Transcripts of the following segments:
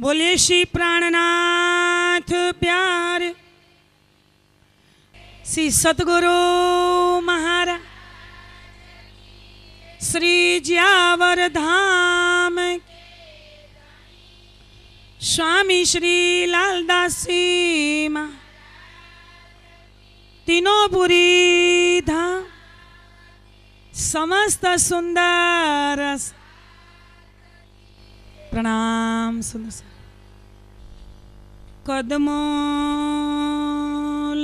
बोलिए श्री प्राणनाथ प्यार श्री सतगुरु महाराज श्री जियावर धाम स्वामी श्री लालदास सीमा तीनों बुरी धाम समस्त सुंदर प्रणाम सुंदर सा कदम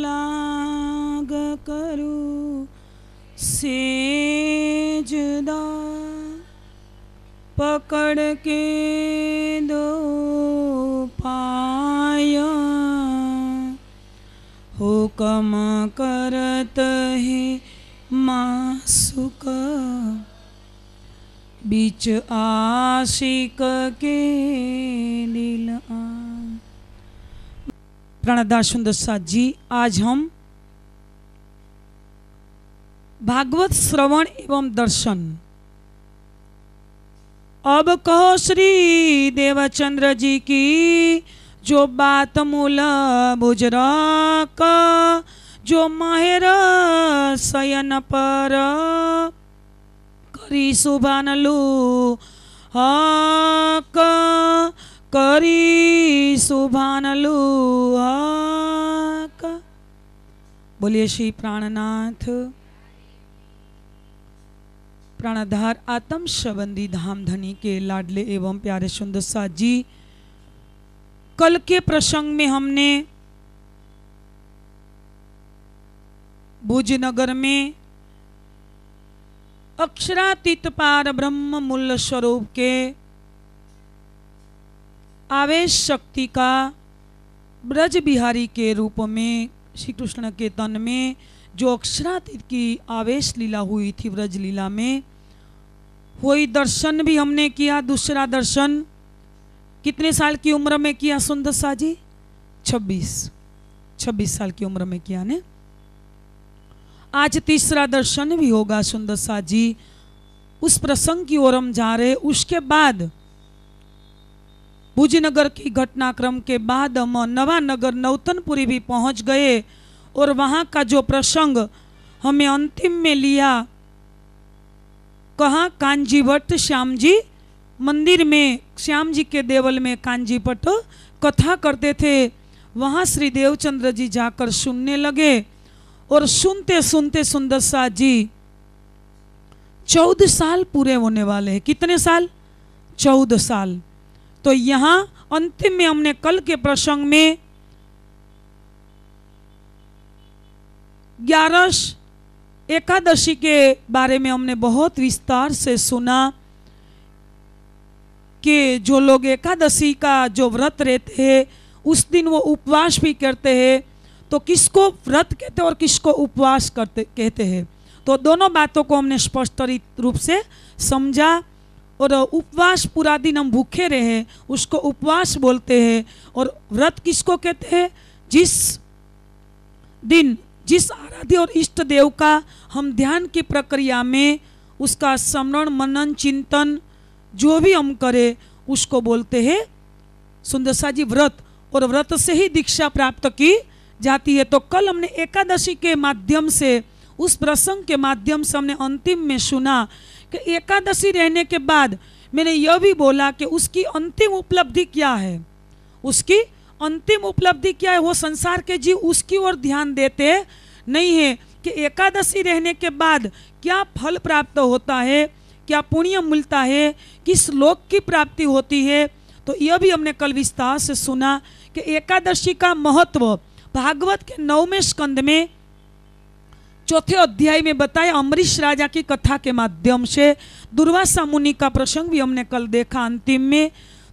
लाग करूं सेजदा पकड़ के दो पाया हुक्म करत है मासुका बीच आशिक के लीला प्रणदास सुंदर साहब जी आज हम भागवत श्रवण एवं दर्शन अब कहो श्री देवचंद्र जी की जो बात मूल बुजर का जो माहिर सयन पर करी सुबानलू आका करी सुभानलू आका बोलिए श्री प्राणनाथ प्राणाधार आत्म शबंदी धाम धनी के लाडले एवं प्यारे सुंदर साथ जी कल के प्रसंग में हमने भुजनगर में अक्षरातीत पार ब्रह्म मूल स्वरूप के आवेश शक्ति का ब्रज बिहारी के रूप में श्री कृष्ण के तन में जो अक्षरातीत की आवेश लीला हुई थी ब्रज लीला में वही दर्शन भी हमने किया दूसरा दर्शन कितने साल की उम्र में किया सुंदर साजी जी छब्बीस छब्बीस साल की उम्र में किया ने आज तीसरा दर्शन भी होगा सुंदर सा जी उस प्रसंग की ओर हम जा रहे उसके बाद भुजनगर की घटनाक्रम के बाद हम नवानगर नौतनपुरी भी पहुंच गए और वहाँ का जो प्रसंग हमें अंतिम में लिया कहाँ कांजीवट श्याम जी मंदिर में श्याम जी के देवल में कांजीपट कथा करते थे वहाँ श्री देवचंद्र जी जाकर सुनने लगे और सुनते सुनते सुंदर शाह जी चौदह साल पूरे होने वाले हैं कितने साल चौदह साल तो यहाँ अंतिम में हमने कल के प्रसंग में ग्यारह एकादशी के बारे में हमने बहुत विस्तार से सुना कि जो लोग एकादशी का जो व्रत रहते हैं उस दिन वो उपवास भी करते हैं तो किसको व्रत कहते हैं और किसको उपवास करते कहते हैं तो दोनों बातों को हमने स्पष्ट रूप से समझा और उपवास पूरा दिन हम भूखे रहे उसको उपवास बोलते हैं और व्रत किसको कहते हैं जिस दिन जिस आराध्य और इष्ट देव का हम ध्यान की प्रक्रिया में उसका स्मरण मनन चिंतन जो भी हम करें उसको बोलते हैं सुंदरसा जी व्रत और व्रत से ही दीक्षा प्राप्त की जाती है तो कल हमने एकादशी के माध्यम से उस प्रसंग के माध्यम से हमने अंतिम में सुना कि एकादशी रहने के बाद मैंने यह भी बोला कि उसकी अंतिम उपलब्धि क्या है उसकी अंतिम उपलब्धि क्या है वो संसार के जीव उसकी ओर ध्यान देते नहीं है कि एकादशी रहने के बाद क्या फल प्राप्त होता है क्या पुण्य मिलता है किस लोक की प्राप्ति होती है तो यह भी हमने कल विस्तार से सुना कि एकादशी का महत्व भागवत के नौवे स्कंद में चौथे अध्याय में बताया अमरीश राजा की कथा के माध्यम से दुर्वासा मुनि का प्रसंग भी हमने कल देखा अंतिम में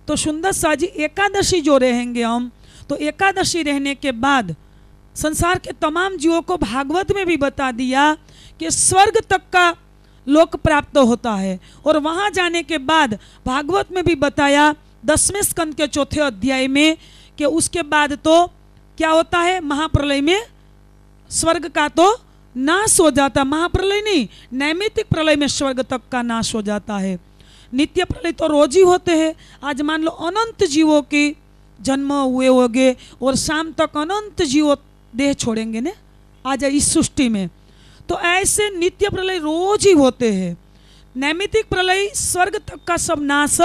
तो सुंदर साजी एकादशी जो रहेंगे हम तो एकादशी रहने के बाद संसार के तमाम जीवों को भागवत में भी बता दिया कि स्वर्ग तक का लोक प्राप्त होता है और वहाँ जाने के बाद भागवत में भी बताया दसवें स्कंद के चौथे अध्याय में कि उसके बाद तो क्या होता है महाप्रलय में स्वर्ग का तो नाश हो जाता महाप्रलय नहीं नैमितिक प्रलय में स्वर्ग तक का नाश हो जाता है नित्य प्रलय तो रोज ही होते हैं आज मान लो अनंत जीवों के जन्म हुए हो और शाम तक अनंत जीवो देह छोड़ेंगे ने आज इस सृष्टि में तो ऐसे नित्य प्रलय रोज ही होते हैं नैमितिक प्रलय स्वर्ग तक का सब नाश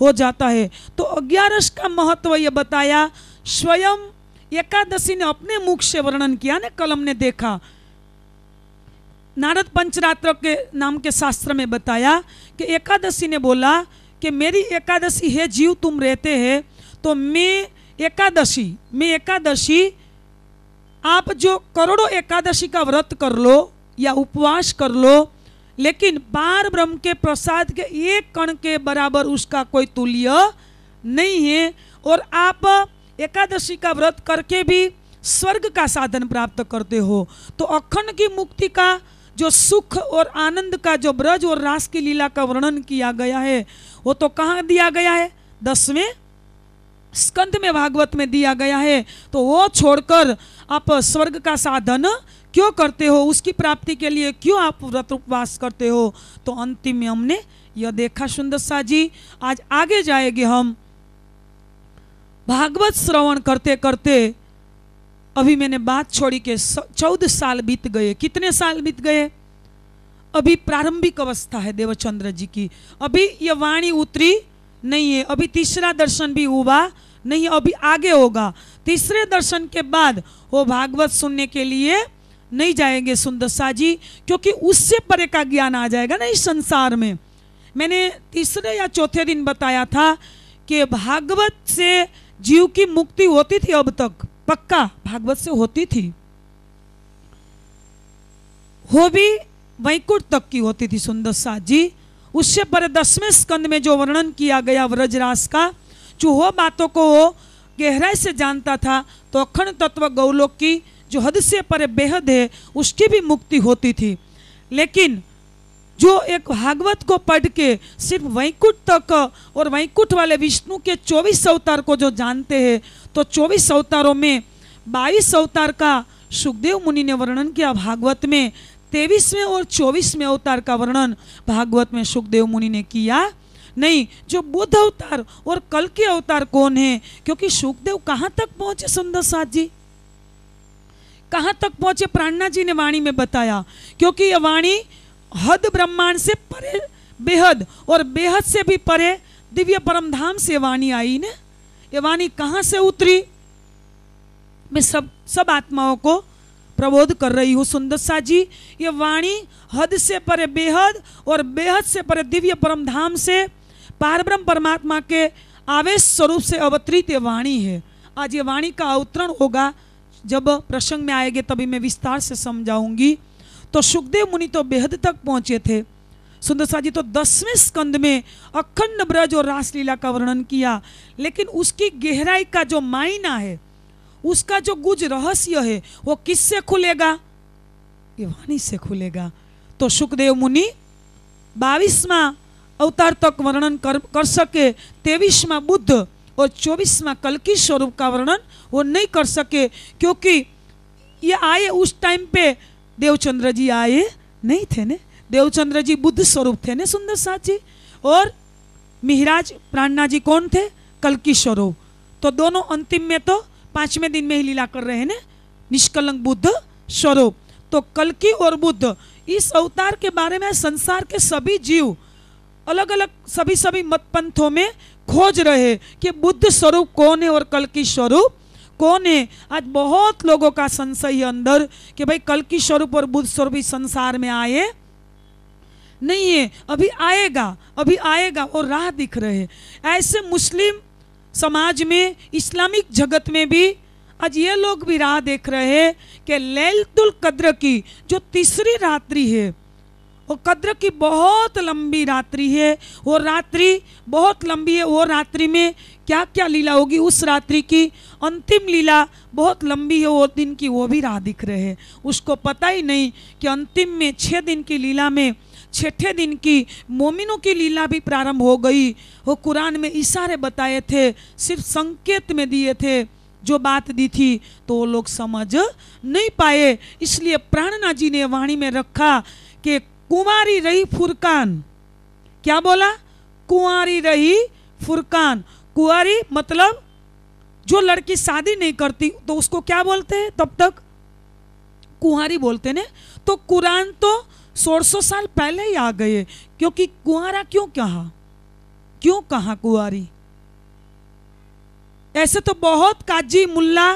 हो जाता है तो ग्यारह का महत्व यह बताया स्वयं एकादशी ने अपने मुख से वर्णन किया ने कलम ने देखा नारद पंचरात्र के नाम के शास्त्र में बताया कि एकादशी ने बोला कि मेरी एकादशी है जीव तुम रहते हैं तो मैं एकादशी मैं एकादशी आप जो करोड़ों एकादशी का व्रत कर लो या उपवास कर लो लेकिन बार ब्रह्म के प्रसाद के एक कण के बराबर उसका कोई तुल्य नहीं है और आप एकादशी का व्रत करके भी स्वर्ग का साधन प्राप्त करते हो तो अखंड की मुक्ति का जो सुख और आनंद का जो ब्रज और रास की लीला का वर्णन किया गया है वो तो कहाँ दिया गया है दसवें स्कंद में भागवत में दिया गया है तो वो छोड़कर आप स्वर्ग का साधन क्यों करते हो उसकी प्राप्ति के लिए क्यों आप व्रत उपवास करते हो तो अंतिम में हमने यह देखा सुंदर शाह जी आज आगे जाएंगे हम भागवत श्रवण करते करते अभी मैंने बात छोड़ी के चौदह साल बीत गए कितने साल बीत गए अभी प्रारंभिक अवस्था है देवचंद्र जी की अभी यह वाणी उतरी नहीं है अभी तीसरा दर्शन भी हुआ नहीं अभी आगे होगा तीसरे दर्शन के बाद वो भागवत सुनने के लिए नहीं जाएंगे सुंदरसा जी क्योंकि उससे परे का ज्ञान आ जाएगा ना इस संसार में मैंने तीसरे या चौथे दिन बताया था कि भागवत से जीव की मुक्ति होती थी अब तक पक्का भागवत से होती थी हो भी वैकुंठ तक की होती थी सुंदर सा जी उससे पर दसवें स्कंद में जो वर्णन किया गया व्रजरास का जो हो बातों को वो गहराई से जानता था तो अखंड तत्व गौलोक की जो हद से पर बेहद है उसकी भी मुक्ति होती थी लेकिन जो एक भागवत को पढ़ के सिर्फ वैकुंठ तक और वैकुंठ वाले विष्णु के चौबीस अवतार को जो जानते हैं तो चौबीस अवतारों में बाईस अवतार का सुखदेव मुनि ने वर्णन किया भागवत में तेईसवें और चौबीसवें अवतार का वर्णन भागवत में सुखदेव मुनि ने किया नहीं जो बुद्ध अवतार और कल के अवतार कौन है क्योंकि सुखदेव कहाँ तक पहुंचे सुंदर साथ जी कहाँ तक पहुंचे प्राणना जी ने वाणी में बताया क्योंकि यह वाणी हद ब्रह्मांड से परे बेहद और बेहद से भी परे दिव्य परम धाम से वाणी आई ने ये वाणी कहाँ से उतरी मैं सब सब आत्माओं को प्रबोध कर रही हूँ सुंदर सा जी ये वाणी हद से परे बेहद और बेहद से परे दिव्य परम धाम से पारब्रह्म परमात्मा के आवेश स्वरूप से अवतरित ये वाणी है आज ये वाणी का अवतरण होगा जब प्रसंग में आएगा तभी मैं विस्तार से समझाऊंगी तो सुखदेव मुनि तो बेहद तक पहुंचे थे सुंदरसा जी तो दसवें स्कंद में अखंड ब्रज और रासलीला का वर्णन किया लेकिन उसकी गहराई का जो मायना है उसका जो गुज रहस्य है वो किससे खुलेगा ये वाणी से खुलेगा तो सुखदेव मुनि बाईसवा अवतार तक वर्णन कर कर सके तेवीसवा बुद्ध और चौबीसवा की स्वरूप का वर्णन वो नहीं कर सके क्योंकि ये आए उस टाइम पे देवचंद्र जी आए नहीं थे ने देवचंद्र जी बुद्ध स्वरूप थे ने सुंदर साथ जी और मिहराज प्राणना जी कौन थे कलकी स्वरूप तो दोनों अंतिम में तो पाँचवें दिन में ही लीला कर रहे हैं ने निष्कलंक बुद्ध स्वरूप तो की और बुद्ध इस अवतार के बारे में संसार के सभी जीव अलग अलग सभी सभी मत पंथों में खोज रहे कि बुद्ध स्वरूप कौन है और की स्वरूप कौन है आज बहुत लोगों का संशय है अंदर कि भाई कल की स्वरूप और बुद्ध स्वरूप इस संसार में आए नहीं है अभी आएगा अभी आएगा और राह दिख रहे ऐसे मुस्लिम समाज में इस्लामिक जगत में भी आज ये लोग भी राह देख रहे हैं कि लैलतुल कद्र की जो तीसरी रात्रि है वो कद्र की बहुत लंबी रात्रि है वो रात्रि बहुत लंबी है वो रात्रि में क्या क्या लीला होगी उस रात्रि की अंतिम लीला बहुत लंबी है वो दिन की वो भी राह दिख रहे हैं उसको पता ही नहीं कि अंतिम में छः दिन की लीला में छठे दिन की मोमिनों की लीला भी प्रारंभ हो गई वो कुरान में इशारे बताए थे सिर्फ संकेत में दिए थे जो बात दी थी तो वो लोग समझ नहीं पाए इसलिए प्राणना जी ने वाणी में रखा कि कुमारी रही फुरकान क्या बोला कुंवारी रही फुरकान कुंवारी मतलब जो लड़की शादी नहीं करती तो उसको क्या बोलते हैं तब तक कुआरी बोलते ने तो कुरान तो सोलह सौ साल पहले ही आ गए क्योंकि कुआरा क्यों कहा क्यों कहा कुआरी ऐसे तो बहुत काजी मुल्ला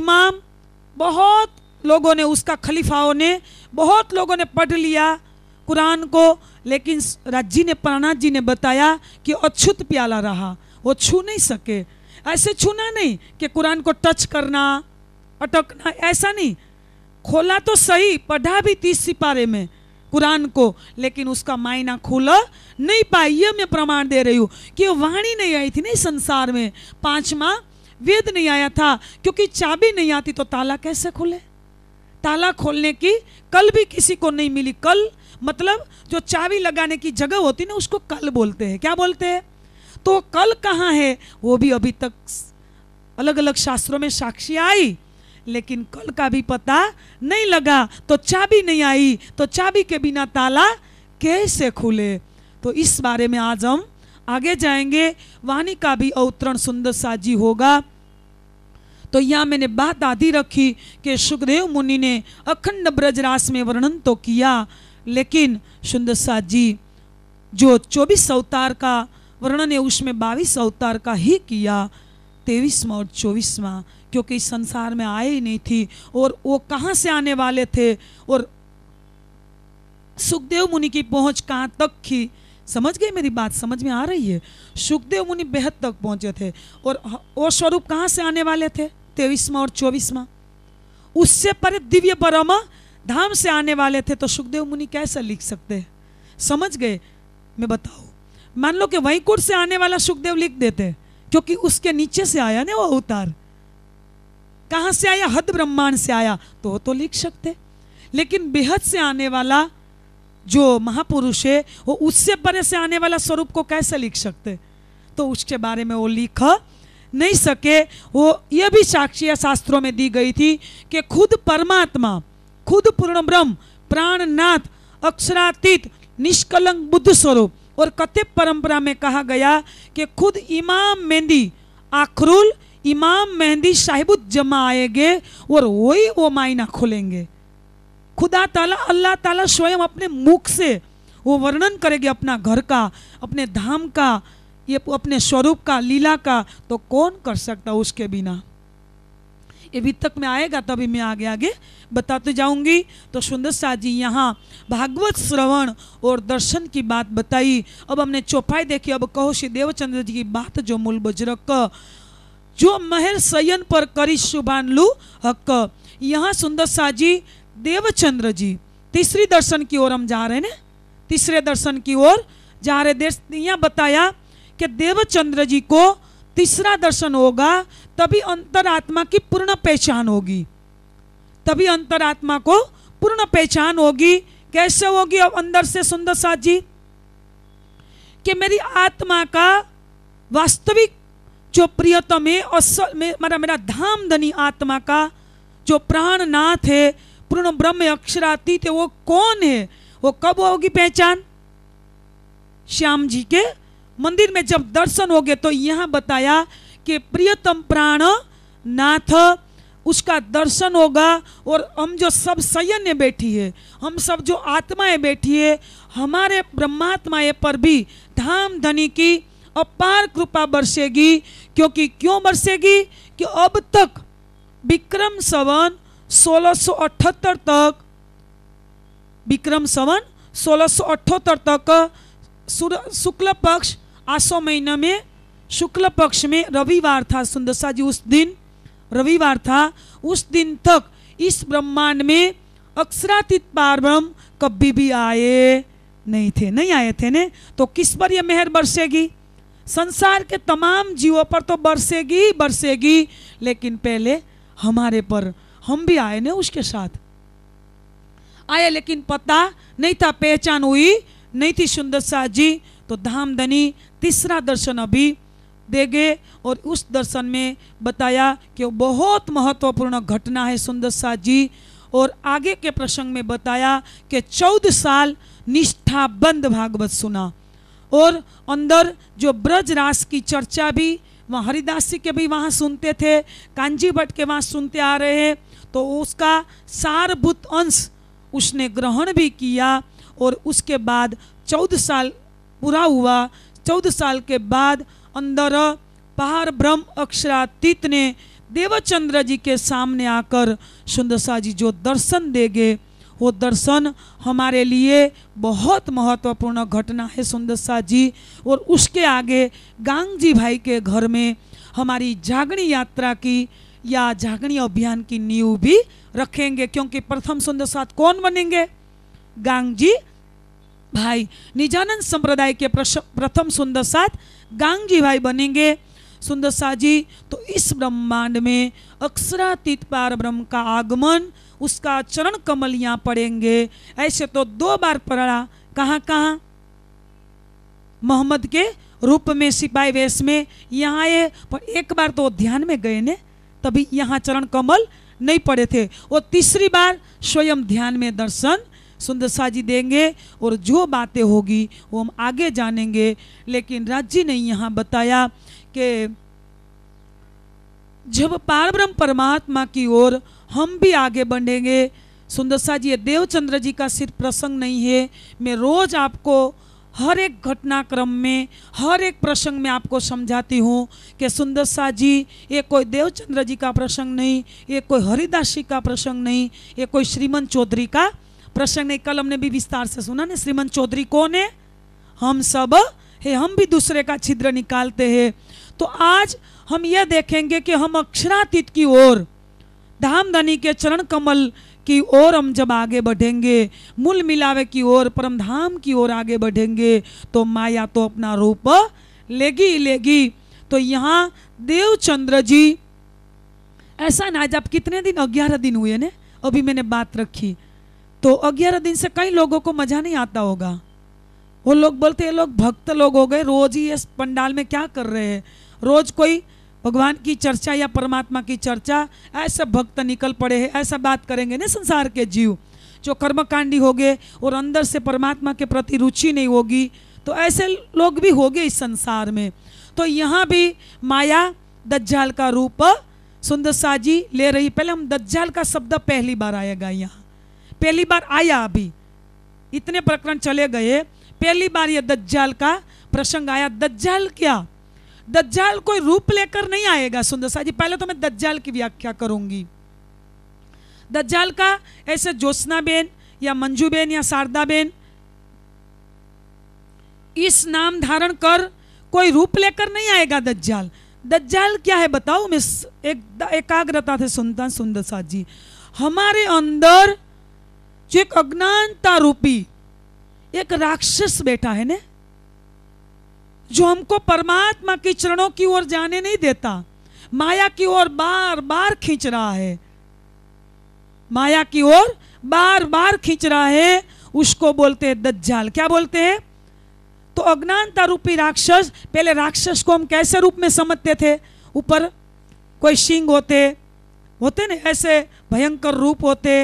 इमाम बहुत लोगों ने उसका खलीफाओं ने बहुत लोगों ने पढ़ लिया कुरान को लेकिन राजी ने प्राणाथ जी ने बताया कि अछूत प्याला रहा वो छू नहीं सके ऐसे छूना नहीं कि कुरान को टच करना अटकना ऐसा नहीं खोला तो सही पढ़ा भी तीस सिपारे में कुरान को लेकिन उसका मायना खुला नहीं पाई ये मैं प्रमाण दे रही हूँ कि वाणी नहीं आई थी नहीं संसार में पांचवा वेद नहीं आया था क्योंकि चाबी नहीं आती तो ताला कैसे खुले ताला खोलने की कल भी किसी को नहीं मिली कल मतलब जो चाबी लगाने की जगह होती ना उसको कल बोलते हैं क्या बोलते हैं तो कल कहाँ है वो भी अभी तक अलग अलग शास्त्रों में साक्षी आई लेकिन कल का भी पता नहीं लगा तो चाबी नहीं आई तो चाबी के बिना ताला कैसे खुले तो इस बारे में आज हम आगे जाएंगे वाणी का भी अवतरण सुंदर साजी होगा तो यहाँ मैंने बात आधी रखी कि सुखदेव मुनि ने अखंड ब्रजरास में वर्णन तो किया लेकिन सुंदर सा जी जो चौबीस अवतार का वर्णन है उसमें बाईस अवतार का ही किया तेईसवा और चौबीसवा क्योंकि इस संसार में आए ही नहीं थी और वो कहाँ से आने वाले थे और सुखदेव मुनि की पहुँच कहाँ तक थी समझ गए मेरी बात समझ में आ रही है सुखदेव मुनि बेहद तक पहुँचे थे और वो स्वरूप कहाँ से आने वाले थे तेईस में और चौबीस में उससे पर दिव्य परम धाम से आने वाले थे तो सुखदेव मुनि कैसा लिख सकते हैं समझ गए मैं बताऊँ मान लो कि वहींकुट से आने वाला सुखदेव लिख देते क्योंकि उसके नीचे से आया ना वो अवतार कहां से आया हद ब्रह्मांड से आया तो वो तो लिख सकते लेकिन बेहद से आने वाला जो महापुरुष है वो उससे परे से आने वाला स्वरूप को कैसे लिख सकते तो उसके बारे में वो लिखा नहीं सके वो ये भी साक्षी शास्त्रों में दी गई थी कि खुद परमात्मा खुद पूर्ण ब्रह्म प्राणनाथ अक्षरातीत निष्कलंक बुद्ध स्वरूप और कथित परंपरा में कहा गया कि खुद इमाम मेहंदी आखरुल इमाम मेहंदी साहिबुद जमा आएंगे और वही वो, वो मायना खोलेंगे खुदा ताला अल्लाह ताला स्वयं अपने मुख से वो वर्णन करेगी अपना घर का अपने धाम का ये अपने स्वरूप का लीला का तो कौन कर सकता उसके बिना ये तक में आएगा तभी मैं आगे आगे बताते जाऊंगी तो सुंदर शाह जी यहाँ भागवत श्रवण और दर्शन की बात बताई अब हमने चौपाई देखी अब कहो श्री देवचंद्र जी की बात जो मूल बजरक जो महल सयन पर करी लू हक यहाँ सुंदर शाह जी देवचंद्र जी तीसरी दर्शन की ओर हम जा रहे हैं तीसरे दर्शन की ओर जा रहे देश यहाँ बताया कि देवचंद्र जी को तीसरा दर्शन होगा तभी अंतरात्मा की पूर्ण पहचान होगी तभी अंतरात्मा को पूर्ण पहचान होगी कैसे होगी अब अंदर से सुंदर साथ जी कि मेरी आत्मा का वास्तविक जो प्रियतम है और मेरा मेरा धाम धनी आत्मा का जो प्राण नाथ है पूर्ण ब्रह्म अक्षरातीत है वो कौन है वो कब होगी पहचान श्याम जी के मंदिर में जब दर्शन हो गए तो यहाँ बताया कि प्रियतम प्राण नाथ उसका दर्शन होगा और हम जो सब सैन्य बैठी है हम सब जो आत्माएं बैठी है हमारे ब्रह्मात्माएं पर भी धाम धनी की अपार कृपा बरसेगी क्योंकि क्यों बरसेगी कि अब तक विक्रम सवन 1678 तक विक्रम सवन 1678 तक शुक्ल पक्ष आसो महीना में शुक्ल पक्ष में रविवार था सुंदरसा जी उस दिन रविवार था उस दिन तक इस ब्रह्मांड में अक्षरातीत पार कभी भी आए नहीं थे नहीं आए थे ने तो किस पर यह मेहर बरसेगी संसार के तमाम जीवों पर तो बरसेगी बरसेगी लेकिन पहले हमारे पर हम भी आए ने उसके साथ आए लेकिन पता नहीं था पहचान हुई नहीं थी सुंदर शाह जी तो धाम धनी तीसरा दर्शन अभी देंगे और उस दर्शन में बताया कि वो बहुत महत्वपूर्ण घटना है सुंदर शाह जी और आगे के प्रसंग में बताया कि चौदह साल निष्ठा बंद भागवत सुना और अंदर जो ब्रज रास की चर्चा भी वहाँ हरिदास जी के भी वहाँ सुनते थे कांजी भट्ट के वहाँ सुनते आ रहे हैं तो उसका सारभूत अंश उसने ग्रहण भी किया और उसके बाद चौदह साल पूरा हुआ चौदह साल के बाद अंदर पहाड़ ब्रह्म अक्षरातीत ने देवचंद्र जी के सामने आकर सुंदरसा जी जो दर्शन देंगे वो दर्शन हमारे लिए बहुत महत्वपूर्ण घटना है शाह जी और उसके आगे गांग जी भाई के घर में हमारी जागणी यात्रा की या जागणी अभियान की नींव भी रखेंगे क्योंकि प्रथम सुंदरसाथ कौन बनेंगे गांग जी भाई निजानंद संप्रदाय के प्रथम सुंदर साथ गांगजी भाई बनेंगे सुंदर शाह जी तो इस ब्रह्मांड में अक्षरातीत पार ब्रह्म का आगमन उसका चरण कमल यहाँ पड़ेंगे ऐसे तो दो बार पड़ा कहाँ कहाँ मोहम्मद के रूप में सिपाही वेश में यहाँ आए पर एक बार तो ध्यान में गए ने तभी यहाँ चरण कमल नहीं पड़े थे और तीसरी बार स्वयं ध्यान में दर्शन सुंदर साजी देंगे और जो बातें होगी वो हम आगे जानेंगे लेकिन राज्य ने यहाँ बताया कि जब पारब्रह्म परमात्मा की ओर हम भी आगे बढ़ेंगे सुंदर जी ये देवचंद्र जी का सिर्फ प्रसंग नहीं है मैं रोज़ आपको हर एक घटनाक्रम में हर एक प्रसंग में आपको समझाती हूँ कि सुंदर शाह जी ये कोई देवचंद्र जी का प्रसंग नहीं ये कोई हरिदास जी का प्रसंग नहीं ये कोई श्रीमन चौधरी का प्रसंग ने कल हमने भी विस्तार से सुना ने श्रीमन चौधरी कौन है हम सब है हम भी दूसरे का छिद्र निकालते हैं तो आज हम यह देखेंगे कि हम अक्षरातीत की ओर धाम धनी के चरण कमल की ओर हम जब आगे बढ़ेंगे मूल मिलावे की ओर परम धाम की ओर आगे बढ़ेंगे तो माया तो अपना रूप लेगी लेगी तो यहाँ देवचंद्र जी ऐसा ना आज आप कितने दिन अग्यारह दिन हुए ने अभी मैंने बात रखी तो ग्यारह दिन से कई लोगों को मज़ा नहीं आता होगा वो लोग बोलते ये लोग भक्त लोग हो गए रोज ही इस पंडाल में क्या कर रहे हैं रोज कोई भगवान की चर्चा या परमात्मा की चर्चा ऐसे भक्त निकल पड़े हैं ऐसा बात करेंगे ना संसार के जीव जो कर्मकांडी हो गए और अंदर से परमात्मा के प्रति रुचि नहीं होगी तो ऐसे लोग भी हो गए इस संसार में तो यहाँ भी माया दज्जाल का रूप सुंदर साजी ले रही पहले हम दज्जाल का शब्द पहली बार आएगा यहाँ पहली बार आया अभी इतने प्रकरण चले गए पहली बार ये दज्जाल का प्रसंग आया दज्जाल क्या दज्जाल कोई रूप लेकर नहीं आएगा सुंदरसा जी पहले तो मैं दज्जाल की व्याख्या करूंगी दज्जाल का ऐसे ज्योत्ना बेन या मंजू बेन या शारदा बेन इस नाम धारण कर कोई रूप लेकर नहीं आएगा दज्जाल दज्जाल क्या है बताओ मैं एक एकाग्रता से सुनता सुंदरसा जी हमारे अंदर जो एक अज्ञानता रूपी एक राक्षस बैठा है ने जो हमको परमात्मा के चरणों की ओर जाने नहीं देता माया की ओर बार बार खींच रहा है माया की ओर बार बार खींच रहा है उसको बोलते हैं दज्जाल क्या बोलते हैं तो अज्ञानता रूपी राक्षस पहले राक्षस को हम कैसे रूप में समझते थे ऊपर कोई सिंह होते होते ना ऐसे भयंकर रूप होते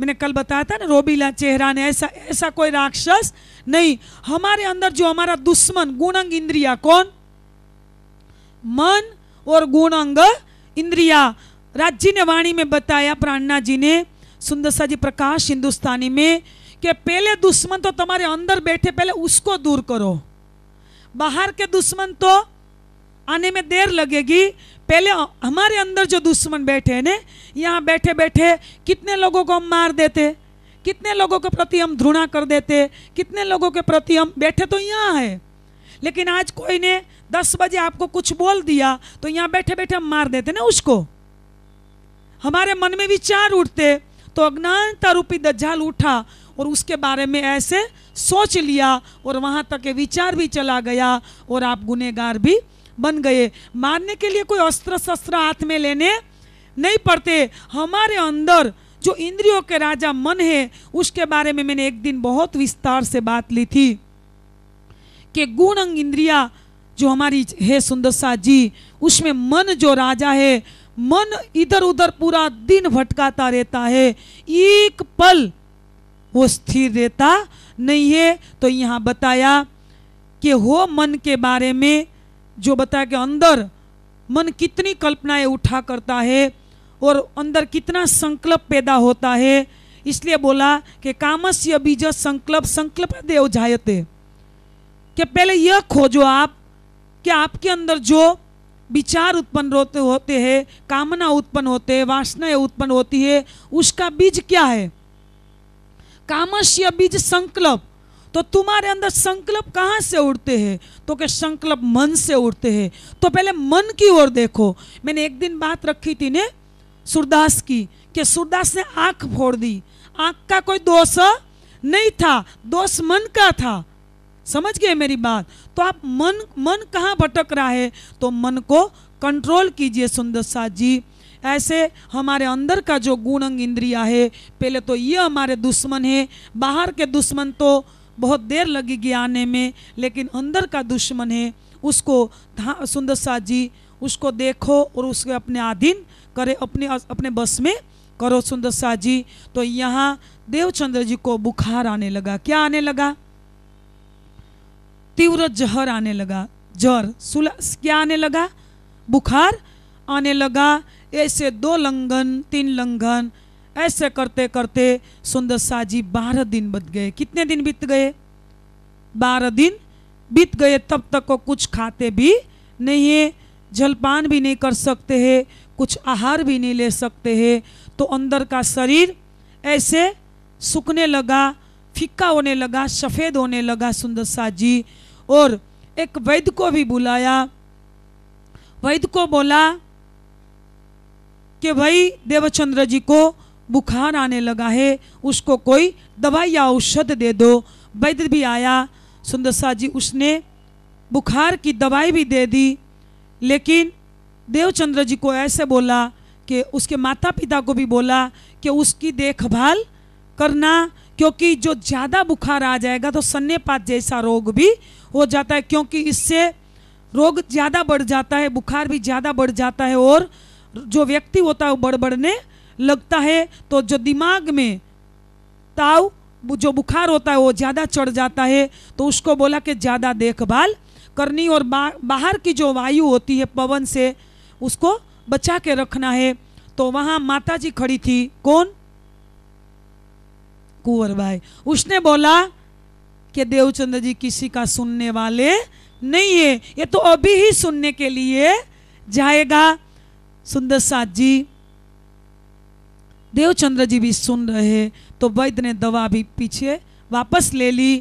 मैंने कल बताया था ना रोबीला चेहरा ने ऐसा ऐसा कोई राक्षस नहीं हमारे अंदर जो हमारा दुश्मन गुणंग इंद्रिया कौन मन और गुणंग इंद्रिया राज्य ने वाणी में बताया प्राणना जी ने सुंदर सा जी प्रकाश हिंदुस्तानी में कि पहले दुश्मन तो तुम्हारे अंदर बैठे पहले उसको दूर करो बाहर के दुश्मन तो आने में देर लगेगी पहले हमारे अंदर जो दुश्मन बैठे हैं ना यहाँ बैठे बैठे कितने लोगों को हम मार देते कितने लोगों के प्रति हम घृणा कर देते कितने लोगों के प्रति हम बैठे तो यहाँ है लेकिन आज कोई ने दस बजे आपको कुछ बोल दिया तो यहाँ बैठे बैठे हम मार देते ना उसको हमारे मन में विचार उठते तो अज्ञानता रूपी दज्जाल उठा और उसके बारे में ऐसे सोच लिया और वहाँ तक विचार भी चला गया और आप गुनेगार भी बन गए मारने के लिए कोई अस्त्र शस्त्र हाथ में लेने नहीं पड़ते हमारे अंदर जो इंद्रियों के राजा मन है उसके बारे में मैंने एक दिन बहुत विस्तार से बात ली थी कि गुण अंग इंद्रिया जो हमारी है सुंदर सा जी उसमें मन जो राजा है मन इधर उधर पूरा दिन भटकाता रहता है एक पल वो स्थिर रहता नहीं है तो यहाँ बताया कि हो मन के बारे में जो बताया कि अंदर मन कितनी कल्पनाएं उठा करता है और अंदर कितना संकल्प पैदा होता है इसलिए बोला कि कामस्य बीज संकल्प संकल्प देव जायते कि पहले यह खोजो आप कि आपके अंदर जो विचार उत्पन्न होते होते हैं कामना उत्पन्न होते हैं वासनाएं उत्पन्न होती है उसका बीज क्या है कामस्य बीज संकल्प तो तुम्हारे अंदर संकल्प कहाँ से उठते हैं तो के संकल्प मन से उठते हैं तो पहले मन की ओर देखो मैंने एक दिन बात रखी थी ने सूरदास की कि सूरदास ने आंख फोड़ दी आंख का कोई दोष नहीं था दोष मन का था समझ गए मेरी बात तो आप मन मन कहाँ भटक रहा है तो मन को कंट्रोल कीजिए सुंदर सा जी ऐसे हमारे अंदर का जो गुणंग इंद्रिया है पहले तो ये हमारे दुश्मन है बाहर के दुश्मन तो बहुत देर लगेगी आने में लेकिन अंदर का दुश्मन है उसको सुंदर शाह जी उसको देखो और उसके अपने आधीन करे अपने अपने बस में करो सुंदर शाह जी तो यहाँ देवचंद्र जी को बुखार आने लगा क्या आने लगा तीव्र जहर आने लगा जहर सुला क्या आने लगा बुखार आने लगा ऐसे दो लंघन तीन लंघन ऐसे करते करते सुंदर शाह जी बारह दिन बीत गए कितने दिन बीत गए बारह दिन बीत गए तब तक वो कुछ खाते भी नहीं है जलपान भी नहीं कर सकते हैं कुछ आहार भी नहीं ले सकते हैं तो अंदर का शरीर ऐसे सूखने लगा फिक्का होने लगा सफ़ेद होने लगा सुंदर शाह जी और एक वैद्य को भी बुलाया वैद्य को बोला कि भाई देवचंद्र जी को बुखार आने लगा है उसको कोई दवाई या औषध दे दो वैद्य भी आया सुंदर शाह जी उसने बुखार की दवाई भी दे दी लेकिन देवचंद्र जी को ऐसे बोला कि उसके माता पिता को भी बोला कि उसकी देखभाल करना क्योंकि जो ज़्यादा बुखार आ जाएगा तो सन्नेपात जैसा रोग भी हो जाता है क्योंकि इससे रोग ज़्यादा बढ़ जाता है बुखार भी ज़्यादा बढ़ जाता है और जो व्यक्ति होता है वो बड़बड़ने लगता है तो जो दिमाग में ताव जो बुखार होता है वो ज़्यादा चढ़ जाता है तो उसको बोला कि ज़्यादा देखभाल करनी और बा, बाहर की जो वायु होती है पवन से उसको बचा के रखना है तो वहाँ माता जी खड़ी थी कौन कुंवर भाई उसने बोला कि देवचंद्र जी किसी का सुनने वाले नहीं है ये तो अभी ही सुनने के लिए जाएगा सुंदर साथ जी देवचंद्र जी भी सुन रहे तो वैद्य ने दवा भी पीछे वापस ले ली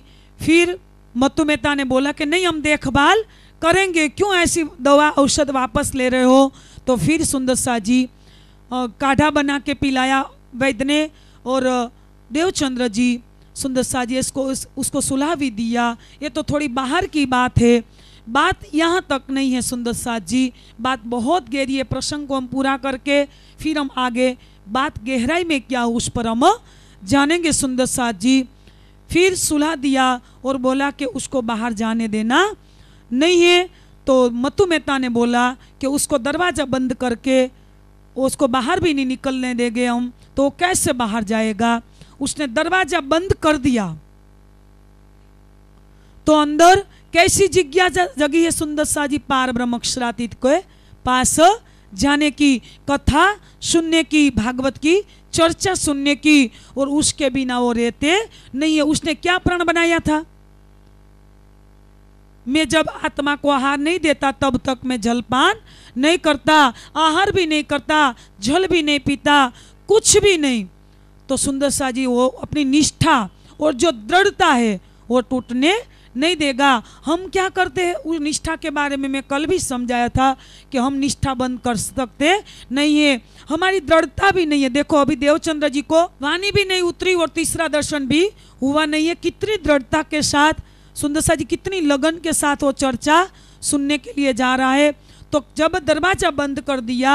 फिर मत्तु मेहता ने बोला कि नहीं हम देखभाल करेंगे क्यों ऐसी दवा औषध वापस ले रहे हो तो फिर सुंदर शाह जी काढ़ा बना के पिलाया वैद्य ने और देवचंद्र जी सुंदर शाह जी इसको उस, उसको सुलह भी दिया ये तो थोड़ी बाहर की बात है बात यहाँ तक नहीं है सुंदर शाह जी बात बहुत गहरी है प्रसंग को हम पूरा करके फिर हम आगे बात गहराई में क्या उस पर हम हाँ, जानेंगे सुंदर साहद जी फिर सुलह दिया और बोला कि उसको बाहर जाने देना नहीं है तो मतु मेहता ने बोला कि उसको दरवाज़ा बंद करके उसको बाहर भी नहीं निकलने देंगे हम तो कैसे बाहर जाएगा उसने दरवाज़ा बंद कर दिया तो अंदर कैसी जिज्ञासा जगी है सुंदर शाह जी पार ब्रह्मक्षरातीत के पास जाने की कथा सुनने की भागवत की चर्चा सुनने की और उसके बिना वो रहते नहीं है उसने क्या प्रण बनाया था मैं जब आत्मा को आहार नहीं देता तब तक मैं जलपान नहीं करता आहार भी नहीं करता जल भी नहीं पीता कुछ भी नहीं तो सुंदर शाह जी वो अपनी निष्ठा और जो दृढ़ता है वो टूटने नहीं देगा हम क्या करते हैं उस निष्ठा के बारे में मैं कल भी समझाया था कि हम निष्ठा बंद कर सकते नहीं है हमारी दृढ़ता भी नहीं है देखो अभी देवचंद्र जी को वाणी भी नहीं उतरी और तीसरा दर्शन भी हुआ नहीं है कितनी दृढ़ता के साथ सुंदरसा जी कितनी लगन के साथ वो चर्चा सुनने के लिए जा रहा है तो जब दरवाजा बंद कर दिया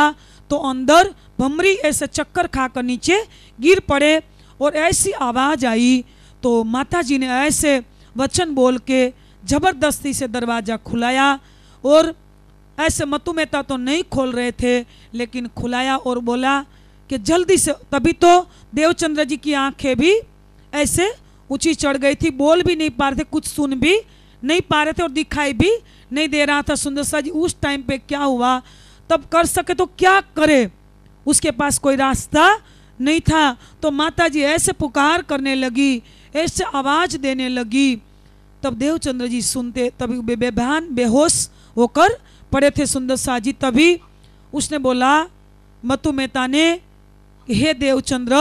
तो अंदर भमरी ऐसे चक्कर खाकर नीचे गिर पड़े और ऐसी आवाज़ आई तो माता जी ने ऐसे वचन बोल के ज़बरदस्ती से दरवाज़ा खुलाया और ऐसे मतु मेहता तो नहीं खोल रहे थे लेकिन खुलाया और बोला कि जल्दी से तभी तो देवचंद्र जी की आंखें भी ऐसे ऊंची चढ़ गई थी बोल भी नहीं पा रहे थे कुछ सुन भी नहीं पा रहे थे और दिखाई भी नहीं दे रहा था सुंदर शाह जी उस टाइम पे क्या हुआ तब कर सके तो क्या करे उसके पास कोई रास्ता नहीं था तो माता जी ऐसे पुकार करने लगी ऐसे आवाज़ देने लगी तब देवचंद्र जी सुनते तभी बे बेबहान बेहोश होकर पड़े थे सुंदर शाह जी तभी उसने बोला मतु मेहता ने हे देवचंद्र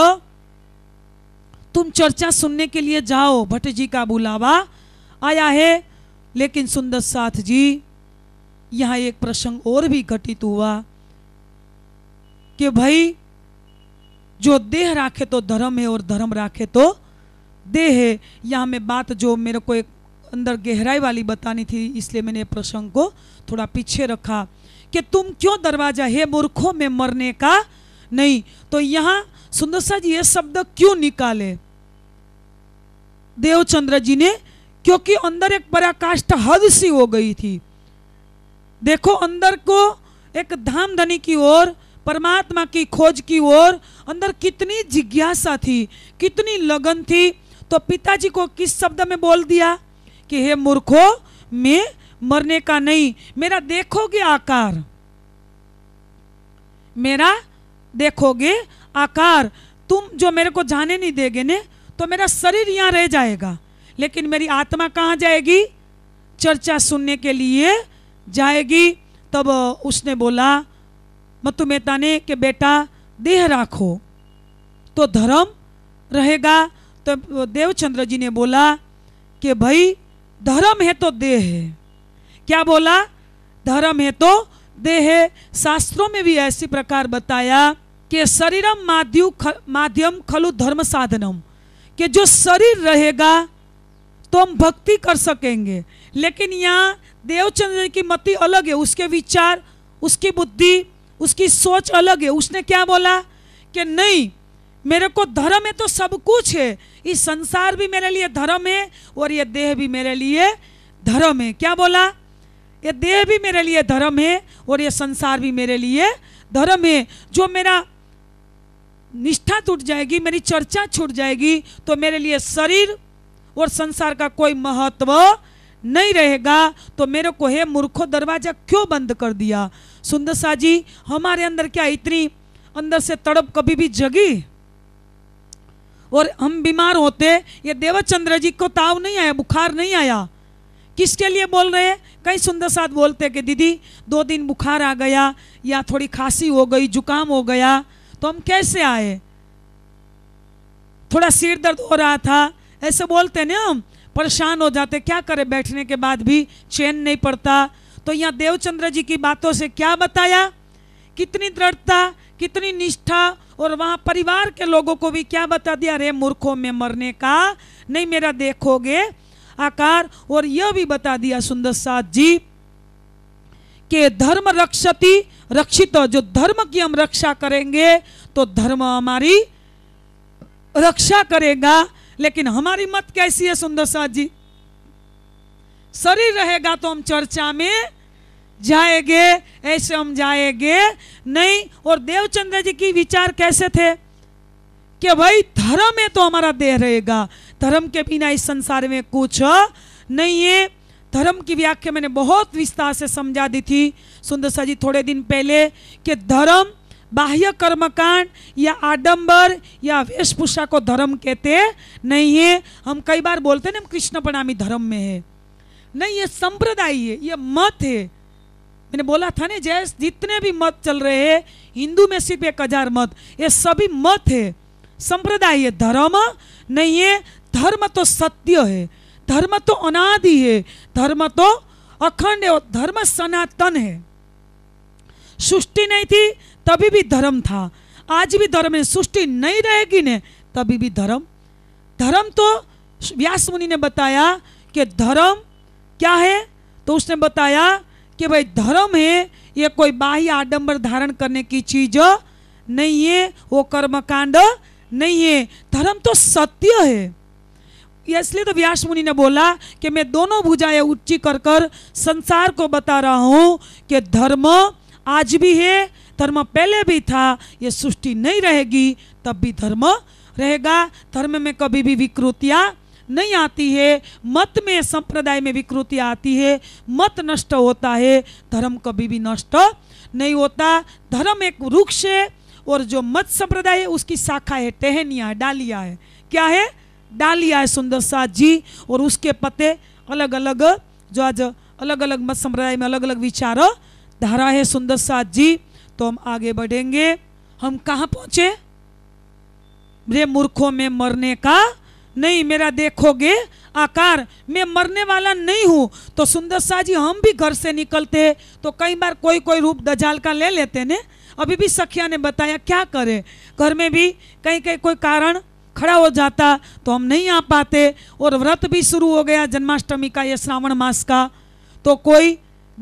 तुम चर्चा सुनने के लिए जाओ भट्ट जी का बुलावा आया है लेकिन सुंदर साथ जी यहाँ एक प्रसंग और भी घटित हुआ कि भाई जो देह राखे तो धर्म है और धर्म राखे तो देह है यहाँ मैं बात जो मेरे को एक अंदर गहराई वाली बतानी थी इसलिए मैंने प्रसंग को थोड़ा पीछे रखा कि तुम क्यों दरवाजा है मूर्खों में मरने का नहीं तो यहाँ सुंदर सा जी ये शब्द क्यों निकाले देवचंद्र जी ने क्योंकि अंदर एक पराकाष्ठ हद सी हो गई थी देखो अंदर को एक धाम धनी की ओर परमात्मा की खोज की ओर अंदर कितनी जिज्ञासा थी कितनी लगन थी तो पिताजी को किस शब्द में बोल दिया कि हे मूर्खो मैं मरने का नहीं मेरा देखोगे आकार मेरा देखोगे आकार तुम जो मेरे को जाने नहीं देगे ने तो मेरा शरीर यहाँ रह जाएगा लेकिन मेरी आत्मा कहाँ जाएगी चर्चा सुनने के लिए जाएगी तब उसने बोला मतु मेहता ने कि बेटा देह राखो तो धर्म रहेगा तो देवचंद्र जी ने बोला कि भाई धर्म है तो देह है क्या बोला धर्म है तो देह है शास्त्रों में भी ऐसी प्रकार बताया कि शरीरम माध्यु ख, माध्यम खलु धर्म साधनम कि जो शरीर रहेगा तो हम भक्ति कर सकेंगे लेकिन यहाँ देवचंद्र की मति अलग है उसके विचार उसकी बुद्धि उसकी सोच अलग है उसने क्या बोला कि नहीं मेरे को धर्म है तो सब कुछ है इस संसार भी मेरे लिए धर्म है और ये देह भी मेरे लिए धर्म है क्या बोला ये देह भी मेरे लिए धर्म है और ये संसार भी मेरे लिए धर्म है जो मेरा निष्ठा टूट जाएगी मेरी चर्चा छूट जाएगी तो मेरे लिए शरीर और संसार का कोई महत्व नहीं रहेगा तो मेरे को है मूर्खो दरवाजा क्यों बंद कर दिया सुंदर शाह जी हमारे अंदर क्या इतनी अंदर से तड़प कभी भी जगी और हम बीमार होते ये देवचंद्र जी को ताव नहीं आया बुखार नहीं आया किसके लिए बोल रहे हैं कई सुंदर साथ बोलते कि दीदी दो दिन बुखार आ गया या थोड़ी खांसी हो गई जुकाम हो गया तो हम कैसे आए थोड़ा सिर दर्द हो रहा था ऐसे बोलते ना हम परेशान हो जाते क्या करें बैठने के बाद भी चैन नहीं पड़ता तो यहाँ देवचंद्र जी की बातों से क्या बताया कितनी दृढ़ता कितनी निष्ठा और वहाँ परिवार के लोगों को भी क्या बता दिया अरे मूर्खों में मरने का नहीं मेरा देखोगे आकार और यह भी बता दिया सुंदर साथ जी के धर्म रक्षति रक्षित जो धर्म की हम रक्षा करेंगे तो धर्म हमारी रक्षा करेगा लेकिन हमारी मत कैसी है सुंदर साथ जी शरीर रहेगा तो हम चर्चा में जाएंगे ऐसे हम जाएंगे नहीं और देवचंद्र जी की विचार कैसे थे कि भाई धर्म है तो हमारा देह रहेगा धर्म के बिना इस संसार में कुछ नहीं है धर्म की व्याख्या मैंने बहुत विस्तार से समझा दी थी सुंदर सा जी थोड़े दिन पहले कि धर्म बाह्य कर्मकांड या आडंबर या वेशभूषा को धर्म कहते नहीं है हम कई बार बोलते ना हम कृष्ण प्रणामी धर्म में है नहीं ये संप्रदाय है ये मत है मैंने बोला था ना जैस जितने भी मत चल रहे हैं हिंदू में सिर्फ एक हजार मत ये सभी मत है संप्रदाय है धर्म नहीं है धर्म तो सत्य है धर्म तो अनादि है धर्म तो अखंड है धर्म सनातन है सृष्टि नहीं थी तभी भी धर्म था आज भी धर्म है सृष्टि नहीं रहेगी ने तभी भी धर्म धर्म तो व्यास मुनि ने बताया कि धर्म क्या है तो उसने बताया कि भाई धर्म है ये कोई बाह्य आडंबर धारण करने की चीज नहीं है वो कर्मकांड नहीं है धर्म तो सत्य है इसलिए तो व्यास मुनि ने बोला कि मैं दोनों भुजाएं उच्ची कर कर संसार को बता रहा हूं कि धर्म आज भी है धर्म पहले भी था ये सृष्टि नहीं रहेगी तब भी धर्म रहेगा धर्म में कभी भी विकृतियाँ नहीं आती है मत में संप्रदाय में विकृति आती है मत नष्ट होता है धर्म कभी भी नष्ट नहीं होता धर्म एक वृक्ष है और जो मत संप्रदाय है उसकी शाखा है टहनिया है डालिया है क्या है डालिया है सुंदर शाह जी और उसके पते अलग अलग जो आज अलग अलग मत संप्रदाय में अलग अलग विचार धारा है सुंदर शाह जी तो हम आगे बढ़ेंगे हम कहाँ पहुँचे मूर्खों में मरने का नहीं मेरा देखोगे आकार मैं मरने वाला नहीं हूँ तो सुंदर शाह जी हम भी घर से निकलते तो कई बार कोई कोई रूप दजाल का ले लेते ने अभी भी सखिया ने बताया क्या करे घर में भी कहीं कहीं कोई कारण खड़ा हो जाता तो हम नहीं आ पाते और व्रत भी शुरू हो गया जन्माष्टमी का या श्रावण मास का तो कोई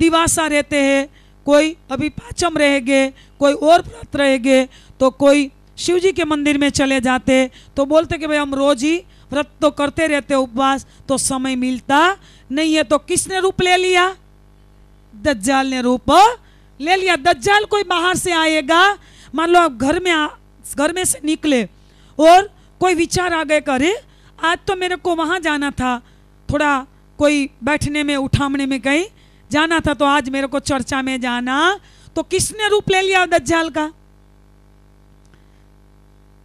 दिवासा रहते हैं कोई अभी पाचम रह गए कोई और व्रत रह गए तो कोई शिव जी के मंदिर में चले जाते तो बोलते कि भाई हम रोज़ ही व्रत तो करते रहते उपवास तो समय मिलता नहीं है तो किसने रूप ले लिया दज्जाल ने रूप ले लिया दज्जाल कोई बाहर से आएगा मान लो आप घर में आ, घर में से निकले और कोई विचार आ गए करे आज तो मेरे को वहाँ जाना था थोड़ा कोई बैठने में उठामने में कहीं जाना था तो आज मेरे को चर्चा में जाना तो किसने रूप ले लिया दज्जाल का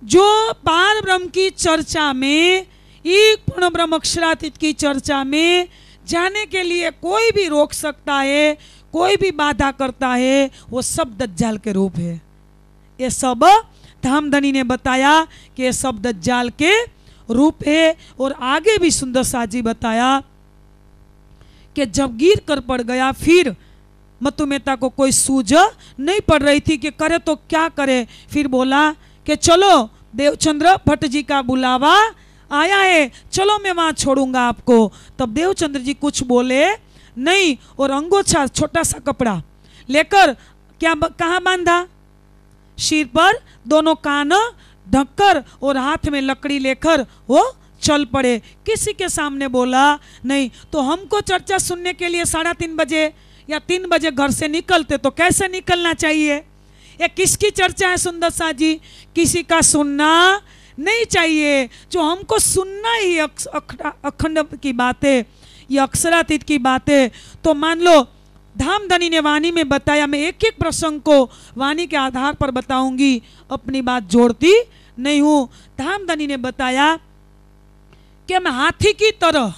जो पार ब्रह्म की चर्चा में एक पूर्ण ब्रह्म अक्षरातीत की चर्चा में जाने के लिए कोई भी रोक सकता है कोई भी बाधा करता है वो सब दज्जाल के रूप है ये सब धामधनी ने बताया कि ये सब दज्जाल के रूप है और आगे भी सुंदर साजी बताया कि जब गिर कर पड़ गया फिर मतु मेहता को कोई सूझ नहीं पड़ रही थी कि करे तो क्या करे फिर बोला कि चलो देवचंद्र भट्ट जी का बुलावा आया है चलो मैं वहाँ छोड़ूंगा आपको तब देवचंद्र जी कुछ बोले नहीं और अंगोछा छोटा सा कपड़ा लेकर क्या कहाँ बांधा शीर पर दोनों कान ढककर और हाथ में लकड़ी लेकर वो चल पड़े किसी के सामने बोला नहीं तो हमको चर्चा सुनने के लिए साढ़े तीन बजे या तीन बजे घर से निकलते तो कैसे निकलना चाहिए ये किसकी चर्चा है सुंदर शाह जी किसी का सुनना नहीं चाहिए जो हमको सुनना ही अखंड की बातें ये अक्षरातीत की बातें तो मान लो धाम धनी ने वाणी में बताया मैं एक एक प्रसंग को वाणी के आधार पर बताऊंगी अपनी बात जोड़ती नहीं हूं धाम धनी ने बताया कि मैं हाथी की तरह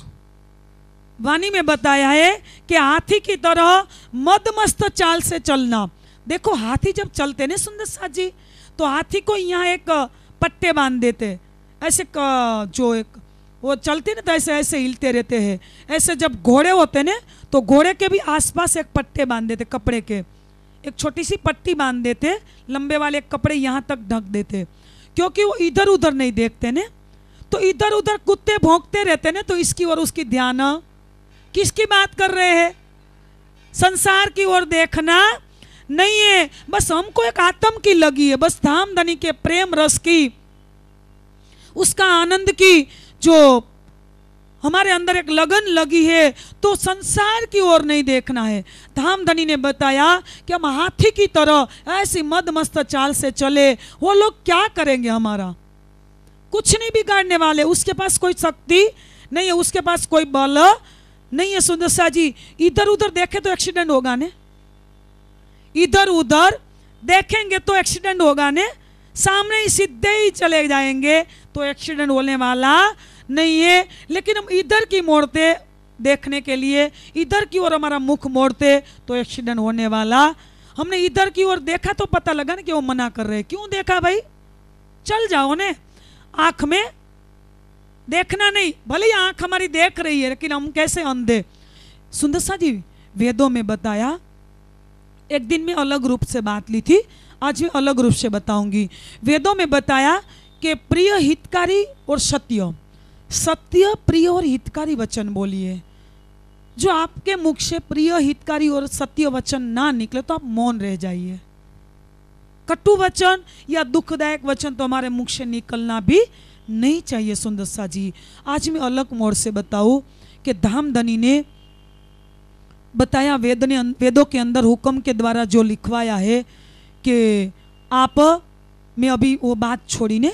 वाणी में बताया है कि हाथी की तरह मदमस्त चाल से चलना देखो हाथी जब चलते ना सुंदर साथ जी तो हाथी को यहाँ एक पट्टे बांध देते ऐसे जो एक वो चलते ना तो ऐसे ऐसे हिलते रहते हैं ऐसे जब घोड़े होते ना तो घोड़े के भी आसपास एक पट्टे बांध देते कपड़े के एक छोटी सी पट्टी बांध देते लंबे वाले कपड़े यहाँ तक ढक देते क्योंकि वो इधर उधर नहीं देखते ना तो इधर उधर कुत्ते भोंकते रहते ना तो इसकी और उसकी ध्यान किसकी बात कर रहे हैं संसार की ओर देखना नहीं है बस हमको एक आत्म की लगी है बस धाम धनी के प्रेम रस की उसका आनंद की जो हमारे अंदर एक लगन लगी है तो संसार की ओर नहीं देखना है धाम धनी ने बताया कि हम हाथी की तरह ऐसी मद मस्त चाल से चले वो लोग क्या करेंगे हमारा कुछ नहीं बिगाड़ने वाले उसके पास कोई शक्ति नहीं है उसके पास कोई बल नहीं है सुंदरसा जी इधर उधर देखे तो एक्सीडेंट होगा ना इधर उधर देखेंगे तो एक्सीडेंट होगा ने सामने ही सीधे ही चले जाएंगे तो एक्सीडेंट होने वाला नहीं है लेकिन हम इधर की मोड़ते देखने के लिए इधर की ओर हमारा मुख मोड़ते तो एक्सीडेंट होने वाला हमने इधर की ओर देखा तो पता लगा ना कि वो मना कर रहे क्यों देखा भाई चल जाओ ने आंख में देखना नहीं भले ही आंख हमारी देख रही है लेकिन हम कैसे अंधे सुंदर सा जी वेदों में बताया एक दिन में अलग रूप से बात ली थी आज मैं अलग रूप से बताऊंगी वेदों में बताया कि प्रिय हितकारी और सत्य सत्य प्रिय और हितकारी वचन बोलिए जो आपके मुख से प्रिय हितकारी और सत्य वचन ना निकले तो आप मौन रह जाइए कटु वचन या दुखदायक वचन तो हमारे मुख से निकलना भी नहीं चाहिए सुंदरसा जी आज मैं अलग मोड़ से बताऊं कि धनी ने बताया वेद ने अं-, वेदों के अंदर हुक्म के द्वारा जो लिखवाया है कि आप में अभी वो बात छोड़ी ने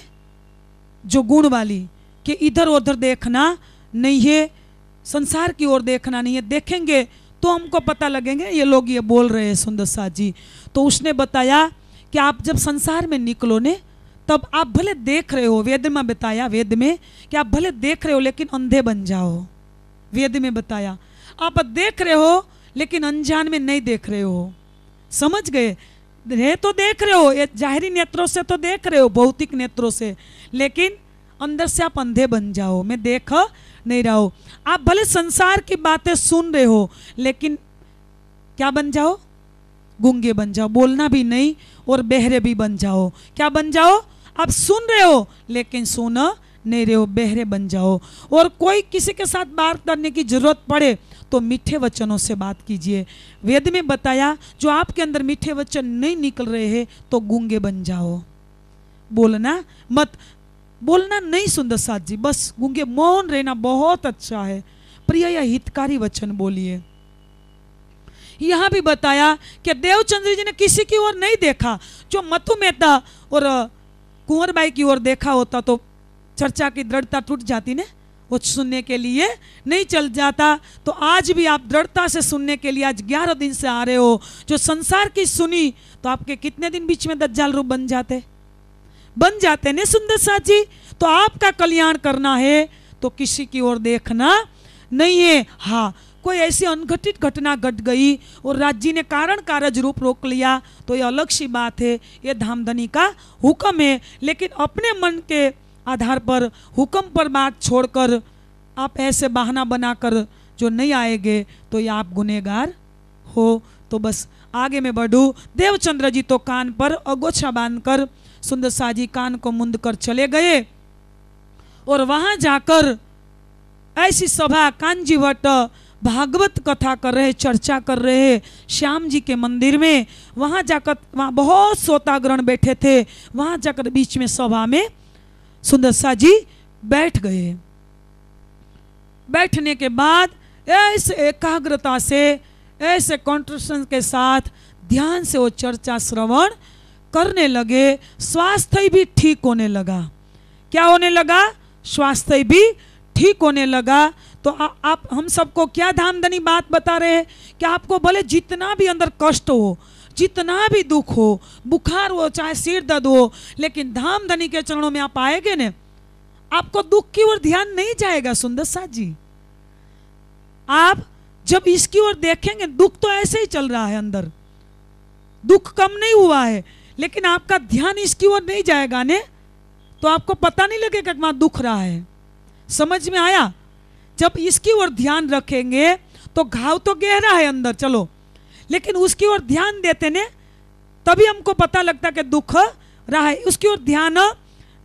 जो गुण वाली कि इधर उधर देखना नहीं है संसार की ओर देखना नहीं है देखेंगे तो हमको पता लगेंगे ये लोग ये बोल रहे हैं सुंदर शाह जी तो उसने बताया कि आप जब संसार में निकलो ने तब आप भले देख रहे हो वेद में बताया वेद में कि आप भले देख रहे हो लेकिन अंधे बन जाओ वेद में बताया आप देख रहे हो लेकिन अनजान में नहीं देख रहे हो समझ गए रहे तो देख रहे हो ये जाहरी नेत्रों से तो देख रहे हो भौतिक नेत्रों से लेकिन अंदर से आप अंधे बन जाओ मैं देख नहीं रहा हूँ आप भले संसार की बातें सुन रहे हो लेकिन क्या बन जाओ गूंगे बन जाओ बोलना भी नहीं और बहरे भी बन जाओ क्या बन जाओ आप सुन रहे हो लेकिन सुना नहीं रहे हो बहरे बन जाओ और कोई किसी के साथ बात करने की जरूरत पड़े तो मीठे वचनों से बात कीजिए वेद में बताया जो आपके अंदर मीठे वचन नहीं निकल रहे हैं तो गूंगे बन जाओ बोलना मत बोलना नहीं सुंदर साथ जी बस गूंगे मौन रहना बहुत अच्छा है प्रिय या हितकारी वचन बोलिए यहां भी बताया कि देवचंद्र जी ने किसी की ओर नहीं देखा जो मथु मेहता और कुंवर बाई की ओर देखा होता तो चर्चा की दृढ़ता टूट जाती ना वो सुनने के लिए नहीं चल जाता तो आज भी आप दृढ़ता से सुनने के लिए आज ग्यारह दिन से आ रहे हो जो संसार की सुनी तो आपके कितने दिन बीच में दज्जाल रूप बन जाते बन जाते ने सुंदर साथ जी तो आपका कल्याण करना है तो किसी की ओर देखना नहीं है हाँ कोई ऐसी अनघटित घटना घट गट गई और राज्य ने कारण कारज रूप रोक लिया तो ये अलग सी बात है ये धामधनी का हुक्म है लेकिन अपने मन के आधार पर हुक्म पर बात छोड़कर आप ऐसे बहाना बनाकर जो नहीं आएंगे तो ये आप गुनेगार हो तो बस आगे में बढ़ू देवचंद्र जी तो कान पर अगोछा बांध कर सुंदर शाह जी कान को मुंद कर चले गए और वहाँ जाकर ऐसी सभा कांजीवट भागवत कथा कर रहे चर्चा कर रहे श्याम जी के मंदिर में वहाँ जाकर वहाँ बहुत श्रोताग्रहण बैठे थे वहाँ जाकर बीच में सभा में सुंदरसा जी बैठ गए बैठने के बाद ऐसे एकाग्रता से ऐसे कॉन्ट्रेशन के साथ ध्यान से वो चर्चा श्रवण करने लगे स्वास्थ्य भी ठीक होने लगा क्या होने लगा स्वास्थ्य भी ठीक होने लगा तो आ, आप हम सबको क्या धामधनी बात बता रहे हैं कि आपको भले जितना भी अंदर कष्ट हो जितना भी दुख हो बुखार हो चाहे सिर दर्द हो लेकिन धाम धनी के चरणों में आप आएंगे ना आपको दुख की ओर ध्यान नहीं जाएगा सुंदर साह जी आप जब इसकी ओर देखेंगे दुख तो ऐसे ही चल रहा है अंदर दुख कम नहीं हुआ है लेकिन आपका ध्यान इसकी ओर नहीं जाएगा ने तो आपको पता नहीं लगेगा कि वहां दुख रहा है समझ में आया जब इसकी ओर ध्यान रखेंगे तो घाव तो गहरा है अंदर चलो लेकिन उसकी ओर ध्यान देते ने तभी हमको पता लगता कि दुख रहा है उसकी ओर ध्यान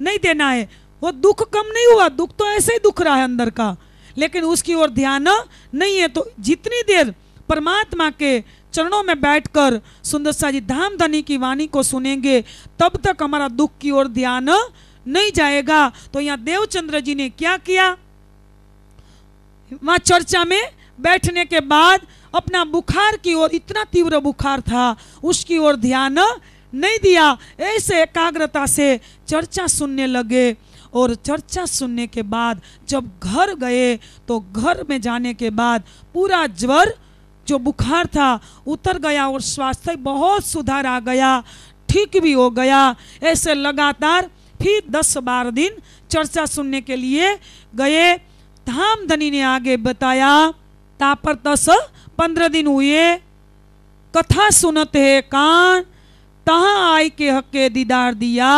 नहीं देना है वो दुख कम नहीं हुआ दुख तो ऐसे ही दुख रहा है अंदर का लेकिन उसकी ओर ध्यान नहीं है तो जितनी देर परमात्मा के चरणों में बैठकर सुंदर जी धाम धनी की वाणी को सुनेंगे तब तक हमारा दुख की ओर ध्यान नहीं जाएगा तो यहाँ देवचंद्र जी ने क्या किया वहां चर्चा में बैठने के बाद अपना बुखार की ओर इतना तीव्र बुखार था उसकी ओर ध्यान नहीं दिया ऐसे एकाग्रता से चर्चा सुनने लगे और चर्चा सुनने के बाद जब घर गए तो घर में जाने के बाद पूरा ज्वर जो बुखार था उतर गया और स्वास्थ्य बहुत सुधार आ गया ठीक भी हो गया ऐसे लगातार फिर दस बारह दिन चर्चा सुनने के लिए गए धाम धनी ने आगे बताया तापर तस पंद्रह दिन हुए कथा सुनत है कान तहा आई के हक दीदार दिया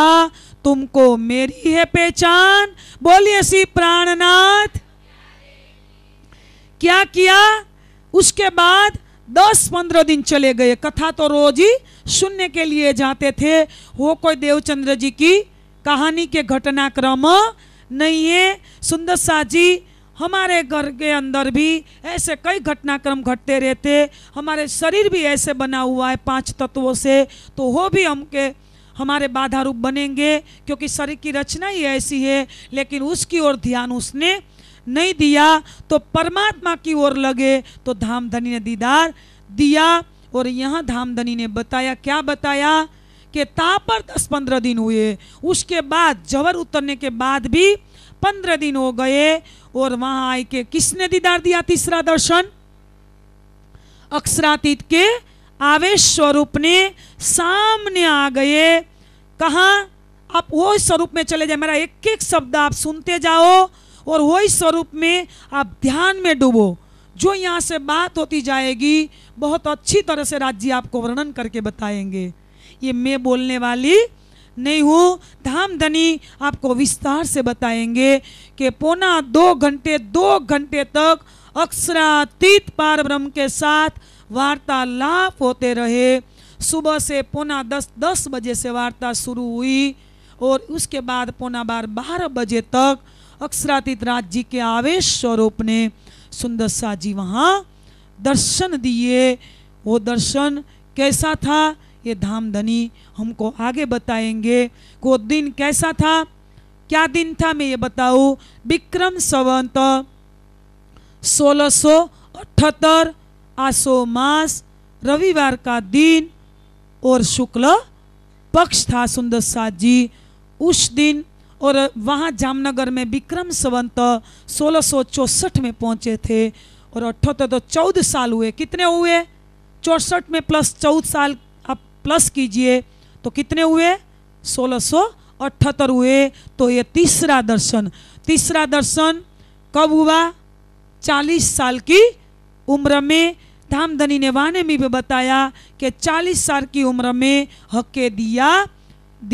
तुमको मेरी है पहचान बोलिए सी प्राणनाथ क्या किया उसके बाद दस पंद्रह दिन चले गए कथा तो रोज ही सुनने के लिए जाते थे वो कोई देवचंद्र जी की कहानी के घटनाक्रम नहीं है सुंदर शाह जी हमारे घर के अंदर भी ऐसे कई घटनाक्रम घटते रहते हमारे शरीर भी ऐसे बना हुआ है पांच तत्वों से तो हो भी हम के हमारे बाधा रूप बनेंगे क्योंकि शरीर की रचना ही ऐसी है लेकिन उसकी ओर ध्यान उसने नहीं दिया तो परमात्मा की ओर लगे तो धामधनी ने दीदार दिया और यहाँ धामधनी ने बताया क्या बताया कि तापर दस पंद्रह दिन हुए उसके बाद जवर उतरने के बाद भी पंद्रह दिन हो गए और वहां आई के किसने दीदार दिया तीसरा दर्शन अक्षरातीत के आवेश स्वरूप ने सामने आ गए कहा आप वो स्वरूप में चले जाए मेरा एक एक शब्द आप सुनते जाओ और वो स्वरूप में आप ध्यान में डूबो जो यहाँ से बात होती जाएगी बहुत अच्छी तरह से राज्य आपको वर्णन करके बताएंगे ये मैं बोलने वाली नहीं हूँ धामधनी आपको विस्तार से बताएंगे कि पौना दो घंटे दो घंटे तक अक्षरातीत पार ब्रह्म के साथ वार्तालाप होते रहे सुबह से पौना दस दस बजे से वार्ता शुरू हुई और उसके बाद पौना बार बारह बजे तक अक्षरातीत राज जी के आवेश स्वरूप ने सुंदर शाह जी वहाँ दर्शन दिए वो दर्शन कैसा था ये धाम धनी हमको आगे बताएंगे वो दिन कैसा था क्या दिन था मैं ये बताऊँ विक्रम संवंत सोलह सौ अठहत्तर आसो मास रविवार का दिन और शुक्ल पक्ष था सुंदर सा जी उस दिन और वहाँ जामनगर में विक्रम संवंत सोलह चौसठ में पहुँचे थे और अठहत्तर तो चौदह साल हुए कितने हुए चौंसठ में प्लस चौदह साल प्लस कीजिए तो कितने हुए सोलह सौ अठहत्तर हुए तो ये तीसरा दर्शन तीसरा दर्शन कब हुआ चालीस साल की उम्र में धामधनी ने वाने में भी बताया कि चालीस साल की उम्र में हके दिया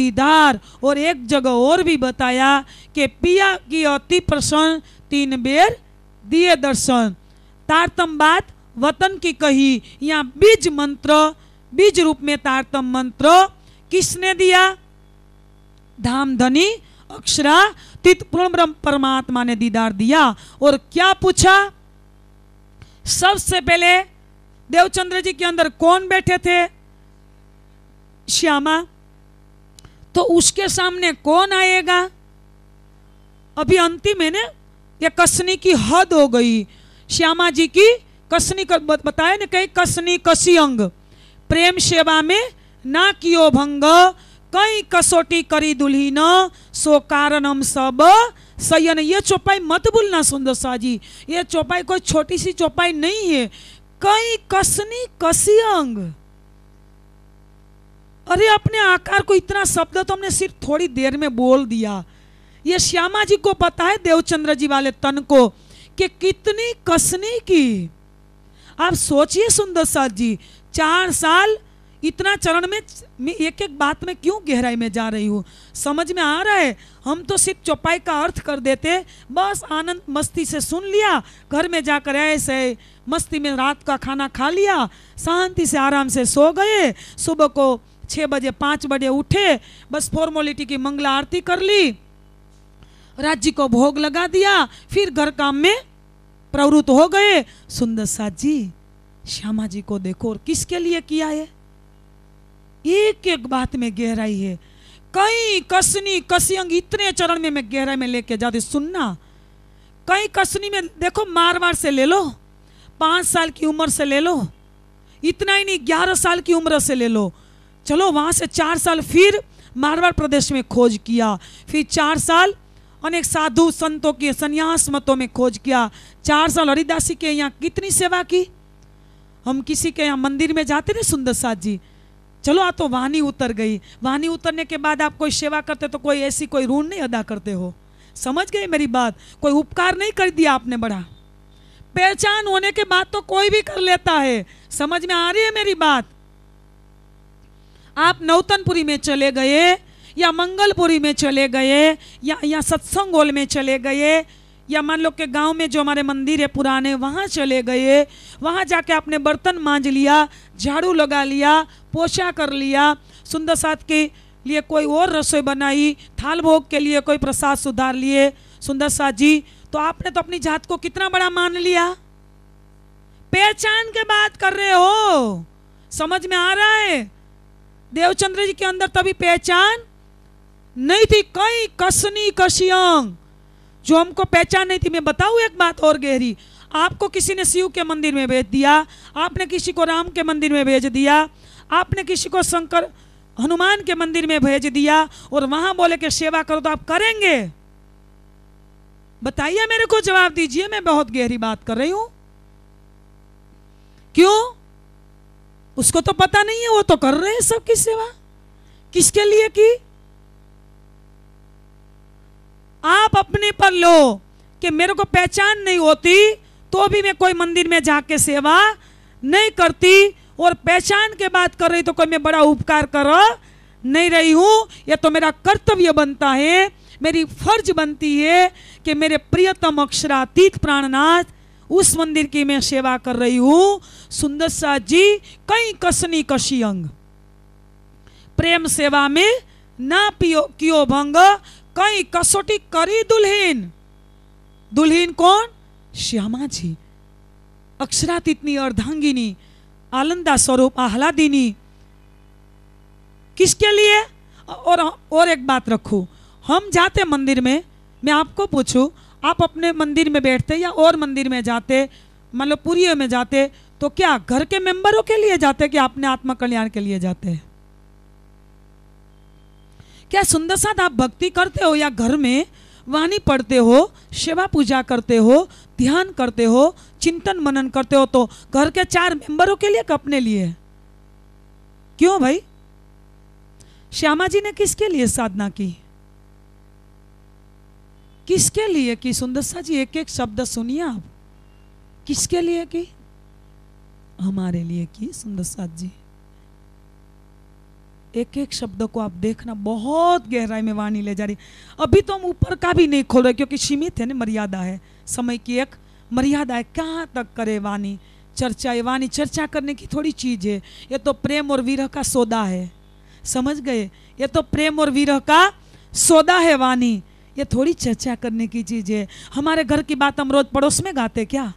दीदार और एक जगह और भी बताया कि पिया की अति प्रसन्न तीन बेर दिए दर्शन तारतम बात वतन की कही यहाँ बीज मंत्र बीज रूप में तारतम मंत्र किसने दिया धाम धनी पूर्ण ब्रह्म परमात्मा ने दीदार दिया और क्या पूछा सबसे पहले देवचंद्र जी के अंदर कौन बैठे थे श्यामा तो उसके सामने कौन आएगा अभी अंतिम है ना ये कसनी की हद हो गई श्यामा जी की कसनी कर बताया ना कहीं कसनी कसी अंग प्रेम सेवा में ना कियो भंग कई कसोटी करी दुल्ही न सो हम सब सयन ये चौपाई मत भूलना सुंदर साजी ये चौपाई कोई छोटी सी चौपाई नहीं है कई कसनी कसी अंग अरे अपने आकार को इतना शब्द तो हमने सिर्फ थोड़ी देर में बोल दिया ये श्यामा जी को पता है देवचंद्र जी वाले तन को कि कितनी कसनी की आप सोचिए सुंदर साथ जी चार साल इतना चरण में मैं एक एक बात में क्यों गहराई में जा रही हूँ समझ में आ रहा है हम तो सिर्फ चौपाई का अर्थ कर देते बस आनंद मस्ती से सुन लिया घर में जाकर ऐसे मस्ती में रात का खाना खा लिया शांति से आराम से सो गए सुबह को छः बजे पाँच बजे उठे बस फॉर्मोलिटी की मंगला आरती कर ली राज्य को भोग लगा दिया फिर घर काम में प्रवृत्त हो गए सुंदर साजी जी श्यामा जी को देखो और किसके लिए किया है एक एक बात में गहराई है कई कसनी कसी अंग इतने चरण में मैं गहराई में लेके जाती सुनना कई कसनी में देखो मार मार से ले लो पाँच साल की उम्र से ले लो इतना ही नहीं ग्यारह साल की उम्र से ले लो चलो वहां से चार साल फिर मारवाड़ प्रदेश में खोज किया फिर चार साल अनेक साधु संतों के संन्यास मतों में खोज किया चार साल हरिदासी के यहाँ कितनी सेवा की हम किसी के यहाँ मंदिर में जाते ना सुंदर साथ जी चलो आ तो वानी उतर गई वानी उतरने के बाद आप कोई सेवा करते तो कोई ऐसी कोई ऋण नहीं अदा करते हो समझ गए मेरी बात कोई उपकार नहीं कर दिया आपने बड़ा पहचान होने के बाद तो कोई भी कर लेता है समझ में आ रही है मेरी बात आप नौतनपुरी में चले गए या मंगलपुरी में चले गए या या सत्संग में चले गए या मान लो कि गांव में जो हमारे मंदिर है पुराने वहां चले गए वहां जाके आपने बर्तन मांज लिया झाड़ू लगा लिया पोछा कर लिया सुंदर सात के लिए कोई और रसोई बनाई थाल भोग के लिए कोई प्रसाद सुधार लिए सुंदर सात जी तो आपने तो अपनी जात को कितना बड़ा मान लिया पहचान के बात कर रहे हो समझ में आ रहा है देवचंद्र जी के अंदर तभी पहचान नहीं थी कई कसनी कशियांग जो हमको पहचान नहीं थी मैं बताऊँ एक बात और गहरी आपको किसी ने शिव के मंदिर में भेज दिया आपने किसी को राम के मंदिर में भेज दिया आपने किसी को शंकर हनुमान के मंदिर में भेज दिया और वहां बोले कि सेवा करो तो आप करेंगे बताइए मेरे को जवाब दीजिए मैं बहुत गहरी बात कर रही हूं क्यों उसको तो पता नहीं है वो तो कर रहे हैं सबकी सेवा किसके लिए की आप अपने पर लो कि मेरे को पहचान नहीं होती तो भी मैं कोई मंदिर में जाके सेवा नहीं करती और पहचान के बात कर रही तो कोई मैं बड़ा उपकार कर नहीं रही हूँ यह तो मेरा कर्तव्य बनता है मेरी फर्ज बनती है कि मेरे प्रियतम अक्षरातीत प्राणनाथ उस मंदिर की मैं सेवा कर रही हूँ सुंदर शाह जी कई कसनी कशी अंग प्रेम सेवा में ना पियो क्यों भंग कई कसौटी करी दुल्हीन दुल्हीन कौन श्यामा जी अक्षरातीतनी अर्धांगिनी आलंदा स्वरूप आह्लादिनी किसके लिए और और एक बात रखो हम जाते मंदिर में मैं आपको पूछूं आप अपने मंदिर में बैठते या और मंदिर में जाते मतलब पूरी में जाते तो क्या घर के मेंबरों के लिए जाते कि आपने आत्मा कल्याण के लिए जाते हैं क्या सुंदर साथ आप भक्ति करते हो या घर में वाणी पढ़ते हो सेवा पूजा करते हो ध्यान करते हो चिंतन मनन करते हो तो घर के चार मेंबरों के लिए अपने लिए क्यों भाई श्यामा जी ने किसके लिए साधना की किसके लिए की सुंदर सा जी एक एक शब्द सुनिए आप किसके लिए की हमारे लिए की सुंदर साथ जी एक एक शब्द को आप देखना बहुत गहराई में वाणी ले जा रही अभी तो हम ऊपर का भी नहीं खोल रहे क्योंकि सीमित है ना मर्यादा है समय की एक मर्यादा है कहाँ तक करे वाणी चर्चा ये वाणी चर्चा करने की थोड़ी चीज़ है ये तो प्रेम और विरह का सौदा है समझ गए ये तो प्रेम और विरह का सौदा है वाणी ये थोड़ी चर्चा करने की चीज़ है हमारे घर की बात हम रोज पड़ोस में गाते क्या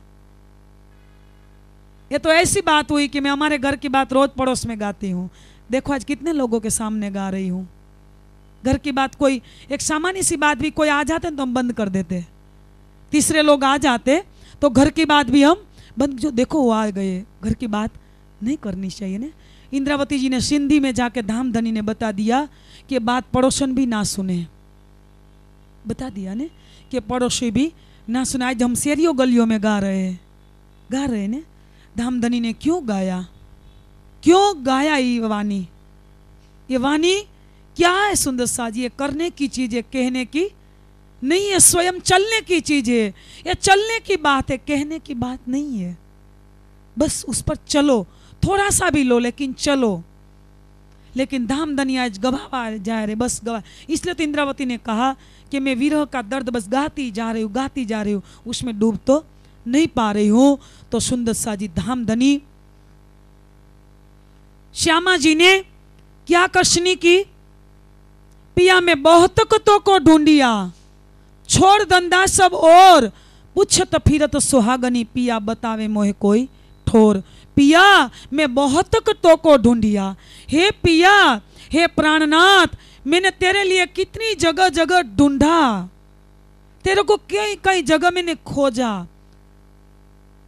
ये तो ऐसी बात हुई कि मैं हमारे घर की बात रोज पड़ोस में गाती हूँ देखो आज कितने लोगों के सामने गा रही हूँ घर की बात कोई एक सामान्य सी बात भी कोई आ जाते तो हम बंद कर देते तीसरे लोग आ जाते तो घर की बात भी हम बंद जो देखो वो आ गए घर की बात नहीं करनी चाहिए ना इंद्रावती जी ने सिंधी में जाके धाम धनी ने बता दिया कि बात पड़ोसन भी ना सुने बता दिया ने कि पड़ोसी भी ना सुना आज हम शेरियों गलियों में गा रहे हैं गा रहे ने धामधनी ने क्यों गाया क्यों गाया ये वाणी ये वाणी क्या है सुंदर जी ये करने की चीज है कहने की नहीं है स्वयं चलने की चीज है यह चलने की बात है कहने की बात नहीं है बस उस पर चलो थोड़ा सा भी लो लेकिन चलो लेकिन धाम धनिया गवा जा रहे बस गवा इसलिए तो इंद्रावती ने कहा कि मैं विरह का दर्द बस गाती जा रही हूँ गाती जा रही हूँ उसमें डूब तो नहीं पा रही हूँ तो सुंदर साजी धाम धनी श्यामा जी ने क्या कशनी की पिया में बहुत तो को ढूंढिया छोड़ धंधा सब और पूछत फिरत सुहागनी पिया बतावे मोहे कोई ठोर पिया मैं बहुत तो को ढूंढिया हे पिया हे प्राणनाथ मैंने तेरे लिए कितनी जगह जगह ढूंढा तेरे को कई कई जगह मैंने खोजा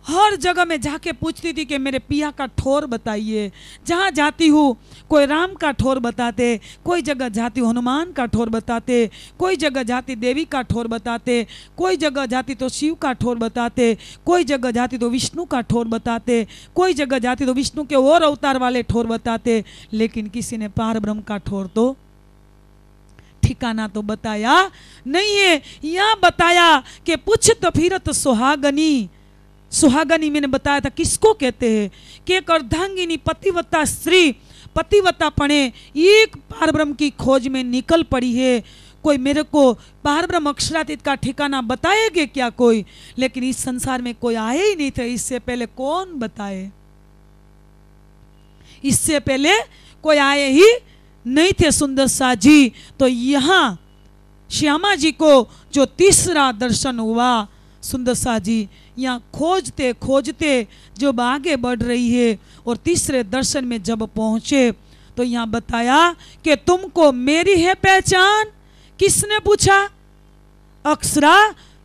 हर जगह में जाके पूछती थी कि मेरे पिया का ठोर बताइए जहाँ जाती हूँ कोई राम का ठोर बताते कोई जगह जाती हनुमान का ठोर बताते कोई जगह जाती देवी का ठोर बताते कोई जगह जाती तो शिव का ठोर बताते कोई जगह जाती तो विष्णु का ठोर बताते कोई जगह जाती तो विष्णु के और अवतार वाले ठोर बताते लेकिन किसी ने पार ब्रह्म का ठोर तो ठिकाना तो बताया नहीं है यहाँ बताया कि पूछ तो फिरत सुहागनी सुहागनी मैंने बताया था किसको कहते हैं कि एक अर्धांगिनी पतिवता स्त्री पतिवता पणे एक पारब्रह्म की खोज में निकल पड़ी है कोई मेरे को पारब्रह्म अक्षरातीत का ठिकाना बताएगे क्या कोई लेकिन इस संसार में कोई आए ही नहीं थे इससे पहले कौन बताए इससे पहले कोई आए ही नहीं थे सुंदर शाह जी तो यहाँ श्यामा जी को जो तीसरा दर्शन हुआ सुंदर शाह जी या खोजते खोजते जो आगे बढ़ रही है और तीसरे दर्शन में जब पहुंचे तो यहां बताया कि तुमको मेरी है पहचान किसने पूछा अक्सरा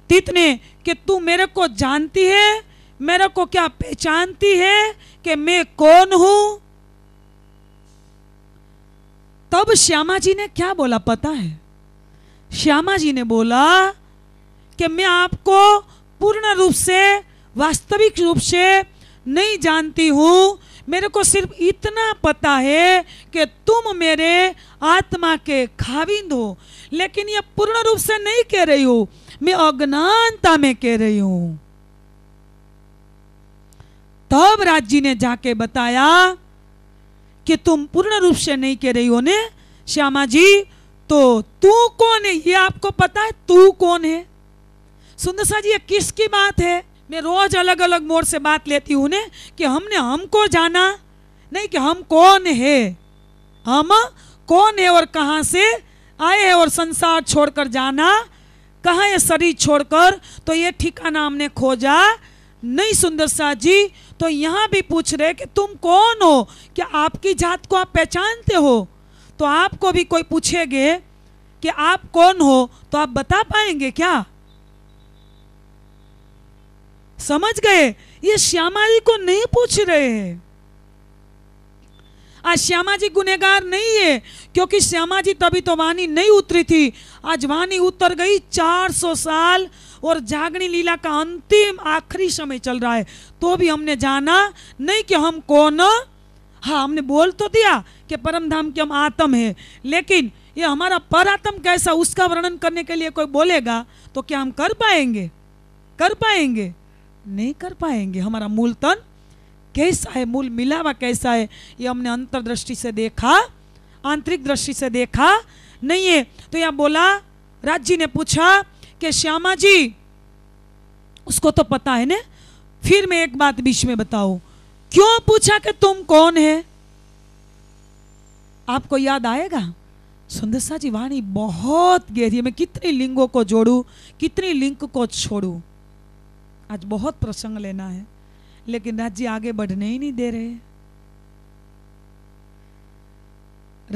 तीत ने कि तू मेरे को जानती है मेरे को क्या पहचानती है कि मैं कौन हूं तब श्यामा जी ने क्या बोला पता है श्यामा जी ने बोला कि मैं आपको पूर्ण रूप से वास्तविक रूप से नहीं जानती हूँ मेरे को सिर्फ इतना पता है कि तुम मेरे आत्मा के खाविंद हो लेकिन यह पूर्ण रूप से नहीं कह रही हूँ मैं अज्ञानता में कह रही हूँ तब राज जी ने जाके बताया कि तुम पूर्ण रूप से नहीं कह रही हो ने श्यामा जी तो तू कौन है ये आपको पता है तू कौन है सुंदर शाह जी ये किसकी बात है मैं रोज अलग अलग मोड़ से बात लेती हूँ उन्हें कि हमने हमको जाना नहीं कि हम कौन है हम कौन है और कहाँ से आए हैं और संसार छोड़कर जाना कहाँ है शरीर छोड़कर तो ये ठिकाना हमने खोजा नहीं सुंदर शाह जी तो यहाँ भी पूछ रहे कि तुम कौन हो क्या आपकी जात को आप पहचानते हो तो आपको भी कोई पूछेगे कि आप कौन हो तो आप बता पाएंगे क्या समझ गए ये श्यामा जी को नहीं पूछ रहे हैं आज श्यामा जी गुनेगार नहीं है क्योंकि श्यामा जी तभी तो वानी नहीं उतरी थी आज वानी उतर गई 400 साल और जागनी लीला का अंतिम आखिरी समय चल रहा है तो भी हमने जाना नहीं कि हम कौन हाँ हमने बोल तो दिया कि परम धाम के हम आत्म है लेकिन ये हमारा पर आत्म कैसा उसका वर्णन करने के लिए कोई बोलेगा तो क्या हम कर पाएंगे कर पाएंगे नहीं कर पाएंगे हमारा मूल तन कैसा है मूल मिलावा कैसा है ये हमने दृष्टि से देखा आंतरिक दृष्टि से देखा नहीं है तो यहां बोला राज जी ने पूछा कि श्यामा जी उसको तो पता है ना फिर मैं एक बात बीच में बताऊ क्यों पूछा कि तुम कौन है आपको याद आएगा सुंदरसा जी वाणी बहुत गहरी है मैं कितनी लिंगों को जोड़ू कितनी लिंक को छोड़ू आज बहुत प्रसंग लेना है लेकिन राज्य आगे बढ़ने ही नहीं दे रहे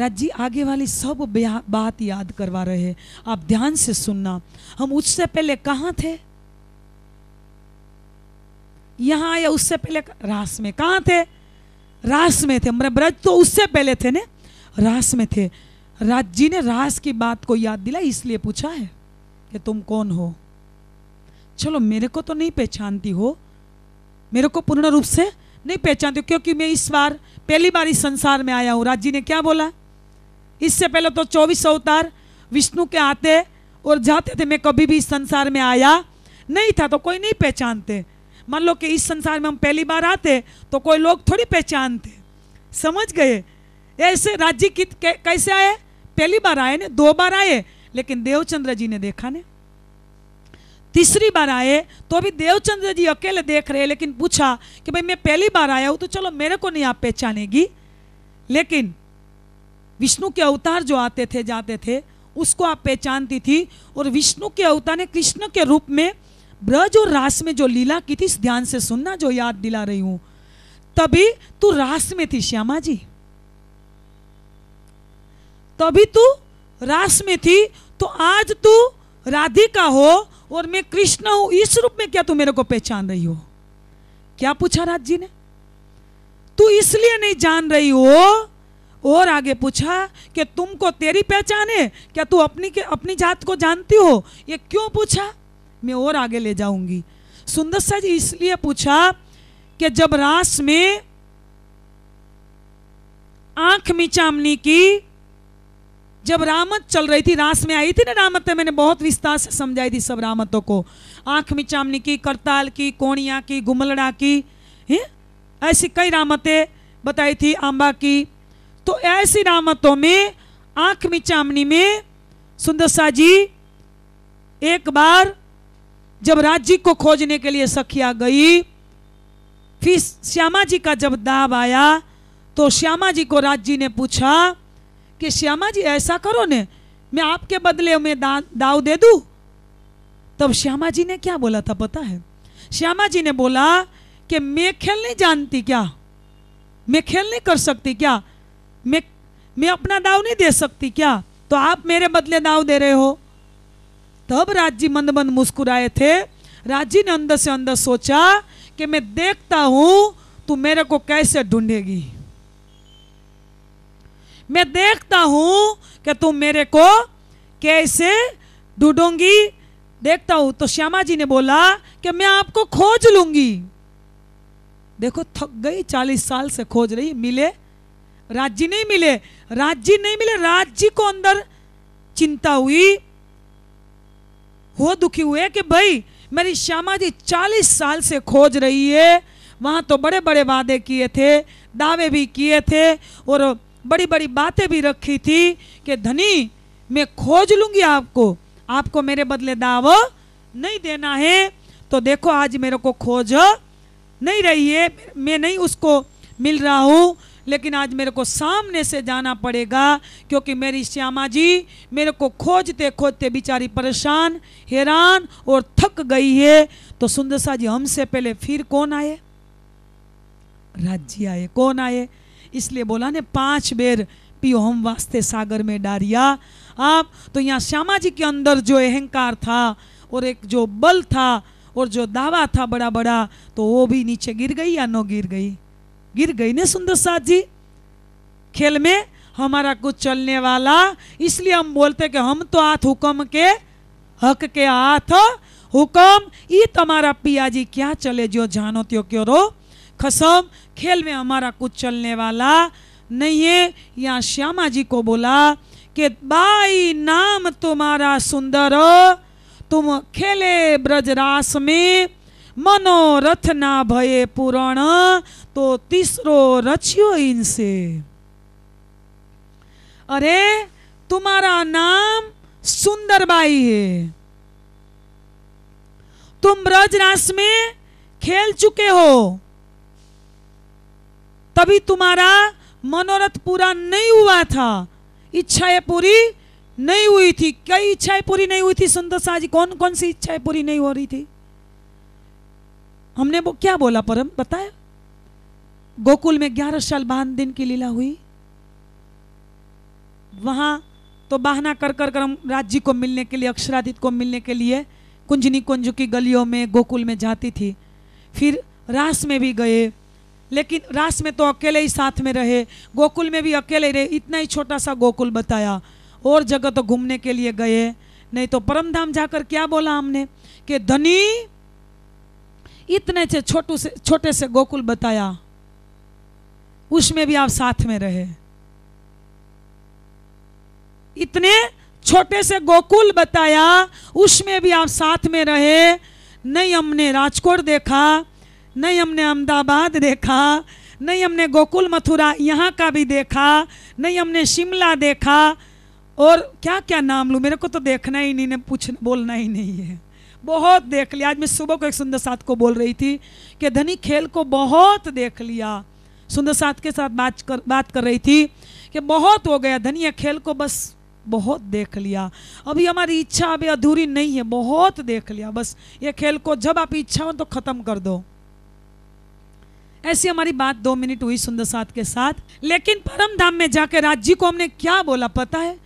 राज्य आगे वाली सब बात याद करवा रहे आप ध्यान से सुनना हम उससे पहले कहाँ थे यहां या उससे पहले रास में कहाँ थे रास में थे ब्रज तो उससे पहले थे ने रास में थे राज जी ने रास की बात को याद दिला इसलिए पूछा है कि तुम कौन हो चलो मेरे को तो नहीं पहचानती हो मेरे को पूर्ण रूप से नहीं पहचानती क्योंकि मैं इस बार पहली बार इस संसार में आया हूँ राजी ने क्या बोला इससे पहले तो चौबीस अवतार विष्णु के आते और जाते थे मैं कभी भी इस संसार में आया नहीं था तो कोई नहीं पहचानते मान लो कि इस संसार में हम पहली बार आते तो कोई लोग थोड़ी पहचानते समझ गए ऐसे राज्य कित कैसे आए पहली बार आए ने दो बार आए लेकिन देवचंद्र जी ने देखा ना तीसरी बार आए तो अभी देवचंद्र जी अकेले देख रहे लेकिन पूछा कि भाई मैं पहली बार आया हूं तो चलो मेरे को नहीं आप पहचानेगी लेकिन विष्णु के अवतार जो आते थे जाते थे उसको आप पहचानती थी और विष्णु के अवतार ने कृष्ण के रूप में ब्रज और रास में जो लीला की थी ध्यान से सुनना जो याद दिला रही हूं तभी तू रास में थी श्यामा जी तभी तू रास में थी तो आज तू राधिका हो और मैं कृष्ण हूं इस रूप में क्या तू मेरे को पहचान रही हो क्या पूछा राज जी ने तू इसलिए नहीं जान रही हो और आगे पूछा कि तुमको तेरी पहचान है क्या तू अपनी के अपनी जात को जानती हो ये क्यों पूछा मैं और आगे ले जाऊंगी सुंदर सा जी इसलिए पूछा कि जब रास में आंख मिचामनी की जब रामत चल रही थी रास में आई थी ना रामत तो मैंने बहुत विस्तार से समझाई थी सब रामतों को आँख मिचामनी की करताल की कोणिया की गुमलड़ा की है ऐसी कई रामतें बताई थी आंबा की तो ऐसी रामतों में आँख मिचामनी में सुंदर शाह जी एक बार जब राज्य को खोजने के लिए सखिया गई फिर श्यामा जी का जब दाब आया तो श्यामा जी को राज्य ने पूछा कि श्यामा जी ऐसा करो ने मैं आपके बदले में दा, दाव दे दू तब श्यामा जी ने क्या बोला था पता है श्यामा जी ने बोला कि मैं खेल नहीं जानती क्या मैं खेल नहीं कर सकती क्या मैं मैं अपना दाव नहीं दे सकती क्या तो आप मेरे बदले दाव दे रहे हो तब राजी मंद मंद मुस्कुराए थे राजी ने अंदर से अंदर सोचा कि मैं देखता हूँ तू मेरे को कैसे ढूंढेगी मैं देखता हूं कि तुम मेरे को कैसे ढूंढूंगी देखता हूं तो श्यामा जी ने बोला कि मैं आपको खोज लूंगी देखो थक गई चालीस साल से खोज रही मिले राज्य नहीं मिले राज्य नहीं मिले राज्य को अंदर चिंता हुई हो दुखी हुए कि भाई मेरी श्यामा जी चालीस साल से खोज रही है वहां तो बड़े बड़े वादे किए थे दावे भी किए थे और बड़ी बड़ी बातें भी रखी थी कि धनी मैं खोज लूंगी आपको आपको मेरे बदले दाव नहीं देना है तो देखो आज मेरे को खोज नहीं रही है मैं नहीं उसको मिल रहा हूँ लेकिन आज मेरे को सामने से जाना पड़ेगा क्योंकि मेरी श्यामा जी मेरे को खोजते खोजते बेचारी परेशान हैरान और थक गई है तो सुंदरसा जी हमसे पहले फिर कौन आए राज्य आए कौन आए इसलिए बोला ने पांच बेर पियो हम वास्ते सागर में डारिया आप तो यहाँ श्यामा जी के अंदर जो अहंकार था और एक जो बल था और जो दावा था बड़ा बड़ा तो वो भी नीचे गिर गई या नो गिर गई गिर गई ने सुंदर साथ जी खेल में हमारा कुछ चलने वाला इसलिए हम बोलते कि हम तो हाथ हुक्म के हक के हाथ हुक्म ई तुम्हारा पिया जी क्या चले जो जानो त्यो क्यों रो खसम खेल में हमारा कुछ चलने वाला नहीं है यहाँ श्यामा जी को बोला कि बाई नाम तुम्हारा सुंदर तुम खेले ब्रजरास में मनोरथ ना भये पूरण तो तीसरो रचियो इनसे अरे तुम्हारा नाम सुंदर बाई है तुम ब्रजरास में खेल चुके हो तभी तुम्हारा मनोरथ पूरा नहीं हुआ था इच्छाएं पूरी नहीं हुई थी कई इच्छाएं पूरी नहीं हुई थी सुंदर शाह जी कौन कौन सी इच्छाएं पूरी नहीं हो रही थी हमने वो क्या बोला परम बताया गोकुल में ग्यारह साल बावन दिन की लीला हुई वहां तो बहना कर कर कर हम राज्य को मिलने के लिए अक्षरादित्य को मिलने के लिए कुंजनी कुंज की गलियों में गोकुल में जाती थी फिर रास में भी गए लेकिन रास में तो अकेले ही साथ में रहे गोकुल में भी अकेले रहे इतना ही छोटा सा गोकुल बताया और जगह तो घूमने के लिए गए नहीं तो परमधाम जाकर क्या बोला हमने कि धनी इतने से छोटू से छोटे से गोकुल बताया उसमें भी आप साथ में रहे इतने छोटे से गोकुल बताया उसमें भी आप साथ में रहे नहीं हमने राजकोट देखा नहीं हमने अहमदाबाद देखा नहीं हमने गोकुल मथुरा यहाँ का भी देखा नहीं हमने शिमला देखा और क्या क्या नाम लूँ मेरे को तो देखना ही नहीं पूछ बोलना ही नहीं है बहुत देख लिया आज मैं सुबह को एक सुंदर साथ को बोल रही थी कि धनी खेल को बहुत देख लिया सुंदर साथ के साथ बात कर बात कर रही थी कि बहुत हो गया धनी खेल को बस बहुत देख लिया अभी हमारी इच्छा अभी अधूरी नहीं है बहुत देख लिया बस ये खेल को जब आप इच्छा हो तो ख़त्म कर दो ऐसी हमारी बात दो मिनट हुई सुंदर साथ के साथ लेकिन परम धाम में जाके राज जी को हमने क्या बोला पता है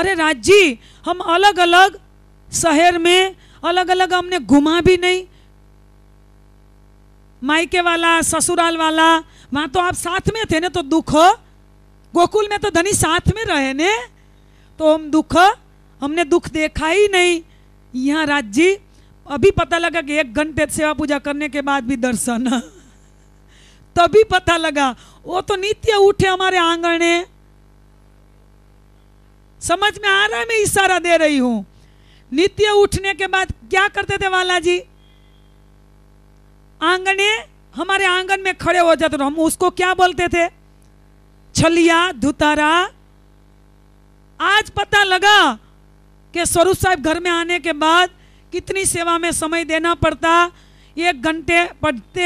अरे राज जी हम अलग अलग शहर में अलग अलग हमने घुमा भी नहीं माइके वाला ससुराल वाला वहां तो आप साथ में थे ना तो दुख गोकुल में तो धनी साथ में रहे ने तो हम दुख हमने दुख देखा ही नहीं यहाँ राज जी अभी पता लगा कि एक घंटे सेवा पूजा करने के बाद भी दर्शन तभी पता लगा वो तो नित्य उठे हमारे आंगणे समझ में आ रहा है मैं इशारा दे रही हूं नित्य उठने के बाद क्या करते थे वाला जी आंगने हमारे आंगन में खड़े हो जाते थे हम उसको क्या बोलते थे छलिया धुतारा आज पता लगा कि स्वरूप साहब घर में आने के बाद कितनी सेवा में समय देना पड़ता एक घंटे पढ़ते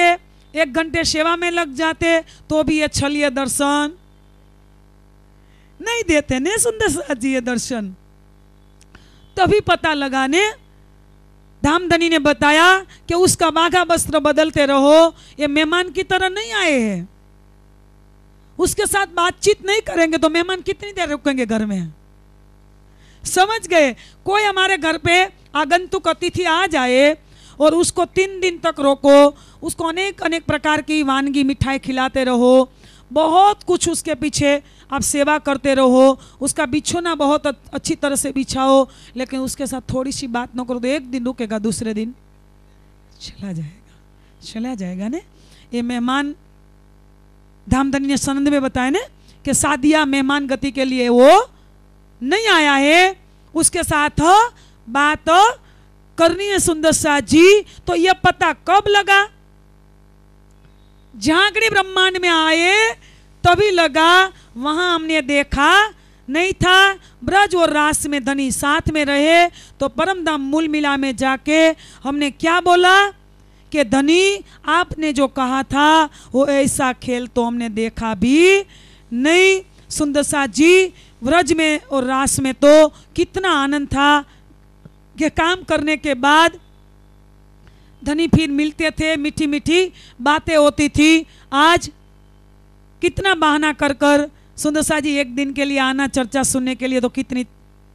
एक घंटे सेवा में लग जाते तो भी ये छलिय दर्शन नहीं देते नहीं सुंदर जी ये दर्शन तभी पता लगाने धामधनी ने बताया कि उसका माघा वस्त्र बदलते रहो ये मेहमान की तरह नहीं आए हैं उसके साथ बातचीत नहीं करेंगे तो मेहमान कितनी देर रुकेंगे घर में समझ गए कोई हमारे घर पे आगंतुक अतिथि आ जाए और उसको तीन दिन तक रोको उसको अनेक अनेक प्रकार की वानगी मिठाई खिलाते रहो बहुत कुछ उसके पीछे आप सेवा करते रहो उसका बिछोना बहुत अच्छी तरह से बिछाओ लेकिन उसके साथ थोड़ी सी बात ना करो तो एक दिन रुकेगा दूसरे दिन चला जाएगा चला जाएगा ने ये मेहमान धामधनी ने सनंद में बताया ने कि सादिया मेहमान गति के लिए वो नहीं आया है उसके साथ बात करनी है सुंदर शाह जी तो ये पता कब लगा झांकड़ी ब्रह्मांड में आए तभी लगा वहां हमने देखा नहीं था ब्रज और रास में धनी साथ में रहे तो परम धाम मूल मिला में जाके हमने क्या बोला कि धनी आपने जो कहा था वो ऐसा खेल तो हमने देखा भी नहीं सुंदर सा जी व्रज में और रास में तो कितना आनंद था कि काम करने के बाद धनी फिर मिलते थे मीठी मीठी बातें होती थी आज कितना बहाना कर कर सुंदरसा जी एक दिन के लिए आना चर्चा सुनने के लिए तो कितनी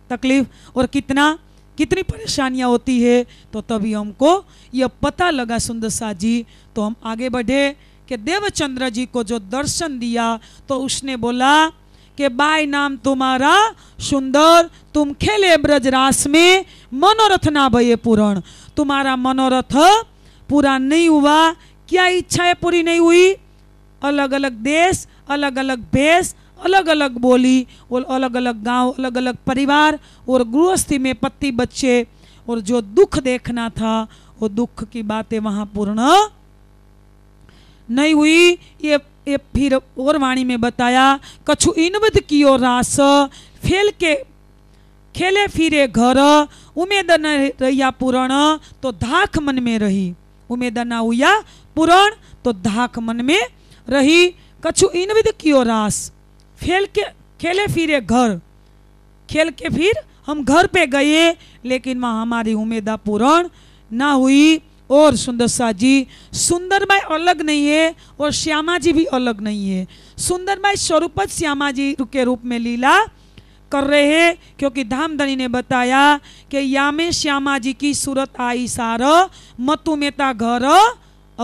तकलीफ और कितना कितनी परेशानियां होती है तो तभी हमको यह पता लगा सुंदरसा जी तो हम आगे बढ़े कि देवचंद्र जी को जो दर्शन दिया तो उसने बोला कि बाय नाम तुम्हारा सुंदर तुम खेले ब्रज रास में मनोरथ ना भये पूरण तुम्हारा मनोरथ पूरा नहीं हुआ क्या इच्छाएं पूरी नहीं हुई अलग अलग देश अलग अलग भेष अलग अलग बोली और अलग अलग गांव अलग अलग परिवार और गृहस्थी में पति बच्चे और जो दुख देखना था वो दुख की बातें वहां पूर्ण नहीं हुई ये ये फिर और वाणी में बताया कछु इनवद की ओर रास फेल के खेले फिरे घर उमेद न रहिया पुरण तो धाक मन में रही उमेद ना हुआ पुरण तो धाक मन में रही कछु इन विद कियो रास फेल के खेले फिरे घर खेल के फिर हम घर पे गए लेकिन वहाँ हमारी उमेदा पूर्ण ना हुई और सुंदर शाह जी सुंदर भाई अलग नहीं है और श्यामा जी भी अलग नहीं है सुंदर भाई स्वरूपत श्यामा जी के रूप में लीला कर रहे हैं क्योंकि धामधनी ने बताया कि यामे श्यामा जी की सूरत आई सार मतुमेता घर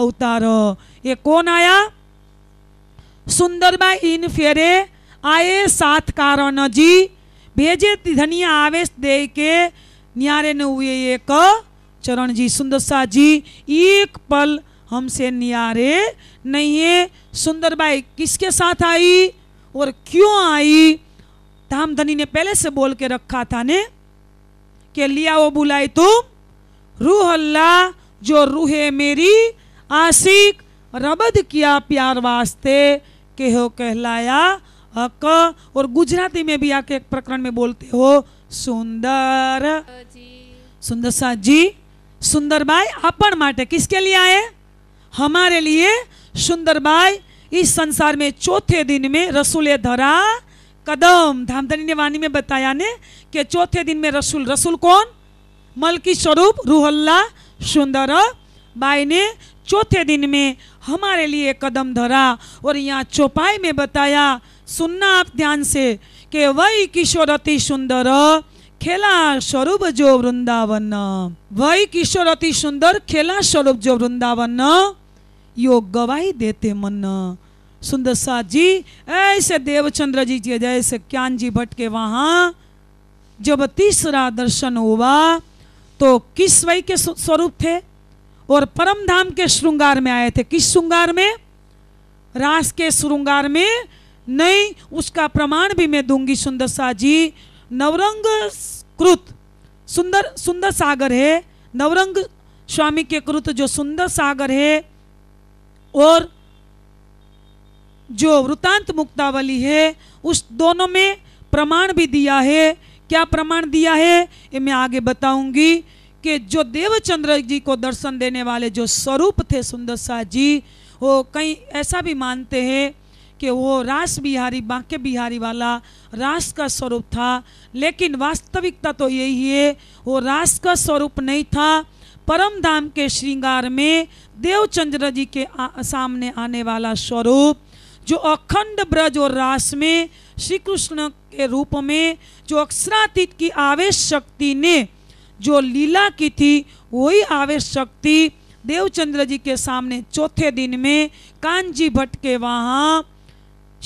अवतार ये कौन आया सुंदरबाई इन फेरे आए सात कारण जी भेजे धनिया आवेश दे के न्यारे न हुए एक चरण जी सुंदर शाह जी एक पल हमसे न्यारे नहीं है सुंदरबाई किसके साथ आई और क्यों आई धामधनी ने पहले से बोल के रखा था ने कि लिया वो बुलाई तुम रूह अल्लाह जो रूहे मेरी आशिक रबद किया प्यार वास्ते के हो कहलाया हक और गुजराती में भी आके एक प्रकरण में बोलते हो सुंदर सुंदर सा जी सुंदर बाई अपन माटे किसके लिए आए हमारे लिए सुंदर भाई इस संसार में चौथे दिन में रसूले धरा कदम धामधनी ने वाणी में बताया ने कि चौथे दिन में रसूल रसूल कौन मलकी स्वरूप रूहल्ला सुंदर बाई ने चौथे दिन में हमारे लिए कदम धरा और यहाँ चौपाई में बताया सुनना आप ध्यान से कि वही किशोर अति सुंदर खेला स्वरूप जो वृंदावन वही किशोर अति सुंदर खेला स्वरूप जो वृंदावन यो गवाही देते मन सुंदर सा जी ऐसे देवचंद्र जी जी जैसे क्या जी भट्ट के वहां जब तीसरा दर्शन हुआ तो किस वही के स्वरूप थे और परम धाम के श्रृंगार में आए थे किस श्रृंगार में रास के श्रृंगार में नहीं उसका प्रमाण भी मैं दूंगी सुंदर शाह जी नवरंग कृत सुंदर सुंदर सागर है नवरंग स्वामी के कृत जो सुंदर सागर है और जो वृतांत मुक्तावली है उस दोनों में प्रमाण भी दिया है क्या प्रमाण दिया है ये मैं आगे बताऊंगी कि जो देवचंद्र जी को दर्शन देने वाले जो स्वरूप थे सुंदर शाह जी वो कहीं ऐसा भी मानते हैं कि वो रास बिहारी बांके बिहारी वाला रास का स्वरूप था लेकिन वास्तविकता तो यही है वो रास का स्वरूप नहीं था परम धाम के श्रृंगार में देवचंद्र जी के आ, सामने आने वाला स्वरूप जो अखंड ब्रज और रास में श्री कृष्ण के रूप में जो अक्षरातीत की आवेश शक्ति ने जो लीला की थी वही आवेश शक्ति देवचंद्र जी के सामने चौथे दिन में कांजी भट्ट के वहाँ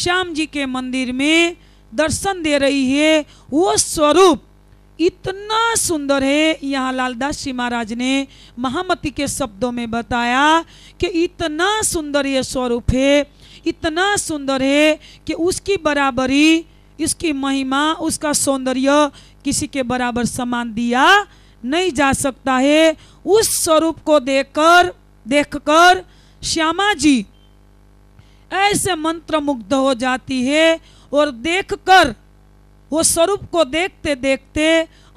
श्याम जी के मंदिर में दर्शन दे रही है वो स्वरूप इतना सुंदर है यहाँ लालदास जी महाराज ने महामती के शब्दों में बताया कि इतना सुंदर ये स्वरूप है इतना सुंदर है कि उसकी बराबरी इसकी महिमा उसका सौंदर्य किसी के बराबर समान दिया नहीं जा सकता है उस स्वरूप को देखकर देखकर श्यामा जी ऐसे मंत्र मुग्ध हो जाती है और देखकर वो स्वरूप को देखते देखते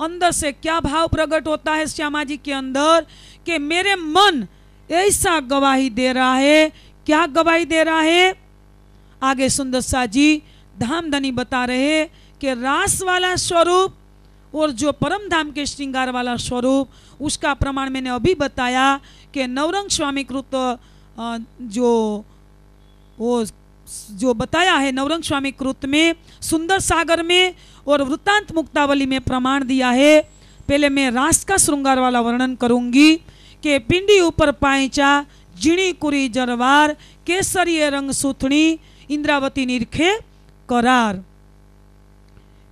अंदर से क्या भाव प्रकट होता है श्यामा जी के अंदर कि मेरे मन ऐसा गवाही दे रहा है क्या गवाही दे रहा है आगे सुंदर शाह जी धाम धनी बता रहे कि रास वाला स्वरूप और जो परम धाम के श्रृंगार वाला स्वरूप उसका प्रमाण मैंने अभी बताया कि नवरंग स्वामी कृत जो वो जो बताया है नवरंग स्वामी कृत में सुंदर सागर में और वृत्तांत मुक्तावली में प्रमाण दिया है पहले मैं रास का श्रृंगार वाला वर्णन करूंगी कि पिंडी ऊपर पाइचा झीणी कुरी जरवार केसरी रंग सुथणी इंद्रावती निरखे करार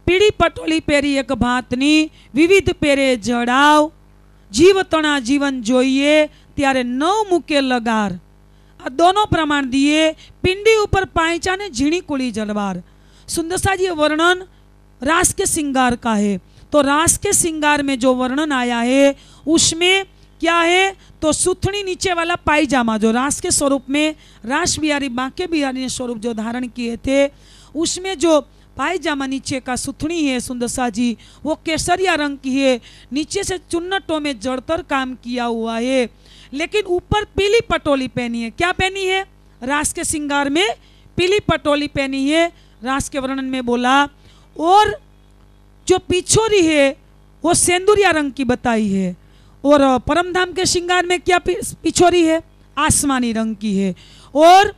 पीढ़ी पटोली पेरी एक भातनी विविध पेरे जड़ाव जीवतना जीवन जोइए त्यारे नव मुके लगार आ दोनों प्रमाण दिए पिंडी पर पाइचा ने झीणी कूड़ी जलवार सुंदरसा जी वर्णन रास के श्रृंगार का है तो रास के श्रृंगार में जो वर्णन आया है उसमें क्या है तो सुथनी नीचे वाला पायजामा जो रास के स्वरूप में रास बिहारी बांके बिहारी ने स्वरूप जो धारण किए थे उसमें जो पायजामा नीचे का सुथनी है सुंदरसा जी वो केसरिया रंग की है नीचे से चुन्नटों में जड़तर काम किया हुआ है लेकिन ऊपर पीली पटोली पहनी है क्या पहनी है रास के श्रृंगार में पीली पटोली पहनी है रास के वर्णन में बोला और जो पिछोरी है वो सेंदुरिया रंग की बताई है और परमधाम के श्रृंगार में क्या पिछोरी है आसमानी रंग की है और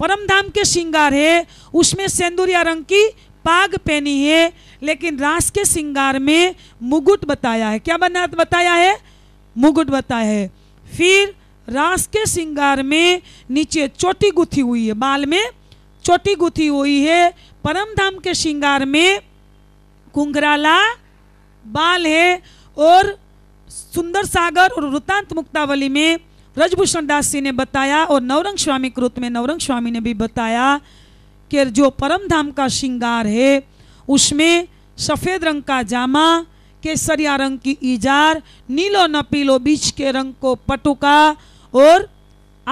परमधाम के श्रृंगार है उसमें सेंदुरिया रंग की पाग पहनी है लेकिन रास के श्रृंगार में मुगुट बताया है क्या बना बताया है मुगुट बताया है फिर रास के श्रृंगार में नीचे चोटी गुथी हुई है बाल में चोटी गुथी हुई है परम धाम के श्रृंगार में कुंगराला बाल है और सुंदर सागर और वृतांत मुक्तावली में रजभूषण दास जी ने बताया और नवरंग स्वामी कृत में नवरंग स्वामी ने भी बताया कि जो परम धाम का श्रृंगार है उसमें सफ़ेद रंग का जामा केसरिया रंग की इजार नीलो न पीलो बीच के रंग को पटुका और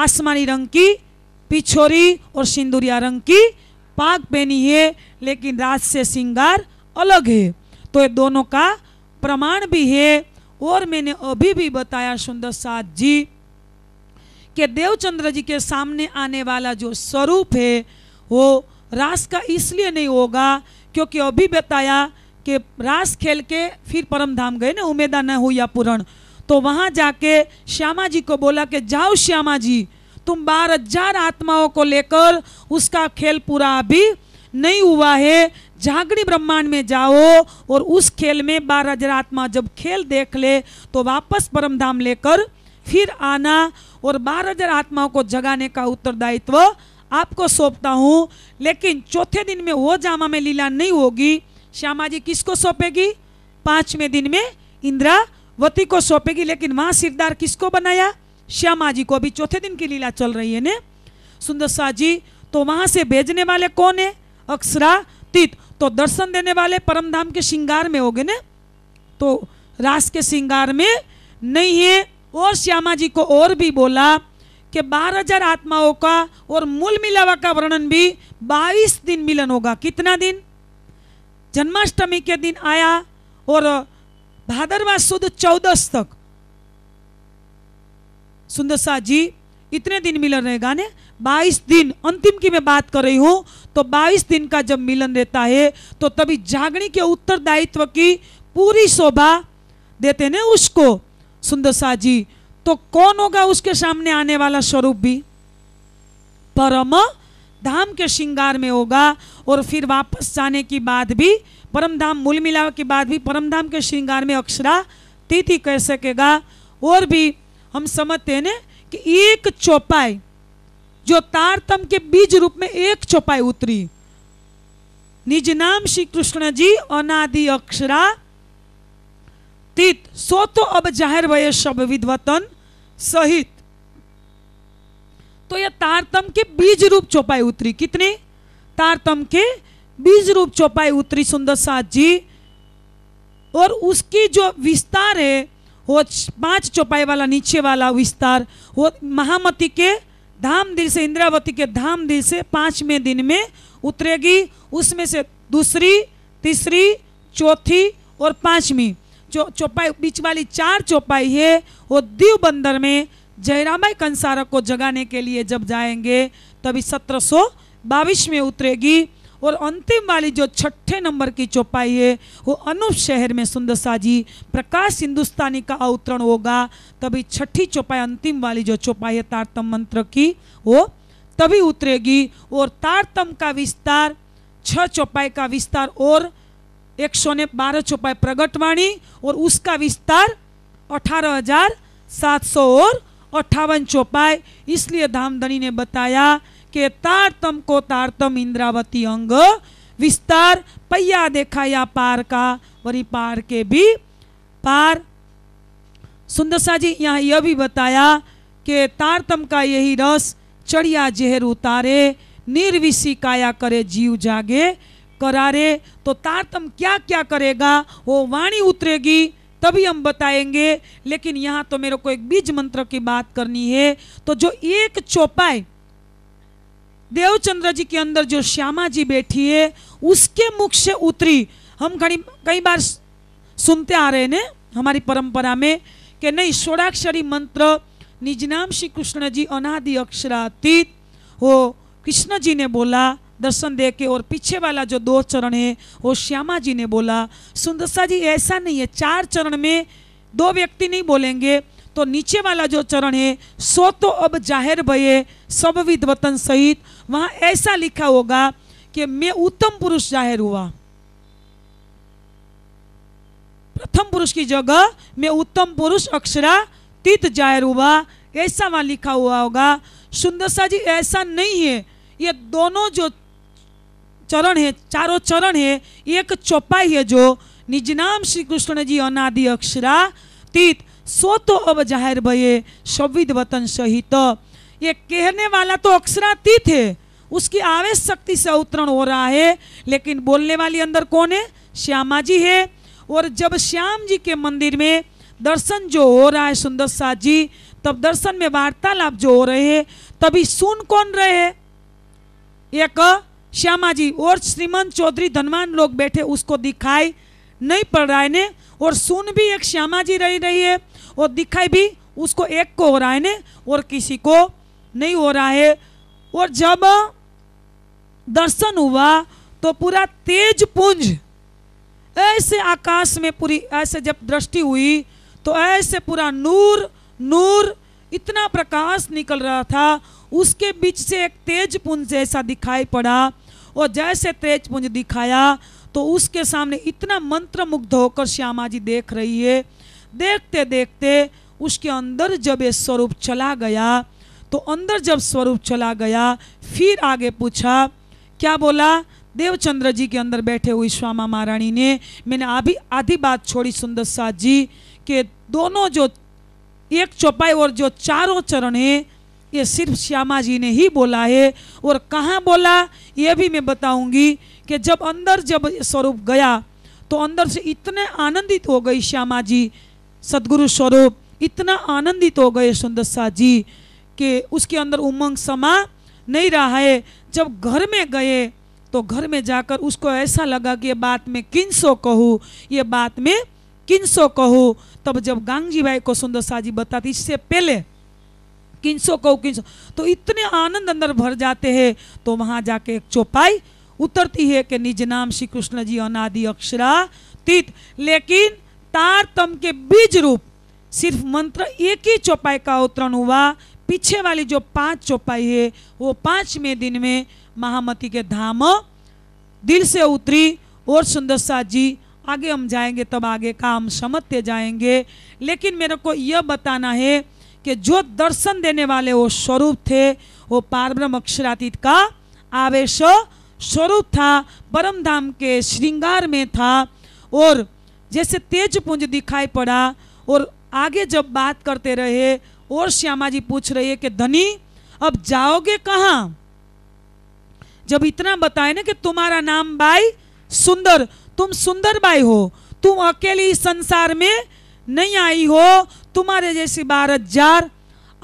आसमानी रंग की पिछोरी और सिंदूरिया रंग की पाग पहनी है लेकिन राज से श्रृंगार अलग है तो ये दोनों का प्रमाण भी है और मैंने अभी भी बताया सुंदर साथ जी के देवचंद्र जी के सामने आने वाला जो स्वरूप है वो रास का इसलिए नहीं होगा क्योंकि अभी बताया कि रास खेल के फिर परम धाम गए ना उमेदा न हो या पूर्ण तो वहाँ जाके श्यामा जी को बोला कि जाओ श्यामा जी तुम बारह हजार आत्माओं को लेकर उसका खेल पूरा अभी नहीं हुआ है झांकड़ी ब्रह्मांड में जाओ और उस खेल में बारह हजार आत्मा जब खेल देख ले तो वापस परम धाम लेकर फिर आना और बारह हजार आत्माओं को जगाने का उत्तरदायित्व आपको सौंपता हूँ लेकिन चौथे दिन में वो जामा में लीला नहीं होगी श्यामा जी किसको सौंपेगी पांचवें दिन में इंद्रावती को सौंपेगी लेकिन वहां सिरदार किसको बनाया श्यामा जी को अभी चौथे दिन की लीला चल रही है ने सुंदर शाह जी तो वहां से भेजने वाले कौन है अक्षरातीत तो दर्शन देने वाले परम धाम के श्रृंगार में हो गए ना तो रास के श्रृंगार में नहीं है और श्यामा जी को और भी बोला कि 12000 आत्माओं का और मूल मिलावा का वर्णन भी 22 दिन मिलन होगा कितना दिन जन्माष्टमी के दिन आया और भादरवा शुद्ध चौदस तक सुंदर शाह जी इतने दिन मिलन रहेगा ना 22 दिन अंतिम की मैं बात कर रही हूँ तो 22 दिन का जब मिलन रहता है तो तभी जागणी के उत्तरदायित्व की पूरी शोभा देते ना उसको सुंदर शाह जी तो कौन होगा उसके सामने आने वाला स्वरूप भी परम धाम के श्रृंगार में होगा और फिर वापस जाने की बाद भी परम धाम मूल मिलाव की बाद भी परम धाम के श्रृंगार में अक्षरा तिथि कह सकेगा और भी हम समझते हैं ना कि एक चौपाई जो तारतम के बीज रूप में एक चौपाई उतरी निज नाम श्री कृष्ण जी अनादि अक्षरा तीत सो तो अब जाहिर वय शब विद्वतन सहित तो यह तारतम के बीज रूप चौपाई उतरी कितने तारतम के बीज रूप चौपाई उतरी सुंदर साथ जी और उसकी जो विस्तार है वो पांच चौपाई वाला नीचे वाला विस्तार वो महामती के धाम दिल से इंद्रावती के धाम दिल से पांचवें दिन में उतरेगी उसमें से दूसरी तीसरी चौथी और पांचवी जो चौपाई बीच वाली चार चौपाई है वो दीव बंदर में जयरामाई कंसारक को जगाने के लिए जब जाएंगे तभी सत्रह सौ बाईस में उतरेगी और अंतिम वाली जो छठे नंबर की चौपाई है वो अनूप शहर में सुंदरसा जी प्रकाश हिंदुस्तानी का अवतरण होगा तभी छठी चौपाई अंतिम वाली जो चौपाई है तारतम मंत्र की वो तभी उतरेगी और तारतम का विस्तार छह चौपाई का विस्तार और एक सौ ने बारह चौपाई प्रगटवाणी और उसका विस्तार अठारह हजार सात सौ और अट्ठावन चौपाई इसलिए धामधनी ने बताया के तारतम को तारतम इंद्रावती अंग विस्तार पहिया या पार का वरी पार के भी पार सुंदर सा जी यहाँ यह भी बताया कि तारतम का यही रस चढ़िया जहर उतारे निर्विशी काया करे जीव जागे करारे तो तारतम क्या क्या करेगा वो वाणी उतरेगी तभी हम बताएंगे लेकिन यहाँ तो मेरे को एक बीज मंत्र की बात करनी है तो जो एक चौपाई देवचंद्र जी के अंदर जो श्यामा जी बैठी है उसके मुख से उतरी हम कहीं कई बार सुनते आ रहे हैं हमारी परंपरा में कि नहीं षोड़ाक्षरी मंत्र निज नाम श्री कृष्ण जी अनादि अक्षरातीत हो कृष्ण जी ने बोला दर्शन दे के और पीछे वाला जो दो चरण है वो श्यामा जी ने बोला सुंदरसा जी ऐसा नहीं है चार चरण में दो व्यक्ति नहीं बोलेंगे तो नीचे वाला जो चरण है सो तो अब जाहिर भये सब वतन सहित वहां ऐसा लिखा होगा कि मैं उत्तम पुरुष जाहिर हुआ प्रथम पुरुष की जगह मैं उत्तम पुरुष अक्षरा तीत जाहिर हुआ ऐसा वहां लिखा हुआ होगा सुंदरसा जी ऐसा नहीं है ये दोनों जो चरण है चारों चरण है एक चौपाई है जो निज नाम श्री कृष्ण जी अनादि अक्षरा तीत सो तो अब जाहिर भये सविध वतन तो ये कहने वाला तो अक्षराती थे उसकी आवेश शक्ति से अवतरण हो रहा है लेकिन बोलने वाली अंदर कौन है श्यामा जी है और जब श्याम जी के मंदिर में दर्शन जो हो रहा है सुंदर शाह जी तब दर्शन में वार्तालाप जो हो रहे हैं तभी सुन कौन रहे है एक श्यामा जी और श्रीमंत चौधरी धनवान लोग बैठे उसको दिखाई नहीं पड़ रहा है ने और सुन भी एक श्यामा जी रही रही है और दिखाई भी उसको एक को हो रहा है ने और किसी को नहीं हो रहा है और जब दर्शन हुआ तो पूरा तेज पुंज ऐसे आकाश में पूरी ऐसे जब दृष्टि हुई तो ऐसे पूरा नूर नूर इतना प्रकाश निकल रहा था उसके बीच से एक तेज पुंज जैसा दिखाई पड़ा और जैसे तेज पुंज दिखाया तो उसके सामने इतना मंत्र मुग्ध होकर श्यामा जी देख रही है देखते देखते उसके अंदर जब ये स्वरूप चला गया तो अंदर जब स्वरूप चला गया फिर आगे पूछा क्या बोला देवचंद्र जी के अंदर बैठे हुए श्यामा महारानी ने मैंने अभी आधी बात छोड़ी सुंदर साहद जी के दोनों जो एक चौपाई और जो चारों चरण है ये सिर्फ श्यामा जी ने ही बोला है और कहाँ बोला ये भी मैं बताऊंगी कि जब अंदर जब स्वरूप गया तो अंदर से इतने आनंदित हो गई श्यामा जी सदगुरु स्वरूप इतना आनंदित हो गए सुंदर शाह जी कि उसके अंदर उमंग समा नहीं रहा है जब घर में गए तो घर में जाकर उसको ऐसा लगा कि ये बात में किन सो कहूँ ये बात में किन सो कहूँ तब जब गांगजी भाई को सुंदर शाह जी बताते इससे पहले किन सो कहूँ किन सो तो इतने आनंद अंदर भर जाते हैं तो वहाँ जाके एक चौपाई उतरती है कि निज नाम श्री कृष्ण जी अनादि अक्षरा तीत लेकिन तारतम के बीज रूप सिर्फ मंत्र एक ही चौपाई का उत्तरण हुआ पीछे वाली जो पांच चौपाई है वो पांचवें दिन में महामती के धाम दिल से उतरी और सुंदर साह जी आगे हम जाएंगे तब आगे का हम समझते जाएंगे लेकिन मेरे को यह बताना है कि जो दर्शन देने वाले वो स्वरूप थे वो पार्ब्रम अक्षरातीत का आवेश स्वरूप था परम धाम के श्रृंगार में था और जैसे तेज पुंज दिखाई पड़ा और आगे जब बात करते रहे और श्यामा जी पूछ रही है कि धनी अब जाओगे कहा जब इतना बताए ना कि तुम्हारा नाम बाई सुंदर तुम सुंदर बाई हो तुम अकेली संसार में नहीं आई हो तुम्हारे जैसी बारह हजार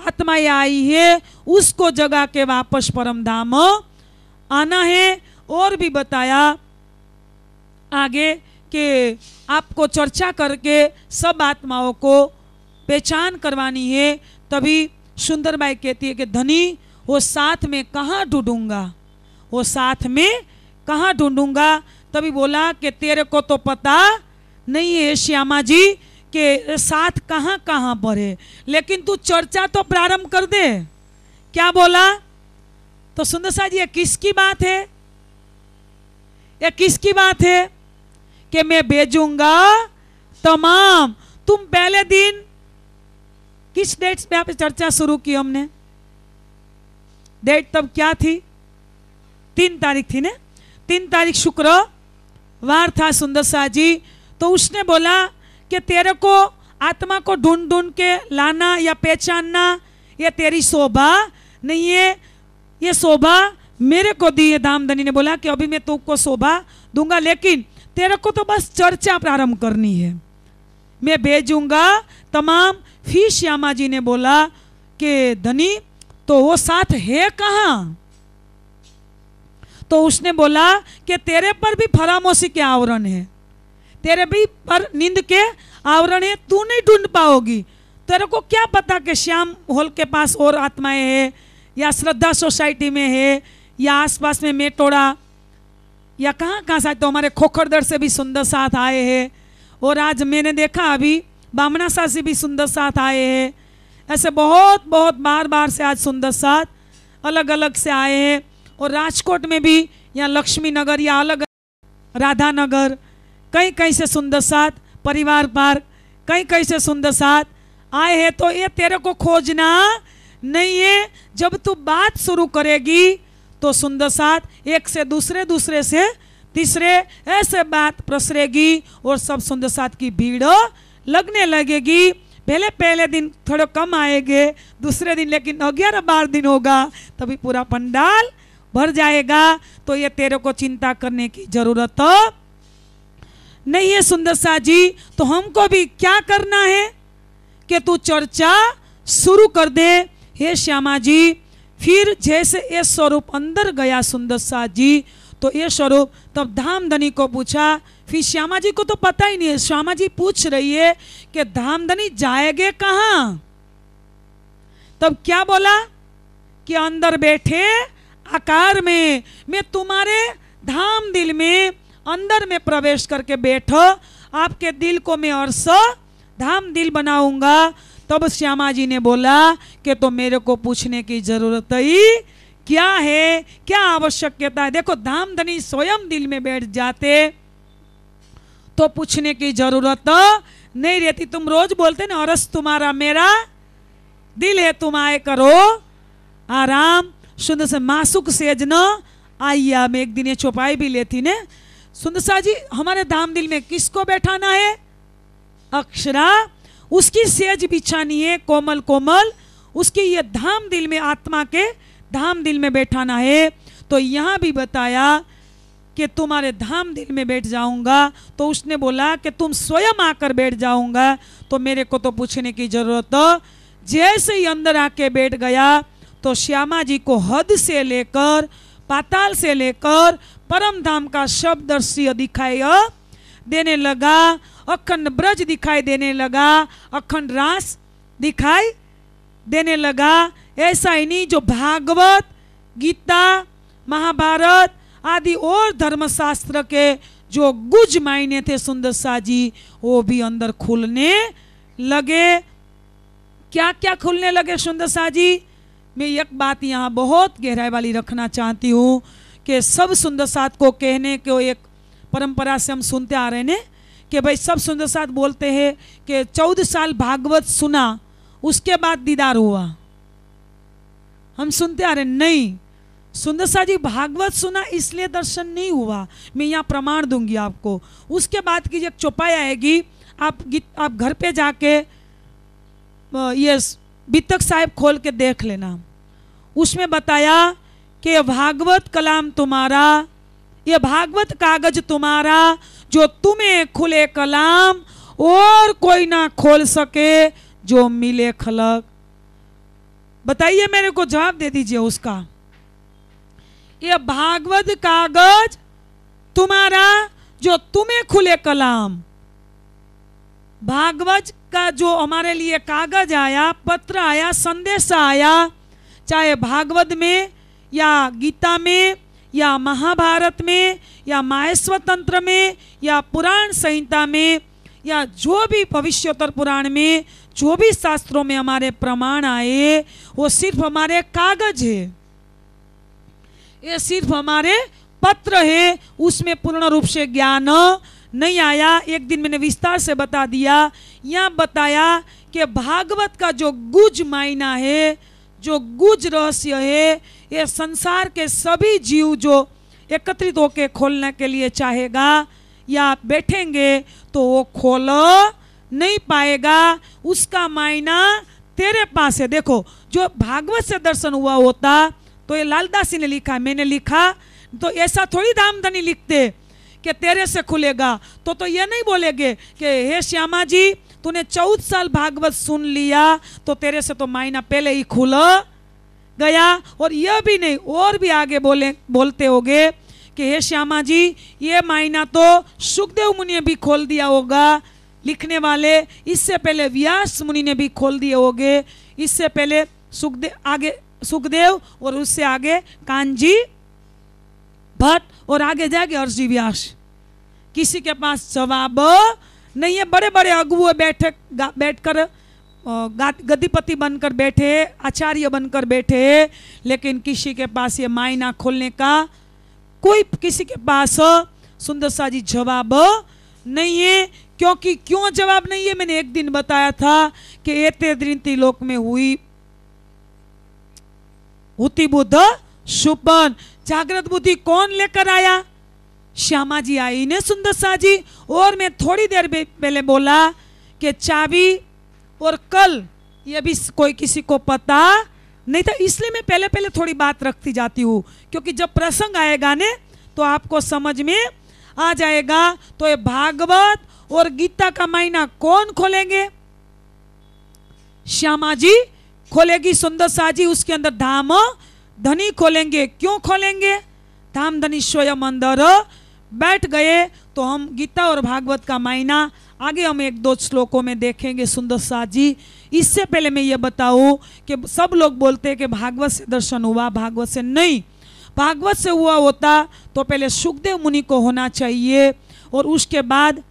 आत्माएं आई है उसको जगा के वापस परम धाम आना है और भी बताया आगे के आपको चर्चा करके सब आत्माओं को पहचान करवानी है तभी सुंदर बाई कहती है कि धनी वो साथ में कहाँ ढूंढूंगा वो साथ में कहाँ ढूंढूंगा तभी बोला कि तेरे को तो पता नहीं है श्यामा जी के साथ कहाँ कहाँ पर है लेकिन तू चर्चा तो प्रारंभ कर दे क्या बोला तो सुंदर साहब ये किसकी बात है ये किसकी बात है कि मैं भेजूंगा तमाम तुम पहले दिन किस डेट्स पे आप चर्चा शुरू की हमने डेट तब क्या थी तीन तारीख थी ने तीन तारीख शुक्र वार था सुंदर शाह जी तो उसने बोला कि तेरे को आत्मा को ढूंढ ढूंढ के लाना या पहचानना ये तेरी शोभा नहीं है ये शोभा मेरे को दी है दामदनी ने बोला कि अभी मैं तुमको शोभा दूंगा लेकिन तेरे को तो बस चर्चा प्रारंभ करनी है मैं भेजूंगा तमाम फिर श्यामा जी ने बोला कि धनी तो वो साथ है कहा तो उसने बोला कि तेरे पर भी फरामोशी के आवरण है तेरे भी पर नींद के आवरण है तू नहीं ढूंढ पाओगी तेरे को क्या पता कि श्याम होल के पास और आत्माएं है या श्रद्धा सोसाइटी में है या आसपास में मेटोड़ा या कहाँ कहाँ से आए तो हमारे खोखरदर से भी सुंदर साथ आए हैं और आज मैंने देखा अभी बामना साथ से भी सुंदर साथ आए हैं ऐसे बहुत बहुत बार बार से आज सुंदर साथ अलग अलग से आए हैं और राजकोट में भी या लक्ष्मी नगर या अलग राधा नगर कहीं कहीं से सुंदर साथ परिवार पार्क कहीं कहीं से सुंदर साथ आए हैं तो ये तेरे को खोजना नहीं है जब तू बात शुरू करेगी तो सुंदर साथ एक से दूसरे दूसरे से तीसरे ऐसे बात प्रसरेगी और सब सुंदर साथ की भीड़ लगने लगेगी पहले पहले दिन थोड़े कम आएंगे दूसरे दिन लेकिन ग्यारह बारह दिन होगा तभी पूरा पंडाल भर जाएगा तो ये तेरे को चिंता करने की जरूरत नहीं है सुंदर शाह जी तो हमको भी क्या करना है कि तू चर्चा शुरू कर दे हे श्यामा जी फिर जैसे ये स्वरूप अंदर गया सुंदर शाह जी तो ये स्वरूप तब धाम धनी को पूछा फिर श्यामा जी को तो पता ही नहीं है श्यामा जी पूछ रही है कि धाम धनी जाएंगे कहा तब क्या बोला कि अंदर बैठे आकार में मैं तुम्हारे धाम दिल में अंदर में प्रवेश करके बैठो आपके दिल को मैं और धाम दिल बनाऊंगा तब श्यामा जी ने बोला कि तो मेरे को पूछने की जरूरत ही क्या है क्या आवश्यकता है देखो धाम धनी स्वयं दिल में बैठ जाते तो पूछने की जरूरत नहीं रहती तुम रोज बोलते ना अरस तुम्हारा मेरा दिल है तुम आए करो आराम सुंदर से मासुक न आइया मैं एक दिन ये चौपाई भी लेती ने सुंदर जी हमारे धाम दिल में किसको बैठाना है अक्षरा उसकी सेज बिछानी है कोमल कोमल उसकी ये धाम दिल में आत्मा के धाम दिल में बैठाना है तो यहाँ भी बताया कि तुम्हारे धाम दिल में बैठ जाऊंगा तो उसने बोला कि तुम स्वयं आकर बैठ जाऊंगा तो मेरे को तो पूछने की ज़रूरत जैसे ही अंदर आके बैठ गया तो श्यामा जी को हद से लेकर पाताल से लेकर परम धाम का शब्द दिखाई देने लगा अखंड ब्रज दिखाई देने लगा अखंड रास दिखाई देने लगा ऐसा ही नहीं जो भागवत गीता महाभारत आदि और धर्मशास्त्र के जो गुज मायने थे सुंदर शाह जी वो भी अंदर खुलने लगे क्या क्या खुलने लगे सुंदर शाह जी मैं एक बात यहाँ बहुत गहराई वाली रखना चाहती हूँ कि सब सुंदर साथ को कहने को एक परंपरा से हम सुनते आ रहे हैं कि भाई सब सुंदर साथ बोलते हैं कि चौदह साल भागवत सुना उसके बाद दीदार हुआ हम सुनते आ रहे नहीं सुंदर साह जी भागवत सुना इसलिए दर्शन नहीं हुआ मैं यहाँ प्रमाण दूंगी आपको उसके बाद की जब चौपाई आएगी आप आप घर पे जाके ये बीतक साहेब खोल के देख लेना उसमें बताया कि भागवत कलाम तुम्हारा ये भागवत कागज तुम्हारा जो तुम्हें खुले कलाम और कोई ना खोल सके जो मिले खलक बताइए मेरे को जवाब दे दीजिए उसका ये भागवत कागज तुम्हारा जो तुम्हें खुले कलाम भागवत का जो हमारे लिए कागज आया पत्र आया संदेश आया चाहे भागवत में या गीता में या महाभारत में या माहेश्वर तंत्र में या पुराण संहिता में या जो भी भविष्योत्तर पुराण में जो भी शास्त्रों में हमारे प्रमाण आए वो सिर्फ हमारे कागज है ये सिर्फ हमारे पत्र है उसमें पूर्ण रूप से ज्ञान नहीं आया एक दिन मैंने विस्तार से बता दिया यहाँ बताया कि भागवत का जो गुज मायना है जो गुज रहस्य है ये संसार के सभी जीव जो एकत्रित होकर खोलने के लिए चाहेगा या बैठेंगे तो वो खोल नहीं पाएगा उसका मायना तेरे पास है देखो जो भागवत से दर्शन हुआ होता तो ये लालदासी ने लिखा मैंने लिखा तो ऐसा थोड़ी धामधनी लिखते कि तेरे से खुलेगा तो तो ये नहीं बोलेगे कि हे श्यामा जी तूने चौदह साल भागवत सुन लिया तो तेरे से तो मायना पहले ही खुल गया और यह भी नहीं और भी आगे बोले बोलते होगे कि हे श्यामा जी ये मायना तो सुखदेव मुनि ने भी खोल दिया होगा लिखने वाले इससे पहले व्यास मुनि ने भी खोल दिए होंगे इससे पहले सुखदेव आगे सुखदेव और उससे आगे कांजी भट्ट और आगे जाएगी अर्जी व्यास किसी के पास जवाब नहीं ये बड़े बड़े अगुए बैठे बैठ बैठकर गतिपति बनकर बैठे आचार्य बनकर बैठे लेकिन किसी के पास ये मायना खोलने का कोई किसी के पास सुंदर सा जी जवाब नहीं है क्योंकि क्यों जवाब नहीं है मैंने एक दिन बताया था कि एते लोक में हुई हुती बुद्ध सुपन जागृत बुद्धि कौन लेकर आया श्यामा जी आई ने सुंदर शाह जी और मैं थोड़ी देर पहले बोला कि चाबी और कल ये भी कोई किसी को पता नहीं था इसलिए मैं पहले पहले थोड़ी बात रखती जाती हूँ क्योंकि जब प्रसंग आएगा ने तो आपको समझ में आ जाएगा तो ये भागवत और गीता का मायना कौन खोलेंगे श्यामा जी खोलेगी सुंदर शाह जी उसके अंदर धाम धनी खोलेंगे क्यों खोलेंगे धाम धनी स्वयं अंदर बैठ गए तो हम गीता और भागवत का मायना आगे हम एक दो श्लोकों में देखेंगे सुंदर शाह जी इससे पहले मैं ये बताऊँ कि सब लोग बोलते हैं कि भागवत से दर्शन हुआ भागवत से नहीं भागवत से हुआ होता तो पहले सुखदेव मुनि को होना चाहिए और उसके बाद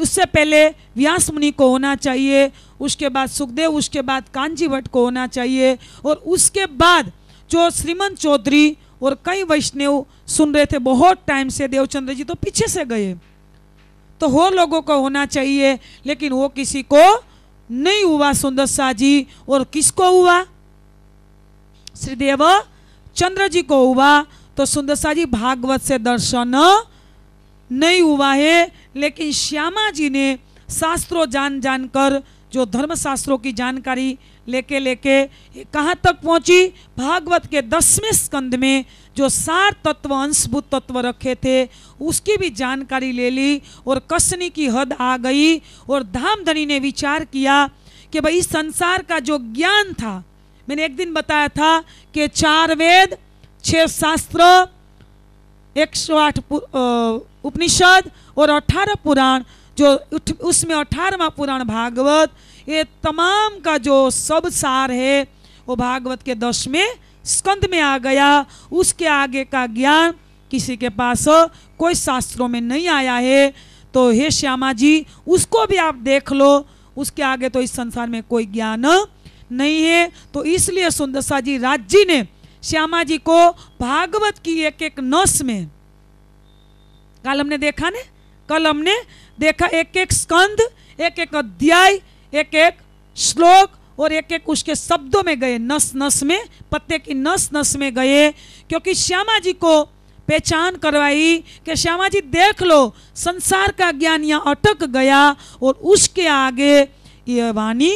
उससे पहले व्यास मुनि को होना चाहिए उसके बाद सुखदेव उसके बाद कांजी भट्ट को होना चाहिए और उसके बाद जो श्रीमंत चौधरी और कई वैष्णव सुन रहे थे बहुत टाइम से देवचंद्र जी तो पीछे से गए तो हो लोगों को होना चाहिए लेकिन वो किसी को नहीं हुआ सुंदर शाह जी और किसको हुआ श्रीदेव चंद्र जी को हुआ तो सुंदर शाह जी भागवत से दर्शन नहीं हुआ है लेकिन श्यामा जी ने शास्त्रों जान जानकर जो धर्म शास्त्रों की जानकारी लेके लेके कहाँ तक पहुँची भागवत के दसवें स्कंद में जो सार तत्व अंशभूत तत्व रखे थे उसकी भी जानकारी ले ली और कसनी की हद आ गई और धामधनी ने विचार किया कि भाई संसार का जो ज्ञान था मैंने एक दिन बताया था कि चार वेद छः शास्त्र एक सौ आठ उपनिषद और अठारह पुराण जो उसमें अठारहवा पुराण भागवत ये तमाम का जो सब सार है वो भागवत के दसवें स्कंद में आ गया उसके आगे का ज्ञान किसी के पास कोई शास्त्रों में नहीं आया है तो हे श्यामा जी उसको भी आप देख लो उसके आगे तो इस संसार में कोई ज्ञान नहीं है तो इसलिए सुंदरसा जी राज जी ने श्यामा जी को भागवत की एक एक नस में कल हमने देखा ने कल हमने देखा एक एक स्कंद एक एक अध्याय एक एक श्लोक और एक एक उसके शब्दों में गए नस नस में पत्ते की नस नस में गए क्योंकि श्यामा जी को पहचान करवाई कि श्यामा जी देख लो संसार का ज्ञान यहाँ अटक गया और उसके आगे ये वाणी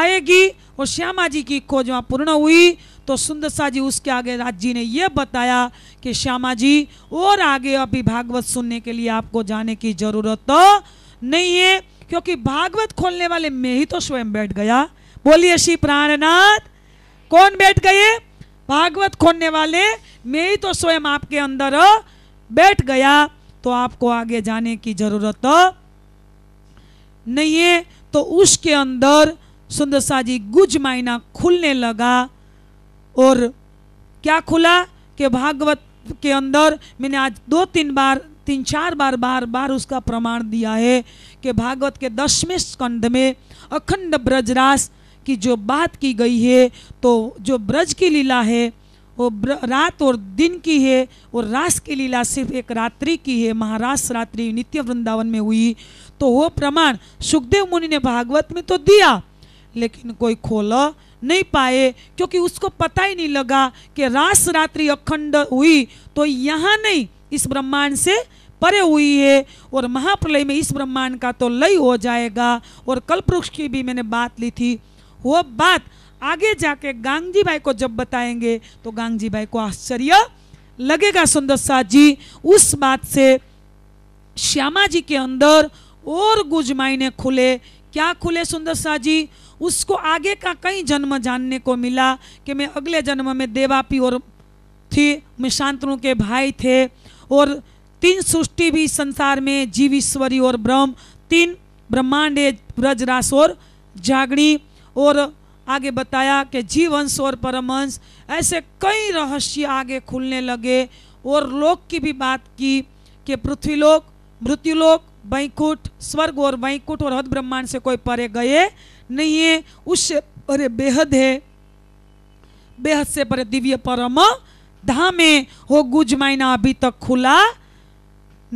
आएगी और श्यामा जी की खोज वहाँ पूर्ण हुई तो सुंदरसा जी उसके आगे राज जी ने यह बताया कि श्यामा जी और आगे अभी भागवत सुनने के लिए आपको जाने की जरूरत तो नहीं है क्योंकि भागवत खोलने वाले मैं ही तो स्वयं बैठ गया बोलिए श्री प्राणनाथ कौन बैठ गए भागवत खोलने वाले मैं ही तो स्वयं आपके अंदर बैठ गया तो आपको आगे जाने की जरूरत नहीं है तो उसके अंदर सुंदर साजी गुज मायना खुलने लगा और क्या खुला कि भागवत के अंदर मैंने आज दो तीन बार तीन चार बार बार बार उसका प्रमाण दिया है के भागवत के दसवें स्कंध में अखंड ब्रजरास की जो बात की गई है तो जो ब्रज की लीला है वो रात और दिन की है और रास की लीला सिर्फ एक रात्रि की है महारास रात्रि नित्य वृंदावन में हुई तो वो प्रमाण सुखदेव मुनि ने भागवत में तो दिया लेकिन कोई खोल नहीं पाए क्योंकि उसको पता ही नहीं लगा कि रास रात्रि अखंड हुई तो यहाँ नहीं इस ब्रह्मांड से परे हुई है और महाप्रलय में इस ब्रह्मांड का तो लय हो जाएगा और कल्पवृक्ष की भी मैंने बात ली थी वो बात आगे जाके गांगजी भाई को जब बताएंगे तो गांगजी भाई को आश्चर्य लगेगा सुंदर साहब जी उस बात से श्यामा जी के अंदर और गुज मायने खुले क्या खुले सुंदर शाह जी उसको आगे का कई जन्म जानने को मिला कि मैं अगले जन्म में देवापी और थी मैं शांतनु के भाई थे और तीन सृष्टि भी संसार में जीवीश्वरी और ब्रह्म तीन ब्रह्मांड है ब्रजरास और जागड़ी और आगे बताया कि जीवंश और परमंश ऐसे कई रहस्य आगे खुलने लगे और लोक की भी बात की कि पृथ्वीलोक मृत्युलोक वैकुंठ स्वर्ग और वैकुंठ और हद ब्रह्मांड से कोई परे गए नहीं है उससे परे बेहद है बेहद से परे दिव्य परम धाम है गुज गुजमाइना अभी तक खुला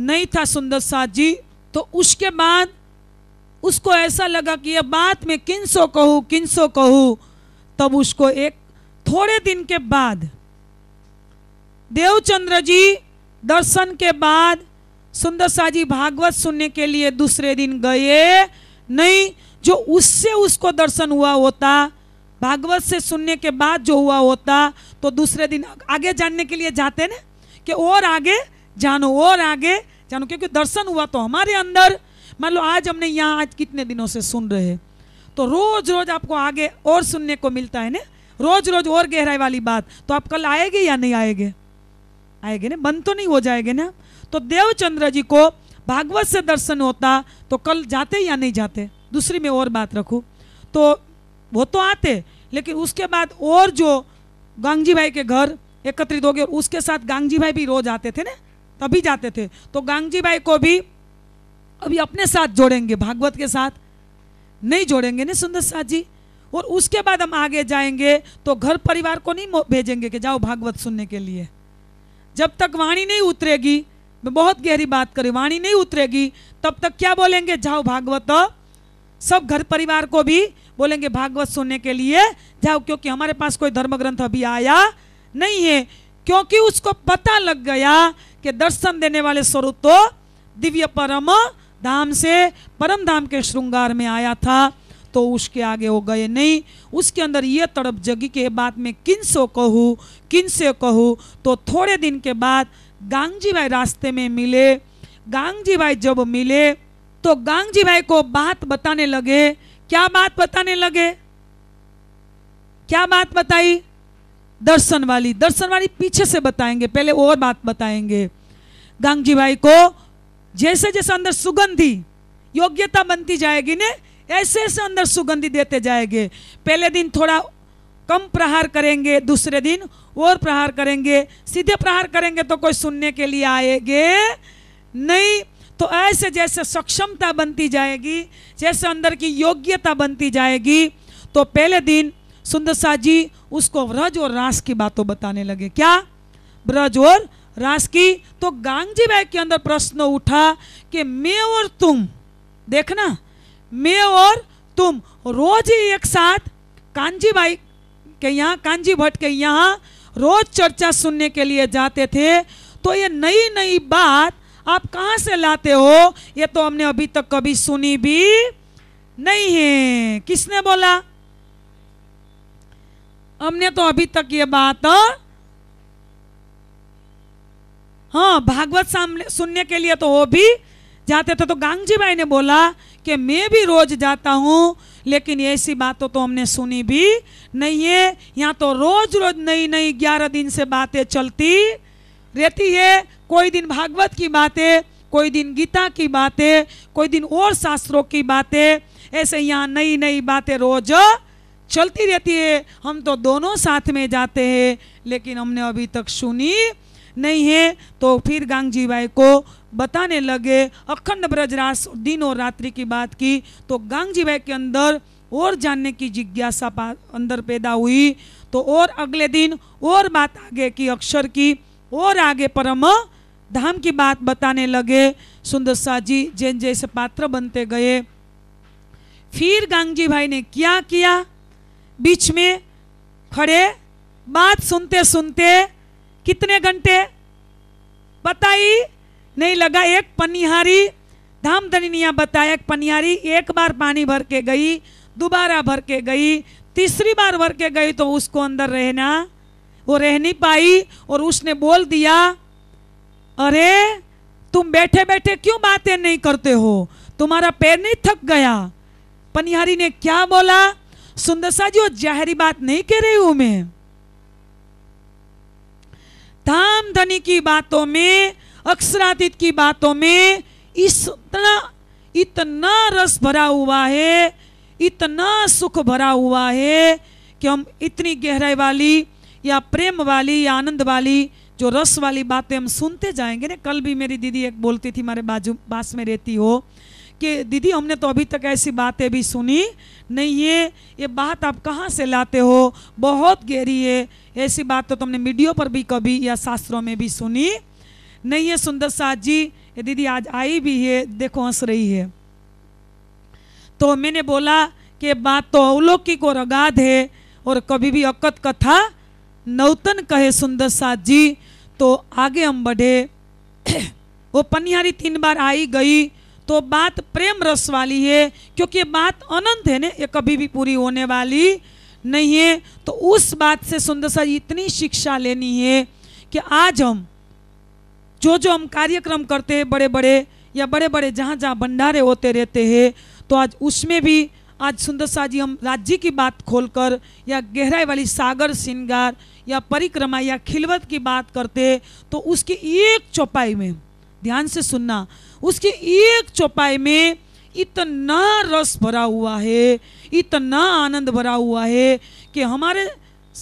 नहीं था सुंदर साथ जी तो उसके बाद उसको ऐसा लगा कि ये बात मैं किन सो कहूँ किन सो कहूँ तब उसको एक थोड़े दिन के बाद देवचंद्र जी दर्शन के बाद सुंदर जी भागवत सुनने के लिए दूसरे दिन गए नहीं जो उससे उसको दर्शन हुआ होता भागवत से सुनने के बाद जो हुआ होता तो दूसरे दिन आगे जानने के लिए जाते ना कि और आगे जानो और आगे जानो क्योंकि दर्शन हुआ तो हमारे अंदर मान लो आज हमने यहाँ आज कितने दिनों से सुन रहे हैं तो रोज रोज आपको आगे और सुनने को मिलता है ना रोज रोज और गहराई वाली बात तो आप कल आएंगे या नहीं आएंगे आएंगे ना बंद तो नहीं हो जाएंगे ना तो देवचंद्र जी को भागवत से दर्शन होता तो कल जाते या नहीं जाते दूसरी में और बात रखूँ तो वो तो आते लेकिन उसके बाद और जो गांगजी भाई के घर एकत्रित हो गए उसके साथ गांगजी भाई भी रोज आते थे ना तभी जाते थे तो गांगजी भाई को भी अभी अपने साथ जोड़ेंगे भागवत के साथ नहीं जोड़ेंगे नहीं सुंदर साथ जी और उसके बाद हम आगे जाएंगे तो घर परिवार को नहीं भेजेंगे कि जाओ भागवत सुनने के लिए जब तक वाणी नहीं उतरेगी मैं बहुत गहरी बात करी वाणी नहीं उतरेगी तब तक क्या बोलेंगे जाओ भागवत सब घर परिवार को भी बोलेंगे भागवत सुनने के लिए जाओ क्योंकि हमारे पास कोई धर्म ग्रंथ अभी आया नहीं है क्योंकि उसको पता लग गया कि दर्शन देने वाले स्वरूप तो दिव्य परम धाम से परम धाम के श्रृंगार में आया था तो उसके आगे हो गए नहीं उसके अंदर ये तड़प जगी के बाद में किन से कहूँ किन से कहूँ तो थोड़े दिन के बाद गांगजी भाई रास्ते में मिले गांगजी भाई जब मिले तो गांगजी भाई को बात बताने लगे क्या बात बताने लगे क्या बात बताई दर्शन वाली दर्शन वाली पीछे से बताएंगे पहले और बात बताएंगे गांगजी भाई को जैसे जैसे अंदर सुगंधी योग्यता बनती जाएगी ने ऐसे ऐसे अंदर सुगंधी देते जाएंगे पहले दिन थोड़ा कम प्रहार करेंगे दूसरे दिन और प्रहार करेंगे सीधे प्रहार करेंगे तो कोई सुनने के लिए आएंगे नहीं तो ऐसे जैसे सक्षमता बनती जाएगी जैसे अंदर की योग्यता बनती जाएगी तो पहले दिन सुंदर शाह जी उसको व्रज और रास की बातों बताने लगे क्या ब्रज और रास की तो गांगजी बाई के अंदर प्रश्न उठा कि मैं और तुम देखना मैं और तुम रोज ही एक साथ कांजी बाई के यहाँ कांजी भट्ट के यहाँ रोज चर्चा सुनने के लिए जाते थे तो ये नई नई बात आप कहाँ से लाते हो ये तो हमने अभी तक कभी सुनी भी नहीं है किसने बोला हमने तो अभी तक ये बात हाँ? हाँ भागवत सामने सुनने के लिए तो वो भी जाते थे तो गांगजी भाई ने बोला कि मैं भी रोज जाता हूँ लेकिन ऐसी बातों तो हमने सुनी भी नहीं है यहाँ तो रोज रोज नई नई ग्यारह दिन से बातें चलती रहती है कोई दिन भागवत की बातें कोई दिन गीता की बातें कोई दिन और शास्त्रों की बातें ऐसे यहाँ नई नई बातें रोज़ चलती रहती है हम तो दोनों साथ में जाते हैं लेकिन हमने अभी तक सुनी नहीं है तो फिर गांगजी भाई को बताने लगे अखंड ब्रजरास दिन और रात्रि की बात की तो गांगजी भाई के अंदर और जानने की जिज्ञासा अंदर पैदा हुई तो और अगले दिन और बात आगे की अक्षर की और आगे परम धाम की बात बताने लगे सुंदर शाह जी जैन जैसे पात्र बनते गए फिर गांगजी भाई ने क्या किया बीच में खड़े बात सुनते सुनते कितने घंटे बताई नहीं लगा एक पनिहारी धाम धनिया बताया एक पनिहारी एक बार पानी भर के गई दोबारा भर के गई तीसरी बार भर के गई तो उसको अंदर रहना वो रह नहीं पाई और उसने बोल दिया अरे तुम बैठे बैठे क्यों बातें नहीं करते हो तुम्हारा पैर नहीं थक गया पनिहारी ने क्या बोला सुंदर सा जी वो जाहरी बात नहीं कह रही हूं मैं धाम धनी की बातों में अक्षरातीत की बातों में इस इतना इतना रस भरा हुआ है इतना सुख भरा हुआ है कि हम इतनी गहराई वाली या प्रेम वाली या आनंद वाली जो रस वाली बातें हम सुनते जाएंगे ना कल भी मेरी दीदी एक बोलती थी हमारे बाजू पास में रहती हो कि दीदी हमने तो अभी तक ऐसी बातें भी सुनी नहीं है ये बात आप कहाँ से लाते हो बहुत गहरी है ऐसी बात तो तुमने मीडियो पर भी कभी या शास्त्रों में भी सुनी नहीं है सुंदर साथ जी ये दीदी आज आई भी है देखो हंस रही है तो मैंने बोला कि बात तो अवलौकिक और अगाध है और कभी भी अकत कथा नौतन कहे सुंदर साथ जी तो आगे हम बढ़े वो पनिहारी तीन बार आई गई तो बात प्रेम रस वाली है क्योंकि बात अनंत है ना ये कभी भी पूरी होने वाली नहीं है तो उस बात से सुंदर सा इतनी शिक्षा लेनी है कि आज हम जो जो हम कार्यक्रम करते हैं बड़े बड़े या बड़े बड़े जहाँ जहाँ भंडारे होते रहते हैं तो आज उसमें भी आज सुंदर शाह जी हम राज्य की बात खोलकर या गहराई वाली सागर श्रृंगार या परिक्रमा या खिलवत की बात करते तो उसकी एक चौपाई में ध्यान से सुनना उसकी एक चौपाई में इतना रस भरा हुआ है इतना आनंद भरा हुआ है कि हमारे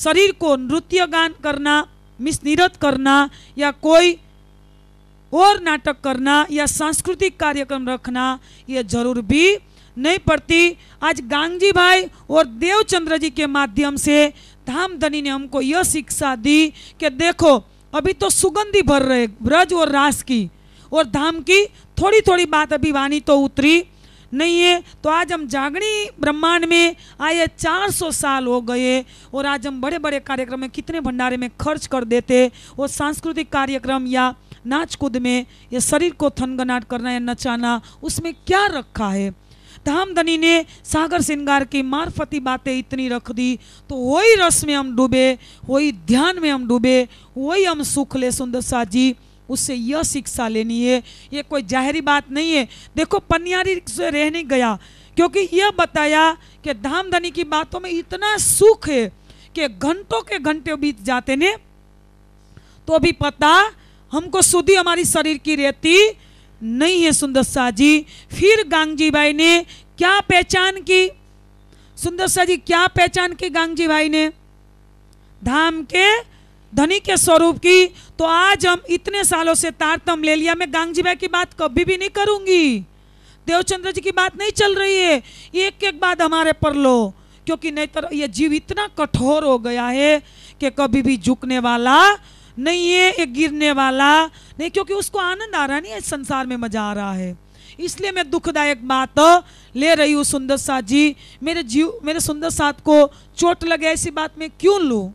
शरीर को नृत्य गान करना निरत करना या कोई और नाटक करना या सांस्कृतिक कार्यक्रम रखना यह जरूर भी नहीं पड़ती आज गांगजी भाई और देवचंद्र जी के माध्यम से धामधनी ने हमको यह शिक्षा दी कि देखो अभी तो सुगंधी भर रहे ब्रज और रास की और धाम की थोड़ी थोड़ी बात अभी वाणी तो उतरी नहीं है तो आज हम जागणी ब्रह्मांड में आए 400 साल हो गए और आज हम बड़े बड़े कार्यक्रम में कितने भंडारे में खर्च कर देते और सांस्कृतिक कार्यक्रम या नाच कूद में या शरीर को थनगनाट करना या नचाना उसमें क्या रखा है धामधनी ने सागर श्रृंगार की मार्फती बातें इतनी रख दी तो वही रस में हम डूबे वही ध्यान में हम डूबे वही हम सुख ले सुंदर साजी जी उससे यह शिक्षा लेनी है ये कोई जाहरी बात नहीं है देखो पनियारी से रह नहीं गया क्योंकि यह बताया कि धाम धनी की बातों में इतना सुख है कि घंटों के घंटे बीत जाते ने तो भी पता हमको सुधी हमारी शरीर की रहती नहीं है सुंदर शाह जी फिर गांगजी भाई ने क्या पहचान की सुंदर शाह जी क्या पहचान की गांगजी भाई ने धाम के धनी के स्वरूप की तो आज हम इतने सालों से तारतम ले लिया मैं भाई की बात कभी भी नहीं करूंगी देवचंद्र जी की बात नहीं चल रही है एक एक बात हमारे पर लो क्योंकि नहीं तो ये जीव इतना कठोर हो गया है कि कभी भी झुकने वाला नहीं है ये गिरने वाला नहीं क्योंकि उसको आनंद आ रहा नहीं है संसार में मजा आ रहा है इसलिए मैं दुखदायक बात ले रही हूँ सुंदर साथ जी मेरे जीव मेरे सुंदर साथ को चोट लगे ऐसी बात मैं क्यों लूँ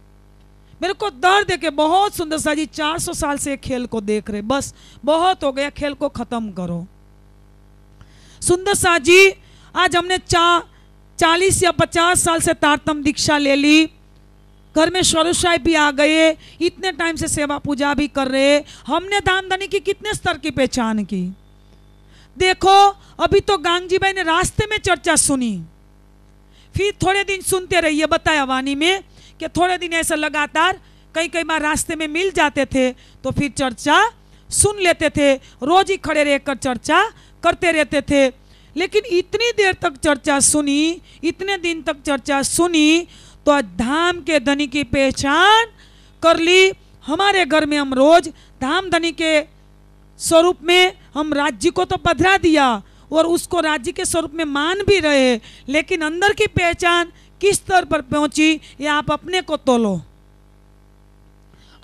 मेरे को दर्द है कि बहुत सुंदर चार सौ साल से खेल को देख रहे बस बहुत हो गया खेल को ख़त्म करो सुंदर जी आज हमने चा चालीस या पचास साल से तारतम दीक्षा ले ली घर में स्वरूप भी आ गए इतने टाइम से सेवा पूजा भी कर रहे हमने दान धनी की कितने स्तर की पहचान की देखो अभी तो गांगजी भाई ने रास्ते में चर्चा सुनी फिर थोड़े दिन सुनते रहिए बताया वाणी में कि थोड़े दिन ऐसे लगातार कई कई बार रास्ते में मिल जाते थे तो फिर चर्चा सुन लेते थे रोज ही खड़े रहकर चर्चा करते रहते थे लेकिन इतनी देर तक चर्चा सुनी इतने दिन तक चर्चा सुनी तो धाम के धनी की पहचान कर ली हमारे घर में हम रोज धाम धनी के स्वरूप में हम राज्य को तो पधरा दिया और उसको राज्य के स्वरूप में मान भी रहे लेकिन अंदर की पहचान किस स्तर पर पहुंची ये आप अपने को तोलो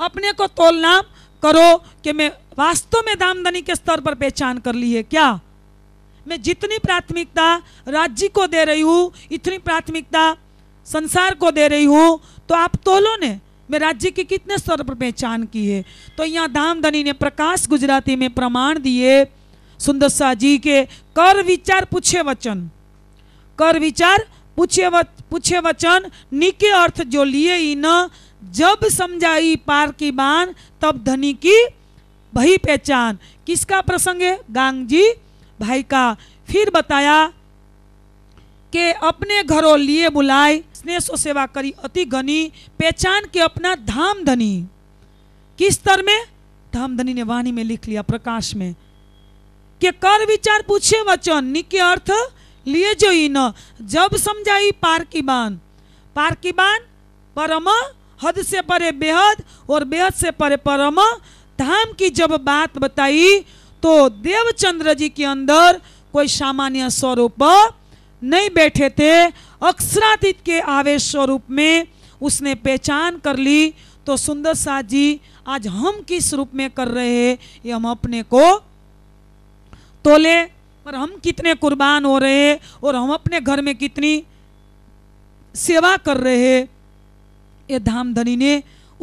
अपने को तोलना करो कि मैं वास्तव में दामदनी के स्तर पर पहचान कर ली है क्या मैं जितनी प्राथमिकता राज्य को दे रही हूँ इतनी प्राथमिकता संसार को दे रही हूँ तो आप तोलो ने मैं राज्य की कितने स्तर पर पहचान की है तो यहाँ दामदनी ने प्रकाश गुजराती में प्रमाण दिए सुंदर शाह जी के कर विचार पूछे वचन कर विचार पूछे पूछे वचन निके अर्थ जो लिए न जब समझाई पार की बान तब धनी की भई पहचान किसका प्रसंग है गांगजी भाई का फिर बताया के अपने घरों लिए बुलाए स्नेह सो सेवा करी अति घनी पहचान के अपना धाम धनी किस स्तर में धाम धनी ने वाणी में लिख लिया प्रकाश में के कर विचार पूछे वचन निके अर्थ लिए जो इन जब समझाई पार्किबान की बान परम हद से परे बेहद और बेहद से परे परम धाम की जब बात बताई तो देवचंद्र जी के अंदर कोई सामान्य स्वरूप नहीं बैठे थे अक्षरातीत के आवेश स्वरूप में उसने पहचान कर ली तो सुंदर शाह जी आज हम किस रूप में कर रहे हैं ये हम अपने को तोले पर हम कितने कुर्बान हो रहे हैं और हम अपने घर में कितनी सेवा कर रहे हैं ये धामधनी ने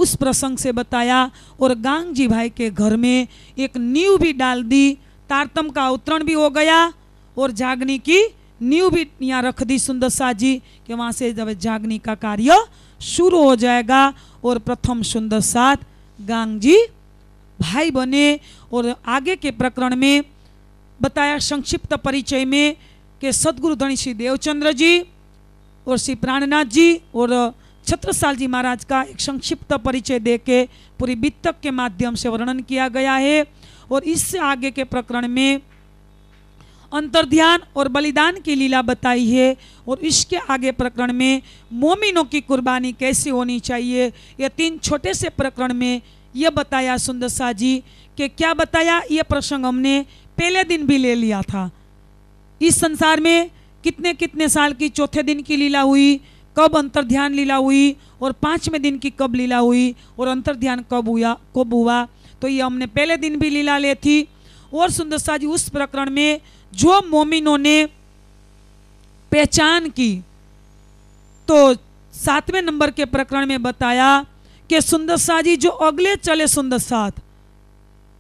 उस प्रसंग से बताया और गांग जी भाई के घर में एक नींव भी डाल दी तारतम का अवतरण भी हो गया और जागनी की नींव भी यहाँ रख दी सुंदर शाह जी कि वहाँ से जब जागनी का कार्य शुरू हो जाएगा और प्रथम सुंदर साथ गांग जी भाई बने और आगे के प्रकरण में बताया संक्षिप्त परिचय में कि सदगुरु धनी श्री देवचंद्र जी और श्री प्राणनाथ जी और छत्रसाल जी महाराज का एक संक्षिप्त परिचय दे के पूरी वित्तक के माध्यम से वर्णन किया गया है और इससे आगे के प्रकरण में अंतर्ध्यान और बलिदान की लीला बताई है और इसके आगे प्रकरण में मोमिनों की कुर्बानी कैसी होनी चाहिए यह तीन छोटे से प्रकरण में यह बताया सुंदरसा जी कि क्या बताया यह प्रसंग हमने पहले दिन भी ले लिया था इस संसार में कितने कितने साल की चौथे दिन की लीला हुई कब अंतर ध्यान लीला हुई और पाँचवें दिन की कब लीला हुई और अंतर ध्यान कब हुआ कब हुआ तो ये हमने पहले दिन भी लीला ले थी और सुंदर शाह जी उस प्रकरण में जो मोमिनों ने पहचान की तो सातवें नंबर के प्रकरण में बताया कि सुंदर शाह जी जो अगले चले सुंदर साथ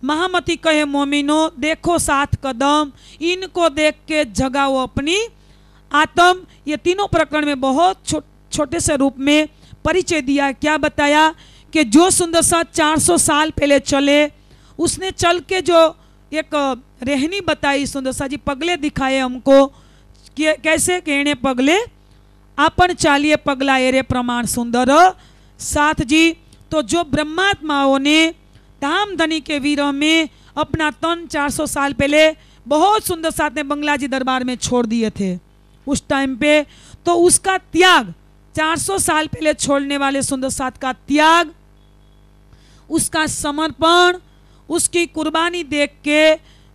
महामती कहे मोमिनो देखो सात कदम इनको देख के जगाओ अपनी आत्म ये तीनों प्रकरण में बहुत छो, छोटे से रूप में परिचय दिया क्या बताया कि जो सुंदर सा 400 साल पहले चले उसने चल के जो एक रहनी बताई सुंदर सुंदरसा जी पगले दिखाए हमको कैसे कहने पगले अपन चालिए पगला एरे प्रमाण सुंदर साथ जी तो जो ब्रह्मात्माओं ने धनी के वीरों में अपना तन 400 साल पहले बहुत सुंदर साथ ने बंगला जी दरबार में छोड़ दिए थे उस टाइम पे तो उसका त्याग 400 साल पहले छोड़ने वाले सुंदर साथ का त्याग उसका समर्पण उसकी कुर्बानी देख के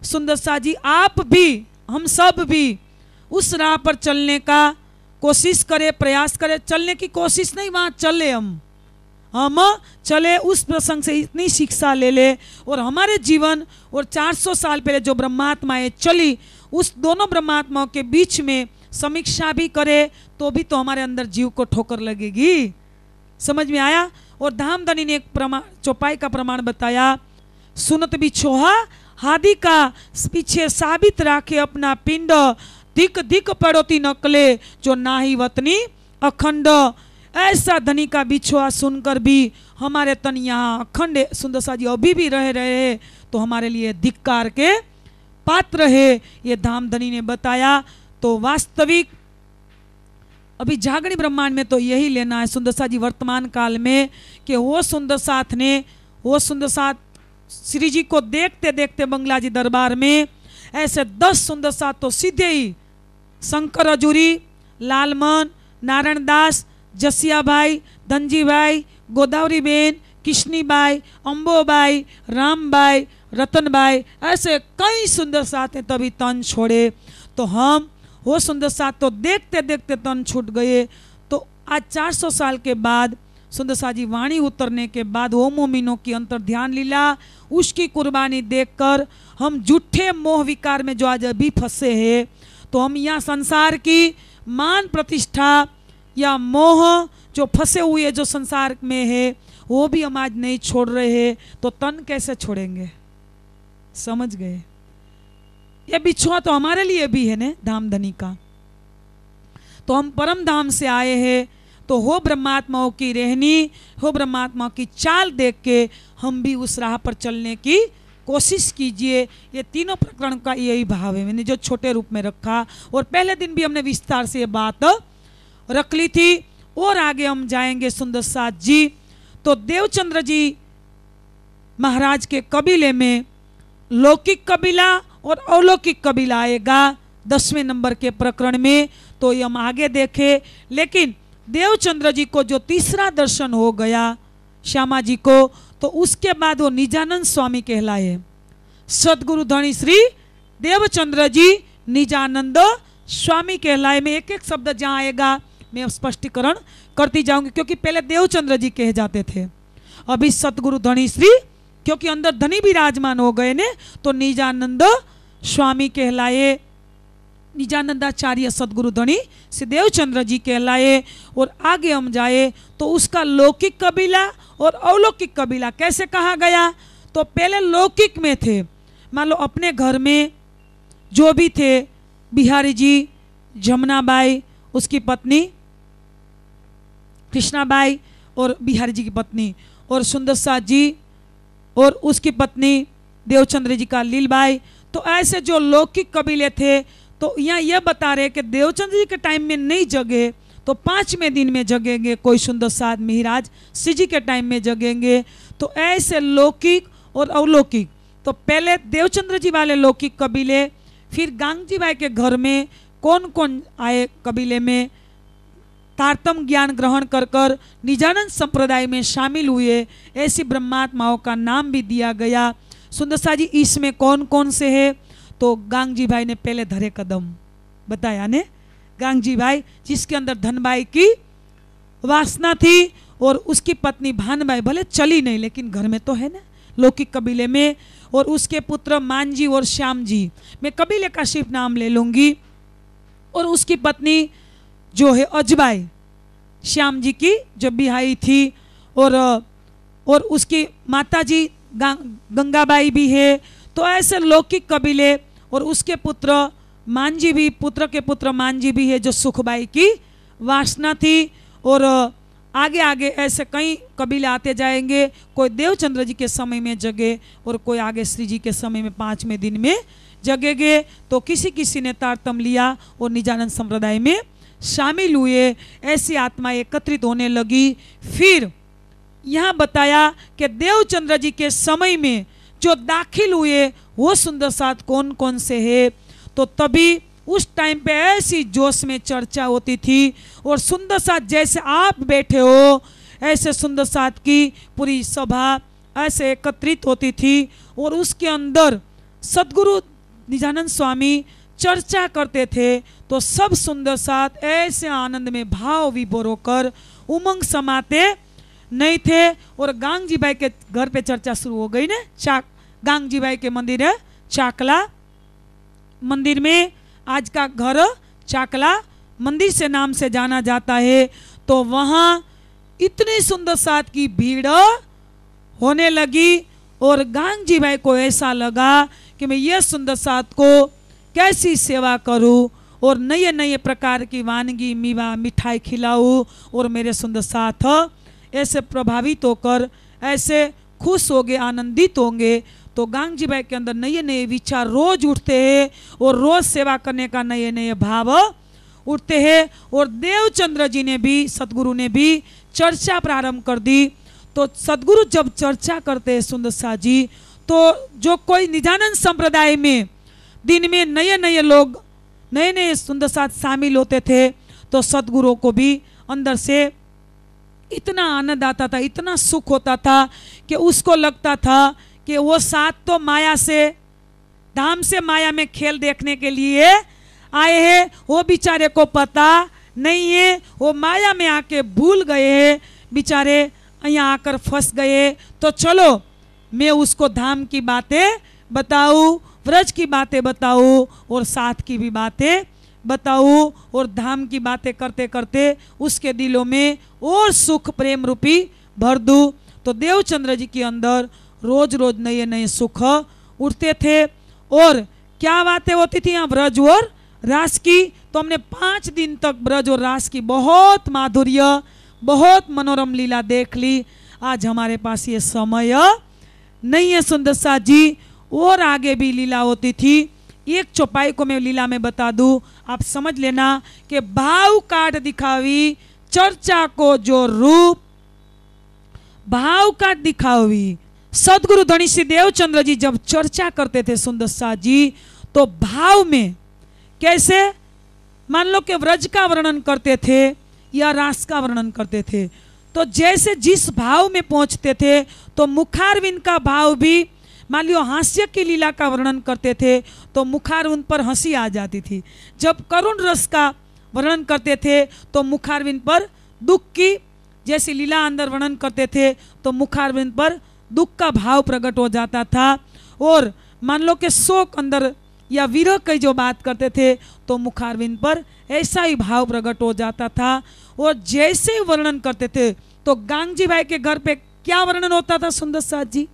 सुंदर साह जी आप भी हम सब भी उस राह पर चलने का कोशिश करें प्रयास करें चलने की कोशिश नहीं वहाँ चले हम हम चले उस प्रसंग से इतनी शिक्षा ले ले और हमारे जीवन और 400 साल पहले जो ब्रह्मात्माएं चली उस दोनों ब्रह्मात्माओं के बीच में समीक्षा भी करे तो भी तो हमारे अंदर जीव को ठोकर लगेगी समझ में आया और धामधनी ने एक प्रमाण चौपाई का प्रमाण बताया सुनत भी छोहा हादी का पीछे साबित राखे अपना पिंड दिक दिक पड़ोती नकले जो ना ही वतनी अखंड ऐसा धनी का बिछुआ सुनकर भी हमारे तन यहाँ अखंड सुंदरसा जी अभी भी रह रहे तो हमारे लिए धिक्कार के पात्र है ये धाम धनी ने बताया तो वास्तविक अभी जागणी ब्रह्मांड में तो यही लेना है सुंदर जी वर्तमान काल में कि वो सुंदर साथ ने वो सुंदर साथ श्री जी को देखते देखते बंगला जी दरबार में ऐसे दस सुंदर साथ तो सीधे ही शंकर अजूरी लालमन नारायण दास जसिया भाई बाई अम्बो गोदावरीबेन राम अम्बोबाई रामबाई रतनबाई ऐसे कई सुंदर साथ हैं तभी तन छोड़े तो हम वो सुंदर साथ तो देखते देखते तन छूट गए तो आज 400 साल के बाद सुंदर साह जी वाणी उतरने के बाद वो मोमिनों की अंतर ध्यान लीला उसकी कुर्बानी देखकर हम जूठे मोह विकार में जो आज अभी फंसे हैं तो हम यहाँ संसार की मान प्रतिष्ठा या मोह जो फंसे हुए जो संसार में है वो भी हम आज नहीं छोड़ रहे हैं तो तन कैसे छोड़ेंगे समझ गए ये बिछुआ तो हमारे लिए भी है ना धनी का तो हम परम धाम से आए हैं तो हो ब्रह्मात्माओं की रहनी हो ब्रह्मात्माओं की चाल देख के हम भी उस राह पर चलने की कोशिश कीजिए ये तीनों प्रकरण का यही भाव है मैंने जो छोटे रूप में रखा और पहले दिन भी हमने विस्तार से ये बात रख ली थी और आगे हम जाएंगे सुंदर साथ जी तो देवचंद्र जी महाराज के कबीले में लौकिक कबीला और अलौकिक कबीला आएगा दसवें नंबर के प्रकरण में तो ये हम आगे देखें लेकिन देवचंद्र जी को जो तीसरा दर्शन हो गया श्यामा जी को तो उसके बाद वो निजानंद स्वामी कहलाए सदगुरु धनी श्री देवचंद्र जी निजानंद स्वामी कहलाए में एक एक शब्द जहाँ आएगा मैं स्पष्टीकरण करती जाऊंगी क्योंकि पहले देवचंद्र जी कहे जाते थे अभी सतगुरु धनी श्री क्योंकि अंदर धनी विराजमान हो गए ने तो निजानंद स्वामी कहलाए निजानंदाचार्य सदगुरु धनी श्री देवचंद्र जी कहलाए और आगे हम जाए तो उसका लौकिक कबीला और अवलौकिक कबीला कैसे कहा गया तो पहले लौकिक में थे मान लो अपने घर में जो भी थे बिहारी जी जमुना बाई उसकी पत्नी कृष्णा बाई और बिहारी जी की पत्नी और सुंदर साह जी और उसकी पत्नी देवचंद्र जी का लीलबाई तो ऐसे जो लौकिक कबीले थे तो यहाँ यह बता रहे कि देवचंद्र जी के टाइम में नहीं जगे तो पाँचवें दिन में जगेंगे कोई सुंदर साध मिहिराज जी के टाइम में जगेंगे तो ऐसे लौकिक और अवलौकिक तो पहले देवचंद्र जी वाले लौकिक कबीले फिर गांगजी भाई के घर में कौन कौन आए कबीले में तारतम ज्ञान ग्रहण कर कर निजानंद संप्रदाय में शामिल हुए ऐसी ब्रह्मात्माओं का नाम भी दिया गया सुंदरसा जी इसमें कौन कौन से है तो गांग जी भाई ने पहले धरे कदम बताया ने गांग जी भाई जिसके अंदर धनबाई की वासना थी और उसकी पत्नी भानबाई भले चली नहीं लेकिन घर में तो है ना लौकिक कबीले में और उसके पुत्र मानजी और श्याम जी मैं कबीले का सिर्फ नाम ले लूंगी और उसकी पत्नी जो है अजबाई श्याम जी की जब बिहाई थी और और उसकी माता जी गंगाबाई भी है तो ऐसे लौकिक कबीले और उसके पुत्र मांझी भी पुत्र के पुत्र मांझी भी है जो सुखबाई की वासना थी और आगे आगे ऐसे कई कबीले आते जाएंगे कोई देवचंद्र जी के समय में जगे और कोई आगे श्री जी के समय में पाँचवें दिन में जगेंगे तो किसी किसी ने तारतम लिया और निजानंद संप्रदाय में शामिल हुए ऐसी आत्मा एकत्रित होने लगी फिर यहाँ बताया कि देवचंद्र जी के समय में जो दाखिल हुए वो सुंदर साथ कौन कौन से है तो तभी उस टाइम पे ऐसी जोश में चर्चा होती थी और सुंदर साथ जैसे आप बैठे हो ऐसे सुंदर साथ की पूरी सभा ऐसे एकत्रित होती थी और उसके अंदर सदगुरु निजानंद स्वामी चर्चा करते थे तो सब सुंदर साथ ऐसे आनंद में भाव विभोर होकर उमंग समाते नहीं थे और गांग जी बाई के घर पे चर्चा शुरू हो गई ना चाक गांग जी बाई के मंदिर है चाकला मंदिर में आज का घर चाकला मंदिर से नाम से जाना जाता है तो वहाँ इतनी सुंदर साथ की भीड़ होने लगी और गांग जी भाई को ऐसा लगा कि मैं यह सुंदर साथ को कैसी सेवा करूँ और नए नए प्रकार की वानगी मीवा मिठाई खिलाऊँ और मेरे सुंदर साथ ऐसे प्रभावित होकर ऐसे खुश होंगे आनंदित होंगे तो गांग जी भाई के अंदर नए नए विचार रोज उठते हैं और रोज सेवा करने का नए नए भाव उठते हैं और देवचंद्र जी ने भी सदगुरु ने भी चर्चा प्रारंभ कर दी तो सदगुरु जब चर्चा करते हैं सुंदर शाह जी तो जो कोई निजानंद संप्रदाय में दिन में नए नए लोग नए नए सुंदर साथ शामिल होते थे तो सदगुरुओं को भी अंदर से इतना आनंद आता था इतना सुख होता था कि उसको लगता था कि वो साथ तो माया से धाम से माया में खेल देखने के लिए आए हैं वो बेचारे को पता नहीं है वो माया में आके भूल गए हैं बेचारे यहाँ आकर फंस गए तो चलो मैं उसको धाम की बातें बताऊँ व्रज की बातें बताओ और साथ की भी बातें बताओ और धाम की बातें करते करते उसके दिलों में और सुख प्रेम रूपी भर दूँ तो देवचंद्र जी के अंदर रोज रोज नए नए सुख उठते थे और क्या बातें होती थी यहाँ ब्रज और रास की तो हमने पाँच दिन तक ब्रज और रास की बहुत माधुर्य बहुत मनोरम लीला देख ली आज हमारे पास ये समय नहीं है सुंदर सा जी और आगे भी लीला होती थी एक चौपाई को मैं लीला में बता दूं आप समझ लेना कि भाव काट दिखावी चर्चा को जो रूप भाव काट दिखावी सदगुरु धनी श्री देवचंद्र जी जब चर्चा करते थे सुंदर शाह जी तो भाव में कैसे मान लो कि व्रज का वर्णन करते थे या रास का वर्णन करते थे तो जैसे जिस भाव में पहुंचते थे तो मुखारविंद का भाव भी मान लियो हास्य की लीला का वर्णन करते थे तो मुखार उन पर हंसी आ जाती थी जब करुण रस का वर्णन करते थे तो मुखारविंद पर दुख की जैसी लीला अंदर वर्णन करते थे तो मुखारविंद पर दुख का भाव प्रकट हो जाता था और मान लो कि शोक अंदर या विरह की जो बात करते थे तो मुखारविंद पर ऐसा ही भाव प्रकट हो जाता था और जैसे वर्णन करते थे तो गांगजी भाई के घर पे क्या वर्णन होता था सुंदर साथ जी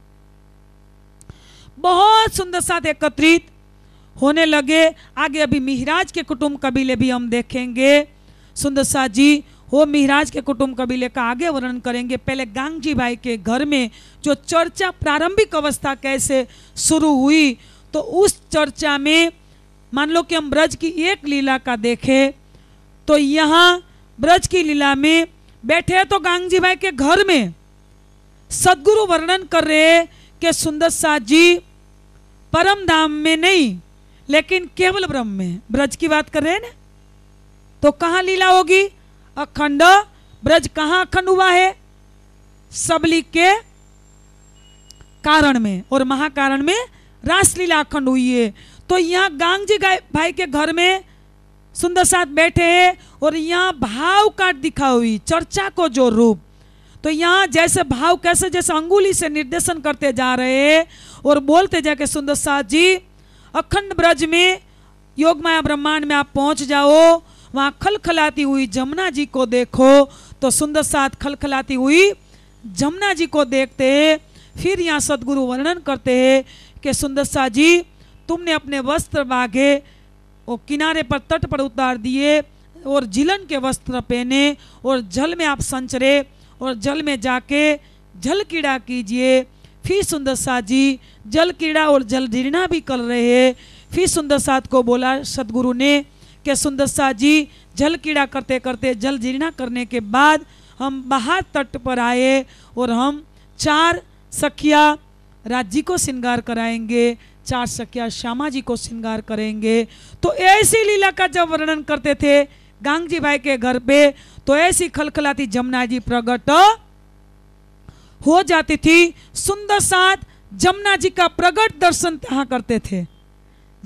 बहुत सुंदर साथ एकत्रित होने लगे आगे अभी मिहराज के कुटुंब कबीले भी हम देखेंगे सुंदर शाह जी वो मिहराज के कुटुंब कबीले का आगे वर्णन करेंगे पहले गांगजी भाई के घर में जो चर्चा प्रारंभिक अवस्था कैसे शुरू हुई तो उस चर्चा में मान लो कि हम ब्रज की एक लीला का देखें तो यहाँ ब्रज की लीला में बैठे तो गांगजी भाई के घर में सदगुरु वर्णन कर रहे हैं कि सुंदर शाह जी परम धाम में नहीं लेकिन केवल ब्रह्म में ब्रज की बात कर रहे हैं ना तो कहा लीला होगी अखंड ब्रज कहां अखंड हुआ है सबली के कारण में और महाकारण में रासलीला अखंड हुई है तो यहाँ गांग जी भाई के घर में सुंदर साथ बैठे हैं और यहाँ भाव का दिखा हुई चर्चा को जो रूप तो यहाँ जैसे भाव कैसे जैसे अंगुली से निर्देशन करते जा रहे हैं और बोलते जाके सुंदर साथ जी अखंड ब्रज में योग माया ब्रह्मांड में आप पहुंच जाओ वहां खलखलाती हुई जमुना जी को देखो तो सुंदर साथ खलखलाती हुई जमुना जी को देखते फिर यहाँ सदगुरु वर्णन करते हैं कि सुंदर शाह जी तुमने अपने वस्त्र बाघे और किनारे पर तट पर उतार दिए और जिलन के वस्त्र पहने और जल में आप संचरे और जल में जाके जल कीड़ा कीजिए फिर सुंदर साथ जी जल कीड़ा और जल जीर्णा भी कर रहे फिर सुंदर साथ को बोला सदगुरु ने कि सुंदर साथ जी जल कीड़ा करते करते जल जीर्णा करने के बाद हम बाहर तट पर आए और हम चार सखिया राज्य को श्रृंगार कराएंगे चार सखिया श्यामा जी को श्रृंगार करेंगे तो ऐसी लीला का जब वर्णन करते थे गांगजी भाई के घर पे तो ऐसी खलखलाती जमुना जी प्रगट हो जाती थी सुंदर साथ जमुना जी का प्रगट दर्शन यहाँ करते थे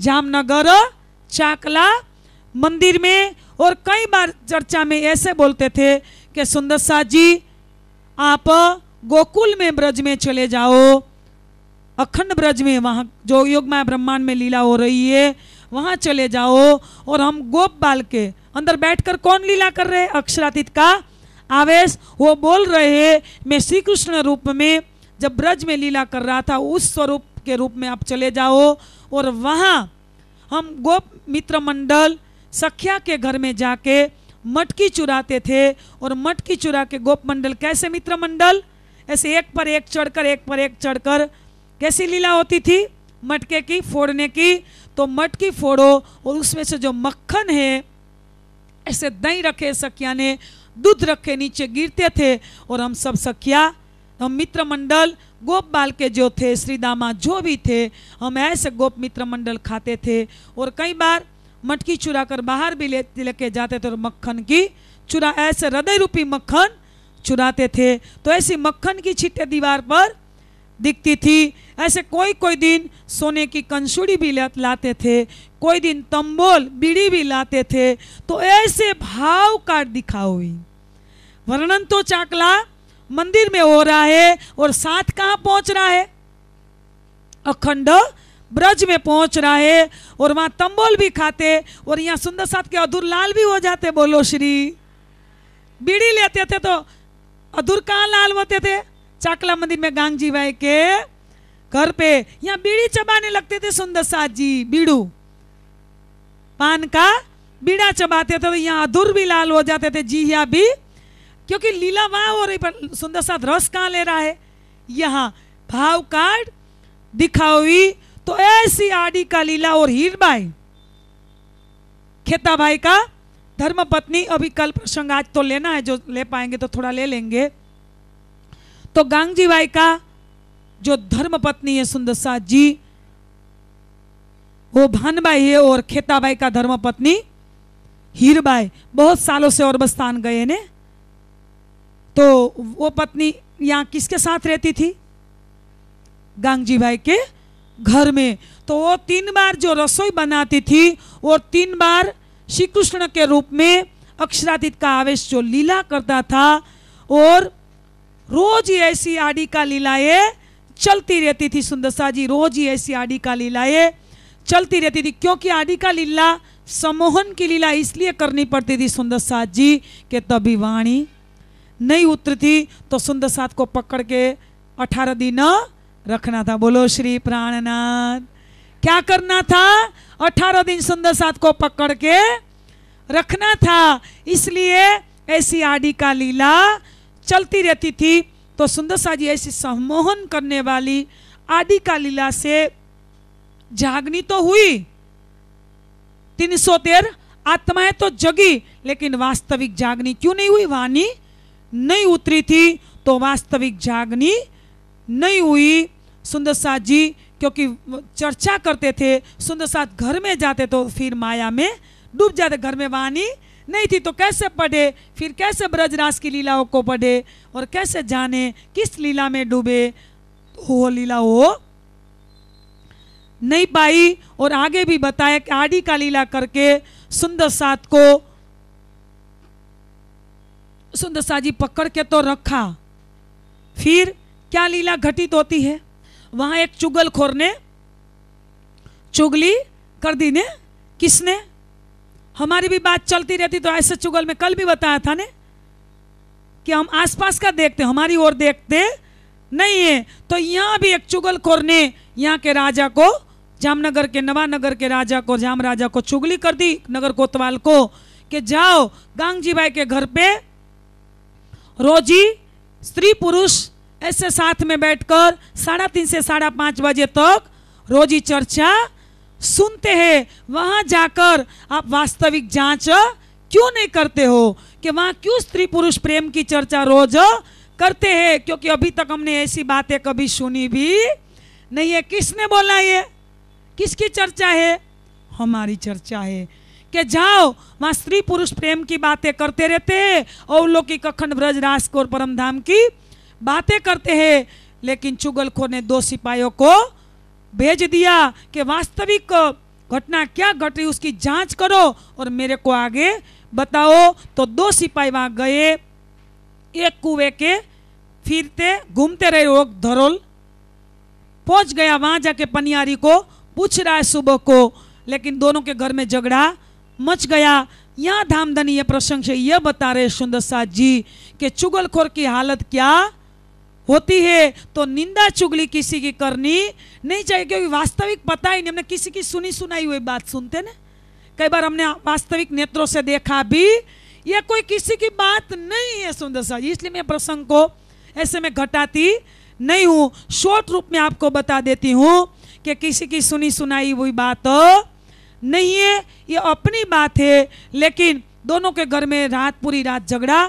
जामनगर चाकला मंदिर में और कई बार चर्चा में ऐसे बोलते थे कि सुंदर साथ जी आप गोकुल में ब्रज में चले जाओ अखंड ब्रज में वहाँ जो योग माया ब्रह्मांड में लीला हो रही है वहाँ चले जाओ और हम गोप बाल के अंदर बैठकर कौन लीला कर रहे हैं अक्षरातीत का आवेश वो बोल रहे हैं मैं श्री कृष्ण रूप में जब ब्रज में लीला कर रहा था उस स्वरूप के रूप में आप चले जाओ और वहाँ हम गोप मित्र मंडल सख्या के घर में जाके मटकी चुराते थे और मटकी चुरा के गोप मंडल कैसे मित्र मंडल ऐसे एक पर एक चढ़कर एक पर एक चढ़कर कैसी लीला होती थी मटके की फोड़ने की तो मटकी फोड़ो और उसमें से जो मक्खन है ऐसे दही रखे सखिया ने दूध रख के नीचे गिरते थे और हम सब सखिया हम मित्र मंडल गोप बाल के जो थे श्रीदामा जो भी थे हम ऐसे गोप मित्र मंडल खाते थे और कई बार मटकी चुरा कर बाहर भी ले लेके जाते थे और मक्खन की चुरा ऐसे हृदय रूपी मक्खन चुराते थे तो ऐसी मक्खन की छिट्टे दीवार पर दिखती थी ऐसे कोई कोई दिन सोने की कंसुड़ी भी लाते थे कोई दिन तंबोल बीड़ी भी लाते थे तो ऐसे भाव का दिखा हुई वर्णन तो चाकला मंदिर में हो रहा है और साथ कहाँ पहुंच रहा है अखंड ब्रज में पहुंच रहा है और वहाँ तंबोल भी खाते और यहाँ सुंदर साथ के अधूर लाल भी हो जाते बोलो श्री बीड़ी लेते थे तो अधूर कहाँ लाल होते थे चाकला मंदिर में गांग जी भाई के घर पे यहाँ बीड़ी चबाने लगते थे सुंदर साथ जी बीड़ू पान का बीड़ा चबाते थे तो यहाँ अधूर भी लाल हो जाते थे जी या भी क्योंकि लीला वहां हो रही पर सुंदर साथ रस कहाँ ले रहा है यहाँ भाव कार्ड हुई तो ऐसी आड़ी का लीला और भाई खेता भाई का धर्म पत्नी अभी कल प्रसंग आज तो लेना है जो ले पाएंगे तो थोड़ा ले लेंगे तो गांगजी बाई का जो धर्म पत्नी है सुंदरसा जी वो भानबाई है और खेताबाई का धर्म पत्नी हीरबाई बहुत सालों से और बस्तान गए ने तो वो पत्नी यहाँ किसके साथ रहती थी गांगजी भाई के घर में तो वो तीन बार जो रसोई बनाती थी और तीन बार श्री कृष्ण के रूप में अक्षरातीत का आवेश जो लीला करता था और रोज ही ऐसी आड़ी का लीलाए चलती रहती थी सुंदरसा जी रोज ही ऐसी आड़ी का लीलाए चलती रहती थी क्योंकि आड़ी का लीला सम्मोहन की लीला इसलिए करनी पड़ती थी सुंदर साथ जी के तभी वाणी नहीं उतरती तो सुंदर साथ को पकड़ के अठारह दिन रखना था बोलो श्री प्राणनाथ क्या करना था अठारह दिन सुंदर साथ को पकड़ के रखना था इसलिए ऐसी आड़ी का लीला चलती रहती थी तो सुंदर सा जी ऐसी सम्मोहन करने वाली आदि का लीला से जागनी तो हुई तीन सौ तेर आत्माएं तो जगी लेकिन वास्तविक जागनी क्यों नहीं हुई वाणी नहीं उतरी थी तो वास्तविक जागनी नहीं हुई सुंदर साथ जी क्योंकि चर्चा करते थे सुंदर साथ घर में जाते तो फिर माया में डूब जाते घर में वाणी नहीं थी तो कैसे पढ़े फिर कैसे ब्रजरास की लीलाओं को पढ़े और कैसे जाने किस लीला में डूबे तो वो लीला वो नहीं पाई और आगे भी बताया कि आदि का लीला करके सुंदर साथ को सुंदर सा जी पकड़ के तो रखा फिर क्या लीला घटित होती है वहां एक चुगलखोर ने चुगली कर दी ने किसने हमारी भी बात चलती रहती तो ऐसे चुगल में कल भी बताया था ने कि हम आसपास का देखते हमारी ओर देखते नहीं है तो यहाँ भी एक चुगलखोर ने यहाँ के राजा को जामनगर के नवानगर के राजा को जाम राजा को चुगली कर दी नगर कोतवाल को कि जाओ गांगजी बाई के घर पे रोजी स्त्री पुरुष ऐसे साथ में बैठकर साढ़े तीन से साढ़े पाँच बजे तक रोजी चर्चा सुनते हैं वहां जाकर आप वास्तविक जांच क्यों नहीं करते हो कि वहां क्यों स्त्री पुरुष प्रेम की चर्चा रोज करते हैं क्योंकि अभी तक हमने ऐसी बातें कभी सुनी भी नहीं है किसने बोला ये किसकी चर्चा है हमारी चर्चा है कि जाओ वहां स्त्री पुरुष प्रेम की बातें करते रहते हैं अवलौकिक अखंड ब्रज रास और परम धाम की बातें करते हैं लेकिन चुगलखोर ने दो सिपाहियों को भेज दिया कि वास्तविक घटना क्या घट रही उसकी जांच करो और मेरे को आगे बताओ तो दो सिपाही वहाँ गए एक कुएं के फिरते घूमते रहे वो धरोल पहुंच गया वहाँ जाके पनियारी को पूछ रहा है सुबह को लेकिन दोनों के घर में झगड़ा मच गया यहाँ धामधनी ये प्रसंग से यह बता रहे सुंदर साहद जी कि चुगलखोर की हालत क्या होती है तो निंदा चुगली किसी की करनी नहीं चाहिए क्योंकि वास्तविक पता ही नहीं हमने किसी की सुनी सुनाई हुई बात सुनते ना कई बार हमने वास्तविक नेत्रों से देखा भी यह कोई किसी की बात नहीं है सुंदर सा इसलिए मैं प्रसंग को ऐसे में घटाती नहीं हूँ शॉर्ट रूप में आपको बता देती हूँ कि किसी की सुनी सुनाई हुई बात नहीं है ये अपनी बात है लेकिन दोनों के घर में रात पूरी रात झगड़ा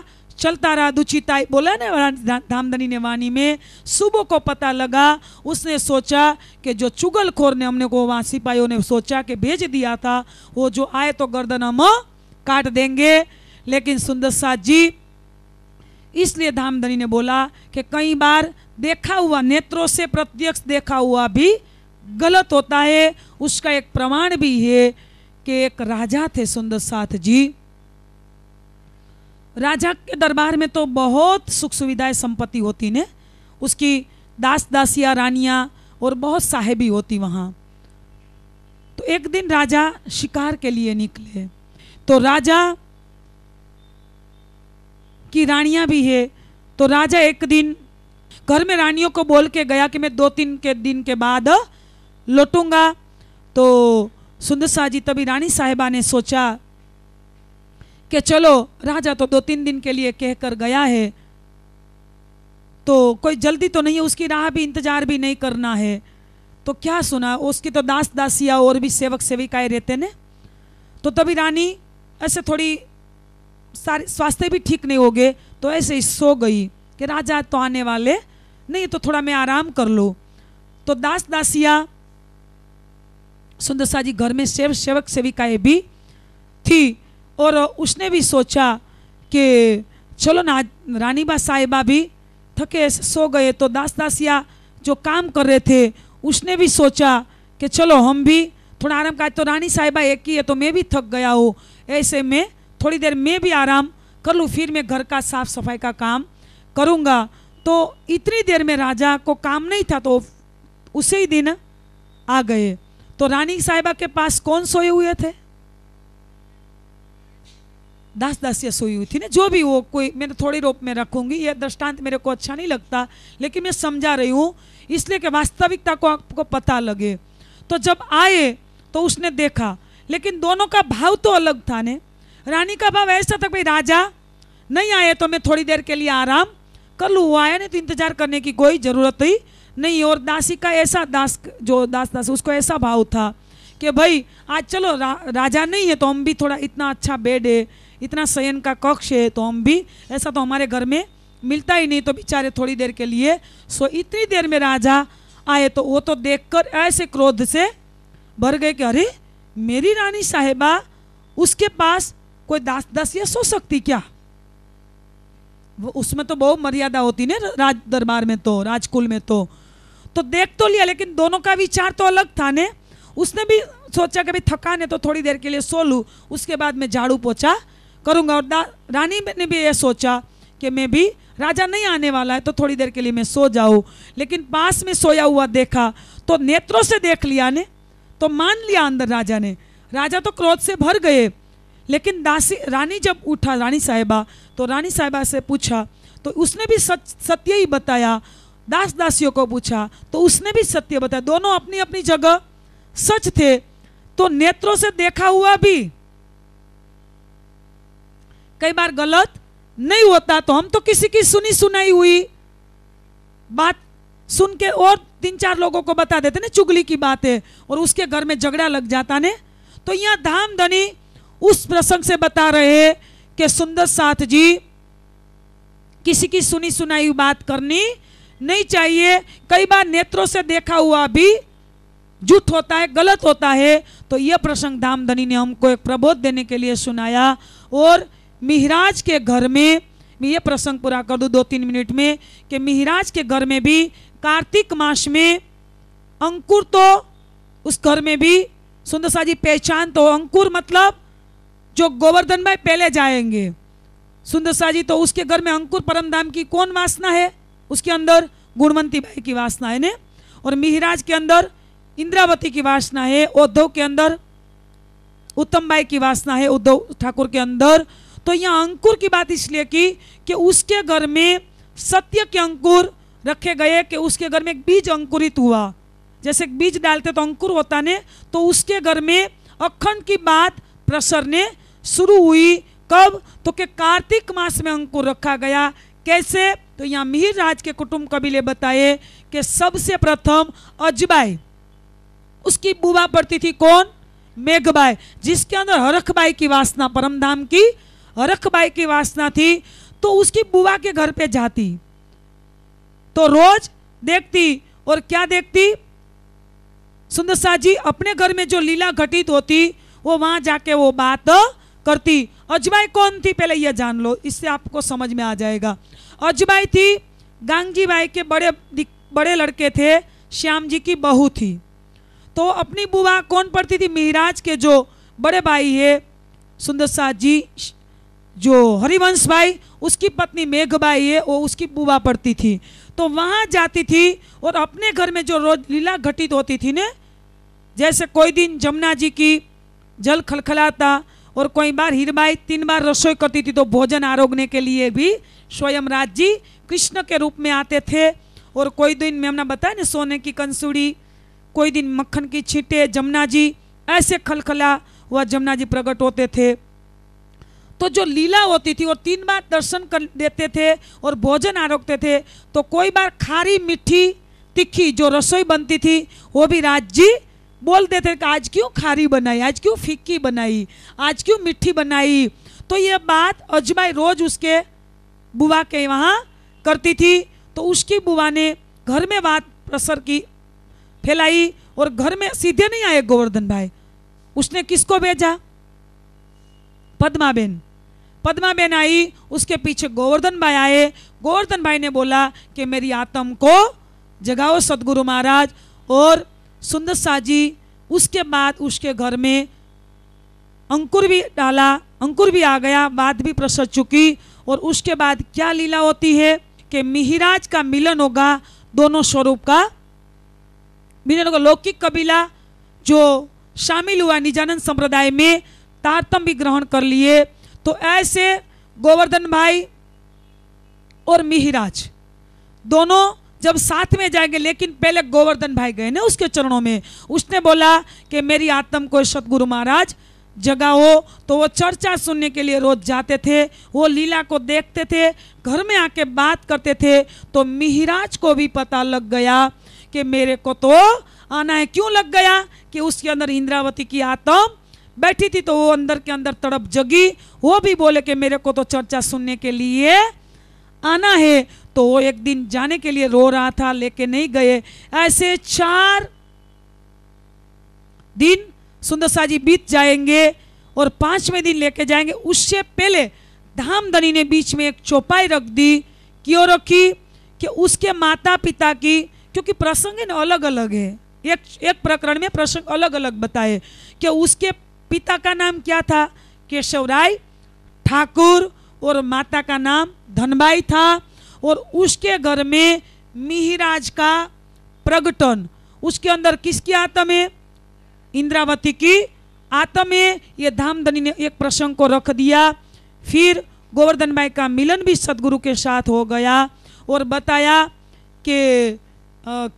चलता रहा दुचिताई बोला ना धामधनी ने वाणी में सुबह को पता लगा उसने सोचा कि जो चुगलखोर ने हमने को वहाँ सिपाहियों ने सोचा कि भेज दिया था वो जो आए तो गर्दन हम काट देंगे लेकिन सुंदर साथ जी इसलिए धामधनी ने बोला कि कई बार देखा हुआ नेत्रों से प्रत्यक्ष देखा हुआ भी गलत होता है उसका एक प्रमाण भी है कि एक राजा थे सुंदर साथ जी राजा के दरबार में तो बहुत सुख सुविधाएं संपत्ति होती ने उसकी दास दासियाँ रानियाँ और बहुत साहेबी होती वहाँ तो एक दिन राजा शिकार के लिए निकले तो राजा की रानियाँ भी है तो राजा एक दिन घर में रानियों को बोल के गया कि मैं दो तीन के दिन के बाद लौटूंगा तो सुंदर शाह जी तभी रानी साहेबा ने सोचा कि चलो राजा तो दो तीन दिन के लिए कहकर गया है तो कोई जल्दी तो नहीं है उसकी राह भी इंतजार भी नहीं करना है तो क्या सुना उसकी तो दास दासिया और भी सेवक सेविकाएं रहते ने तो तभी रानी ऐसे थोड़ी सारे स्वास्थ्य भी ठीक नहीं हो गए तो ऐसे ही सो गई कि राजा तो आने वाले नहीं तो थोड़ा मैं आराम कर लूँ तो दास दासिया सुंदरसा जी घर में सेव सेवक सेविकाएं भी थी और उसने भी सोचा कि चलो ना रानी बा साहिबा भी थके सो गए तो दास दासिया जो काम कर रहे थे उसने भी सोचा कि चलो हम भी थोड़ा आराम का तो रानी साहिबा एक ही है तो मैं भी थक गया हूँ ऐसे में थोड़ी देर मैं भी आराम कर लूँ फिर मैं घर का साफ सफाई का काम करूँगा तो इतनी देर में राजा को काम नहीं था तो उसी दिन आ गए तो रानी साहिबा के पास कौन सोए हुए थे दास या सोई हुई थी ना जो भी वो कोई मैंने थोड़ी रूप में रखूंगी यह दृष्टांत मेरे को अच्छा नहीं लगता लेकिन मैं समझा रही हूँ इसलिए कि वास्तविकता को आपको पता लगे तो जब आए तो उसने देखा लेकिन दोनों का भाव तो अलग था ने रानी का भाव ऐसा था भाई राजा नहीं आए तो मैं थोड़ी देर के लिए आराम कर लूँ वो आया नहीं तो इंतजार करने की कोई ज़रूरत ही नहीं और दासी का ऐसा दास जो दास दास उसको ऐसा भाव था कि भाई आज चलो रा, राजा नहीं है तो हम भी थोड़ा इतना अच्छा बेड है इतना शयन का कक्ष है तो हम भी ऐसा तो हमारे घर में मिलता ही नहीं तो बेचारे थोड़ी देर के लिए सो इतनी देर में राजा आए तो वो तो देखकर ऐसे क्रोध से भर गए कि अरे मेरी रानी साहेबा उसके पास कोई दास दस या सो सकती क्या वो उसमें तो बहुत मर्यादा होती ना राज दरबार में तो राजकुल में तो तो देख तो लिया लेकिन दोनों का विचार तो अलग था ने उसने भी सोचा कि भाई थकान है तो थोड़ी देर के लिए सो लूँ उसके बाद मैं झाड़ू पोछा करूँगा और रानी ने भी ये सोचा कि मैं भी राजा नहीं आने वाला है तो थोड़ी देर के लिए मैं सो जाऊँ लेकिन पास में सोया हुआ देखा तो नेत्रों से देख लिया ने तो मान लिया अंदर राजा ने राजा तो क्रोध से भर गए लेकिन दासी रानी जब उठा रानी साहिबा तो रानी साहिबा से पूछा तो उसने भी सच सत्य ही बताया दास दासियों को पूछा तो उसने भी सत्य बताया दोनों अपनी अपनी जगह सच थे तो नेत्रों से देखा हुआ भी कई बार गलत नहीं होता तो हम तो किसी की सुनी सुनाई हुई बात सुन के और तीन चार लोगों को बता देते ना चुगली की बात है और उसके घर में झगड़ा लग जाता ने तो यहाँ धाम धनी उस प्रसंग से बता रहे कि सुंदर साथ जी किसी की सुनी सुनाई बात करनी नहीं चाहिए कई बार नेत्रों से देखा हुआ भी झूठ होता है गलत होता है तो यह प्रसंग धामधनी ने हमको एक प्रबोध देने के लिए सुनाया और मिहराज के घर में मैं ये प्रसंग पूरा कर दूँ दो तीन मिनट में कि मिहराज के घर में भी कार्तिक मास में अंकुर तो उस घर में भी सुंदर सा जी पहचान तो अंकुर मतलब जो गोवर्धन भाई पहले जाएंगे सुंदर सा जी तो उसके घर में अंकुर परम धाम की कौन वासना है उसके अंदर गुणवंती भाई की वासना है ने और मिहराज के अंदर इंद्रावती की वासना है उद्धव के अंदर उत्तम भाई की वासना है उद्धव ठाकुर के अंदर तो यहाँ अंकुर की बात इसलिए की कि उसके घर में सत्य के अंकुर रखे गए कि उसके घर में एक बीज अंकुरित हुआ जैसे बीज डालते तो अंकुर होता ने तो उसके घर में अखंड की बात प्रसरने शुरू हुई कब तो के कार्तिक मास में अंकुर रखा गया कैसे तो यहाँ मिहिर राज के कुटुंब कबीले बताए कि सबसे प्रथम अजबाई उसकी बुआ पड़ती थी कौन मेघबाई जिसके अंदर हरखबाई की वासना परमधाम की रखबाई की वासना थी तो उसकी बुआ के घर पे जाती तो रोज देखती और क्या देखती सुंदर शाह जी अपने घर में जो लीला घटित होती वो वहां जाके वो बात करती अजबाई कौन थी पहले ये जान लो इससे आपको समझ में आ जाएगा अजबाई थी गांगजी बाई के बड़े बड़े लड़के थे श्याम जी की बहू थी तो अपनी बुआ कौन पढ़ती थी मिहराज के जो बड़े भाई है सुंदर शाह जी जो हरिवंश भाई उसकी पत्नी मेघबाई है वो उसकी बुआ पड़ती थी तो वहाँ जाती थी और अपने घर में जो रोज लीला घटित होती थी ने जैसे कोई दिन जमुना जी की जल खलखलाता और कोई बार हीरबाई तीन बार रसोई करती थी तो भोजन आरोगने के लिए भी स्वयं राज जी कृष्ण के रूप में आते थे और कोई दिन मैं हमने बताया ना सोने की कंसुड़ी कोई दिन मक्खन की छींटे जमुना जी ऐसे खलखला वह जमुना जी प्रकट होते थे तो जो लीला होती थी और तीन बार दर्शन कर देते थे और भोजन आरोगते थे तो कोई बार खारी मीठी तिखी जो रसोई बनती थी वो भी राज जी बोल देते कि आज क्यों खारी बनाई आज क्यों फिक्की बनाई आज क्यों मीठी बनाई तो ये बात अजमाई रोज उसके बुआ के वहाँ करती थी तो उसकी बुआ ने घर में बात प्रसर की फैलाई और घर में सीधे नहीं आए गोवर्धन भाई उसने किसको भेजा पद्माबेन पदमा बहन आई उसके पीछे गोवर्धन भाई आए गोवर्धन भाई ने बोला कि मेरी आत्म को जगाओ सदगुरु महाराज और सुंदर साजी उसके बाद उसके घर में अंकुर भी डाला अंकुर भी आ गया बात भी प्रसर चुकी और उसके बाद क्या लीला होती है कि मिहिराज का मिलन होगा दोनों स्वरूप का मिलन होगा लौकिक कबीला जो शामिल हुआ निजानंद संप्रदाय में तारतम भी ग्रहण कर लिए तो ऐसे गोवर्धन भाई और मिहिराज दोनों जब साथ में जाएंगे लेकिन पहले गोवर्धन भाई गए ना उसके चरणों में उसने बोला कि मेरी आत्म को सतगुरु महाराज जगा हो तो वो चर्चा सुनने के लिए रोज जाते थे वो लीला को देखते थे घर में आके बात करते थे तो मिहिराज को भी पता लग गया कि मेरे को तो आना है क्यों लग गया कि उसके अंदर इंद्रावती की आत्म बैठी थी तो वो अंदर के अंदर तड़प जगी वो भी बोले कि मेरे को तो चर्चा सुनने के लिए आना है तो वो एक दिन जाने के लिए रो रहा था लेके नहीं गए ऐसे चार दिन सुंदरसा जी बीत जाएंगे और पांचवें दिन लेके जाएंगे उससे पहले धामधनी ने बीच में एक चौपाई रख दी क्यों रखी कि उसके माता पिता की क्योंकि प्रसंग अलग अलग है एक एक प्रकरण में प्रसंग अलग अलग बताए कि उसके पिता का नाम क्या था केशव राय ठाकुर और माता का नाम धनबाई था और उसके घर में मिहिराज का प्रगटन उसके अंदर किसकी आत्म है इंद्रावती की आत्म है ये धामधनी ने एक प्रसंग को रख दिया फिर गोवर्धन बाई का मिलन भी सदगुरु के साथ हो गया और बताया कि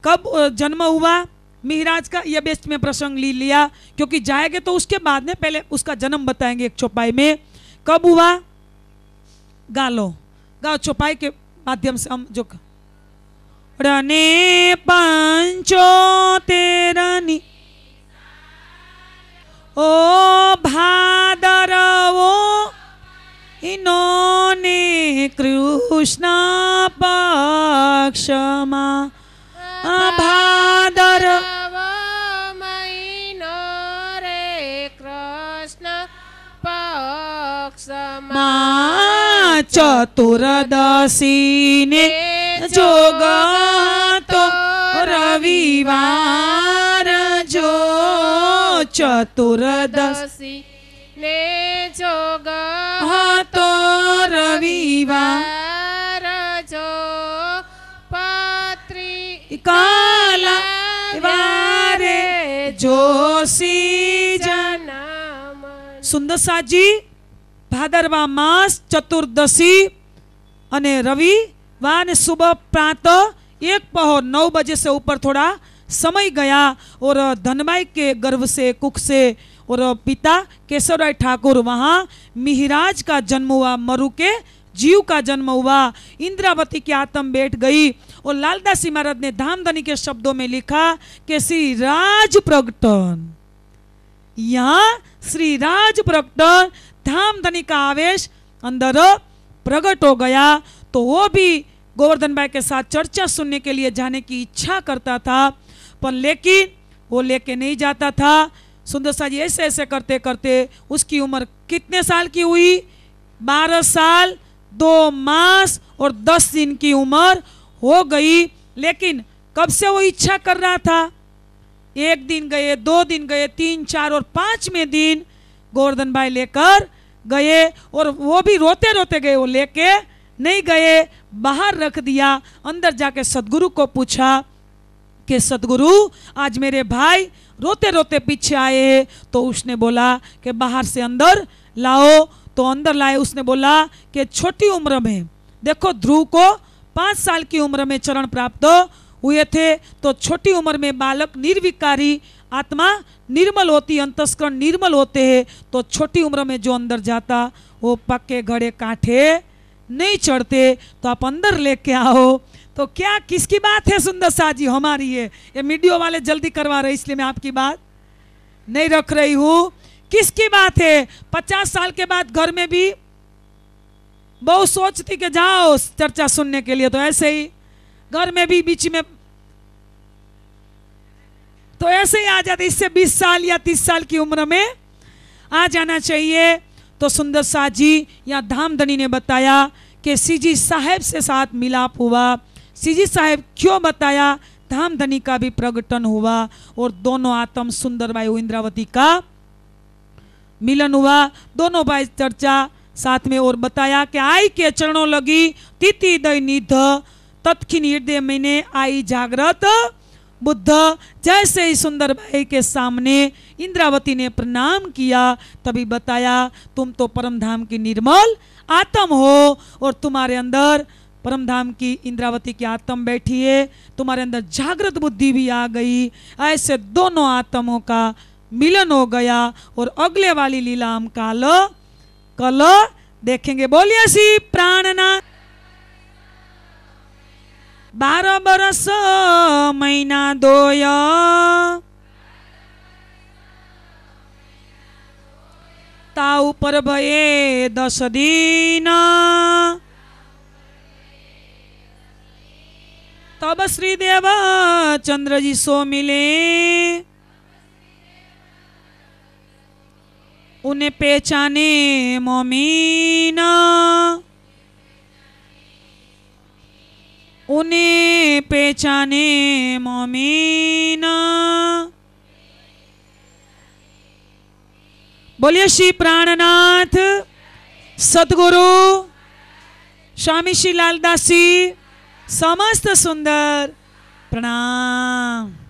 कब जन्म हुआ मिहराज का यह बेस्ट में प्रसंग ली लिया क्योंकि जाएंगे तो उसके बाद में पहले उसका जन्म बताएंगे एक चौपाई में कब हुआ गालो गाओ चौपाई के माध्यम से हम जो रने पंचो तेरनी ओ वो इन्होंने कृष्ण पक्षमा भादर माँ चतुर्दशी ने जोग तो रविवार जो चतुर्दशी ने जोग तो रविवार जो पात्री काला वारे जोशी जन सुंदर साजी भादरवा मास चतुर्दशी रवि રવિવાર सुबह प्रातः एक पहो नौ बजे से ऊपर थोड़ा समय गया और धनबाई के गर्व से कुक से और पिता केशव राय ठाकुर वहाँ मिहिराज का जन्म हुआ मरु के जीव का जन्म हुआ इंद्रावती की आत्म बैठ गई और लालदास महाराज ने धामधनी के शब्दों में लिखा के श्री राज प्रगटन यहाँ श्री राज प्रगटन धाम धनी का आवेश अंदर प्रकट हो गया तो वो भी गोवर्धन भाई के साथ चर्चा सुनने के लिए जाने की इच्छा करता था पर लेकिन वो लेके नहीं जाता था सुंदर शाह जी ऐसे ऐसे करते करते उसकी उम्र कितने साल की हुई बारह साल दो मास और दस दिन की उम्र हो गई लेकिन कब से वो इच्छा कर रहा था एक दिन गए दो दिन गए तीन चार और पाँचवें दिन गोवर्धन भाई लेकर गए और वो भी रोते रोते गए वो लेके नहीं गए बाहर रख दिया अंदर जाके सदगुरु को पूछा कि सदगुरु आज मेरे भाई रोते रोते पीछे आए तो उसने बोला कि बाहर से अंदर लाओ तो अंदर लाए उसने बोला कि छोटी उम्र में देखो ध्रुव को पाँच साल की उम्र में चरण प्राप्त हुए थे तो छोटी उम्र में बालक निर्विकारी आत्मा निर्मल होती अंतस्करण निर्मल होते हैं तो छोटी उम्र में जो अंदर जाता वो पक्के घड़े कांठे नहीं चढ़ते तो आप अंदर लेके आओ तो क्या किसकी बात है सुंदर शाह जी हमारी है ये मीडियो वाले जल्दी करवा रहे इसलिए मैं आपकी बात नहीं रख रही हूं किसकी बात है पचास साल के बाद घर में भी बहुत सोचती कि जाओ चर्चा सुनने के लिए तो ऐसे ही घर में भी बीच में तो ऐसे ही आ जाते इससे 20 साल या 30 साल की उम्र में आ जाना चाहिए तो सुंदर शाह जी या धामधनी ने बताया कि सीजी साहेब से साथ मिलाप हुआ सीजी साहेब क्यों बताया धामधनी का भी प्रगटन हुआ और दोनों आत्म सुंदर भाई इंद्रावती का मिलन हुआ दोनों भाई चर्चा साथ में और बताया कि आई के चरणों लगी तिथि दय निध तत्खिन हृदय मैंने आई जागृत बुद्ध जैसे ही सुंदर भाई के सामने इंद्रावती ने प्रणाम किया तभी बताया तुम तो परम धाम की निर्मल आत्म हो और तुम्हारे अंदर परम धाम की इंद्रावती की आत्म बैठी है तुम्हारे अंदर जागृत बुद्धि भी आ गई ऐसे दोनों आत्मों का मिलन हो गया और अगले वाली लीला हम काल कल देखेंगे बोलिए सी प्राणनाथ बारह बरस महीना दोय ता भये दस दिन तब श्रीदेव चंद्र जी सो मिले उन्हें पहचाने मोमीना उन्हें पहचाने मोमिना बोलिए श्री प्राणनाथ सदगुरु स्वामी श्री लालदासी समस्त सुंदर प्रणाम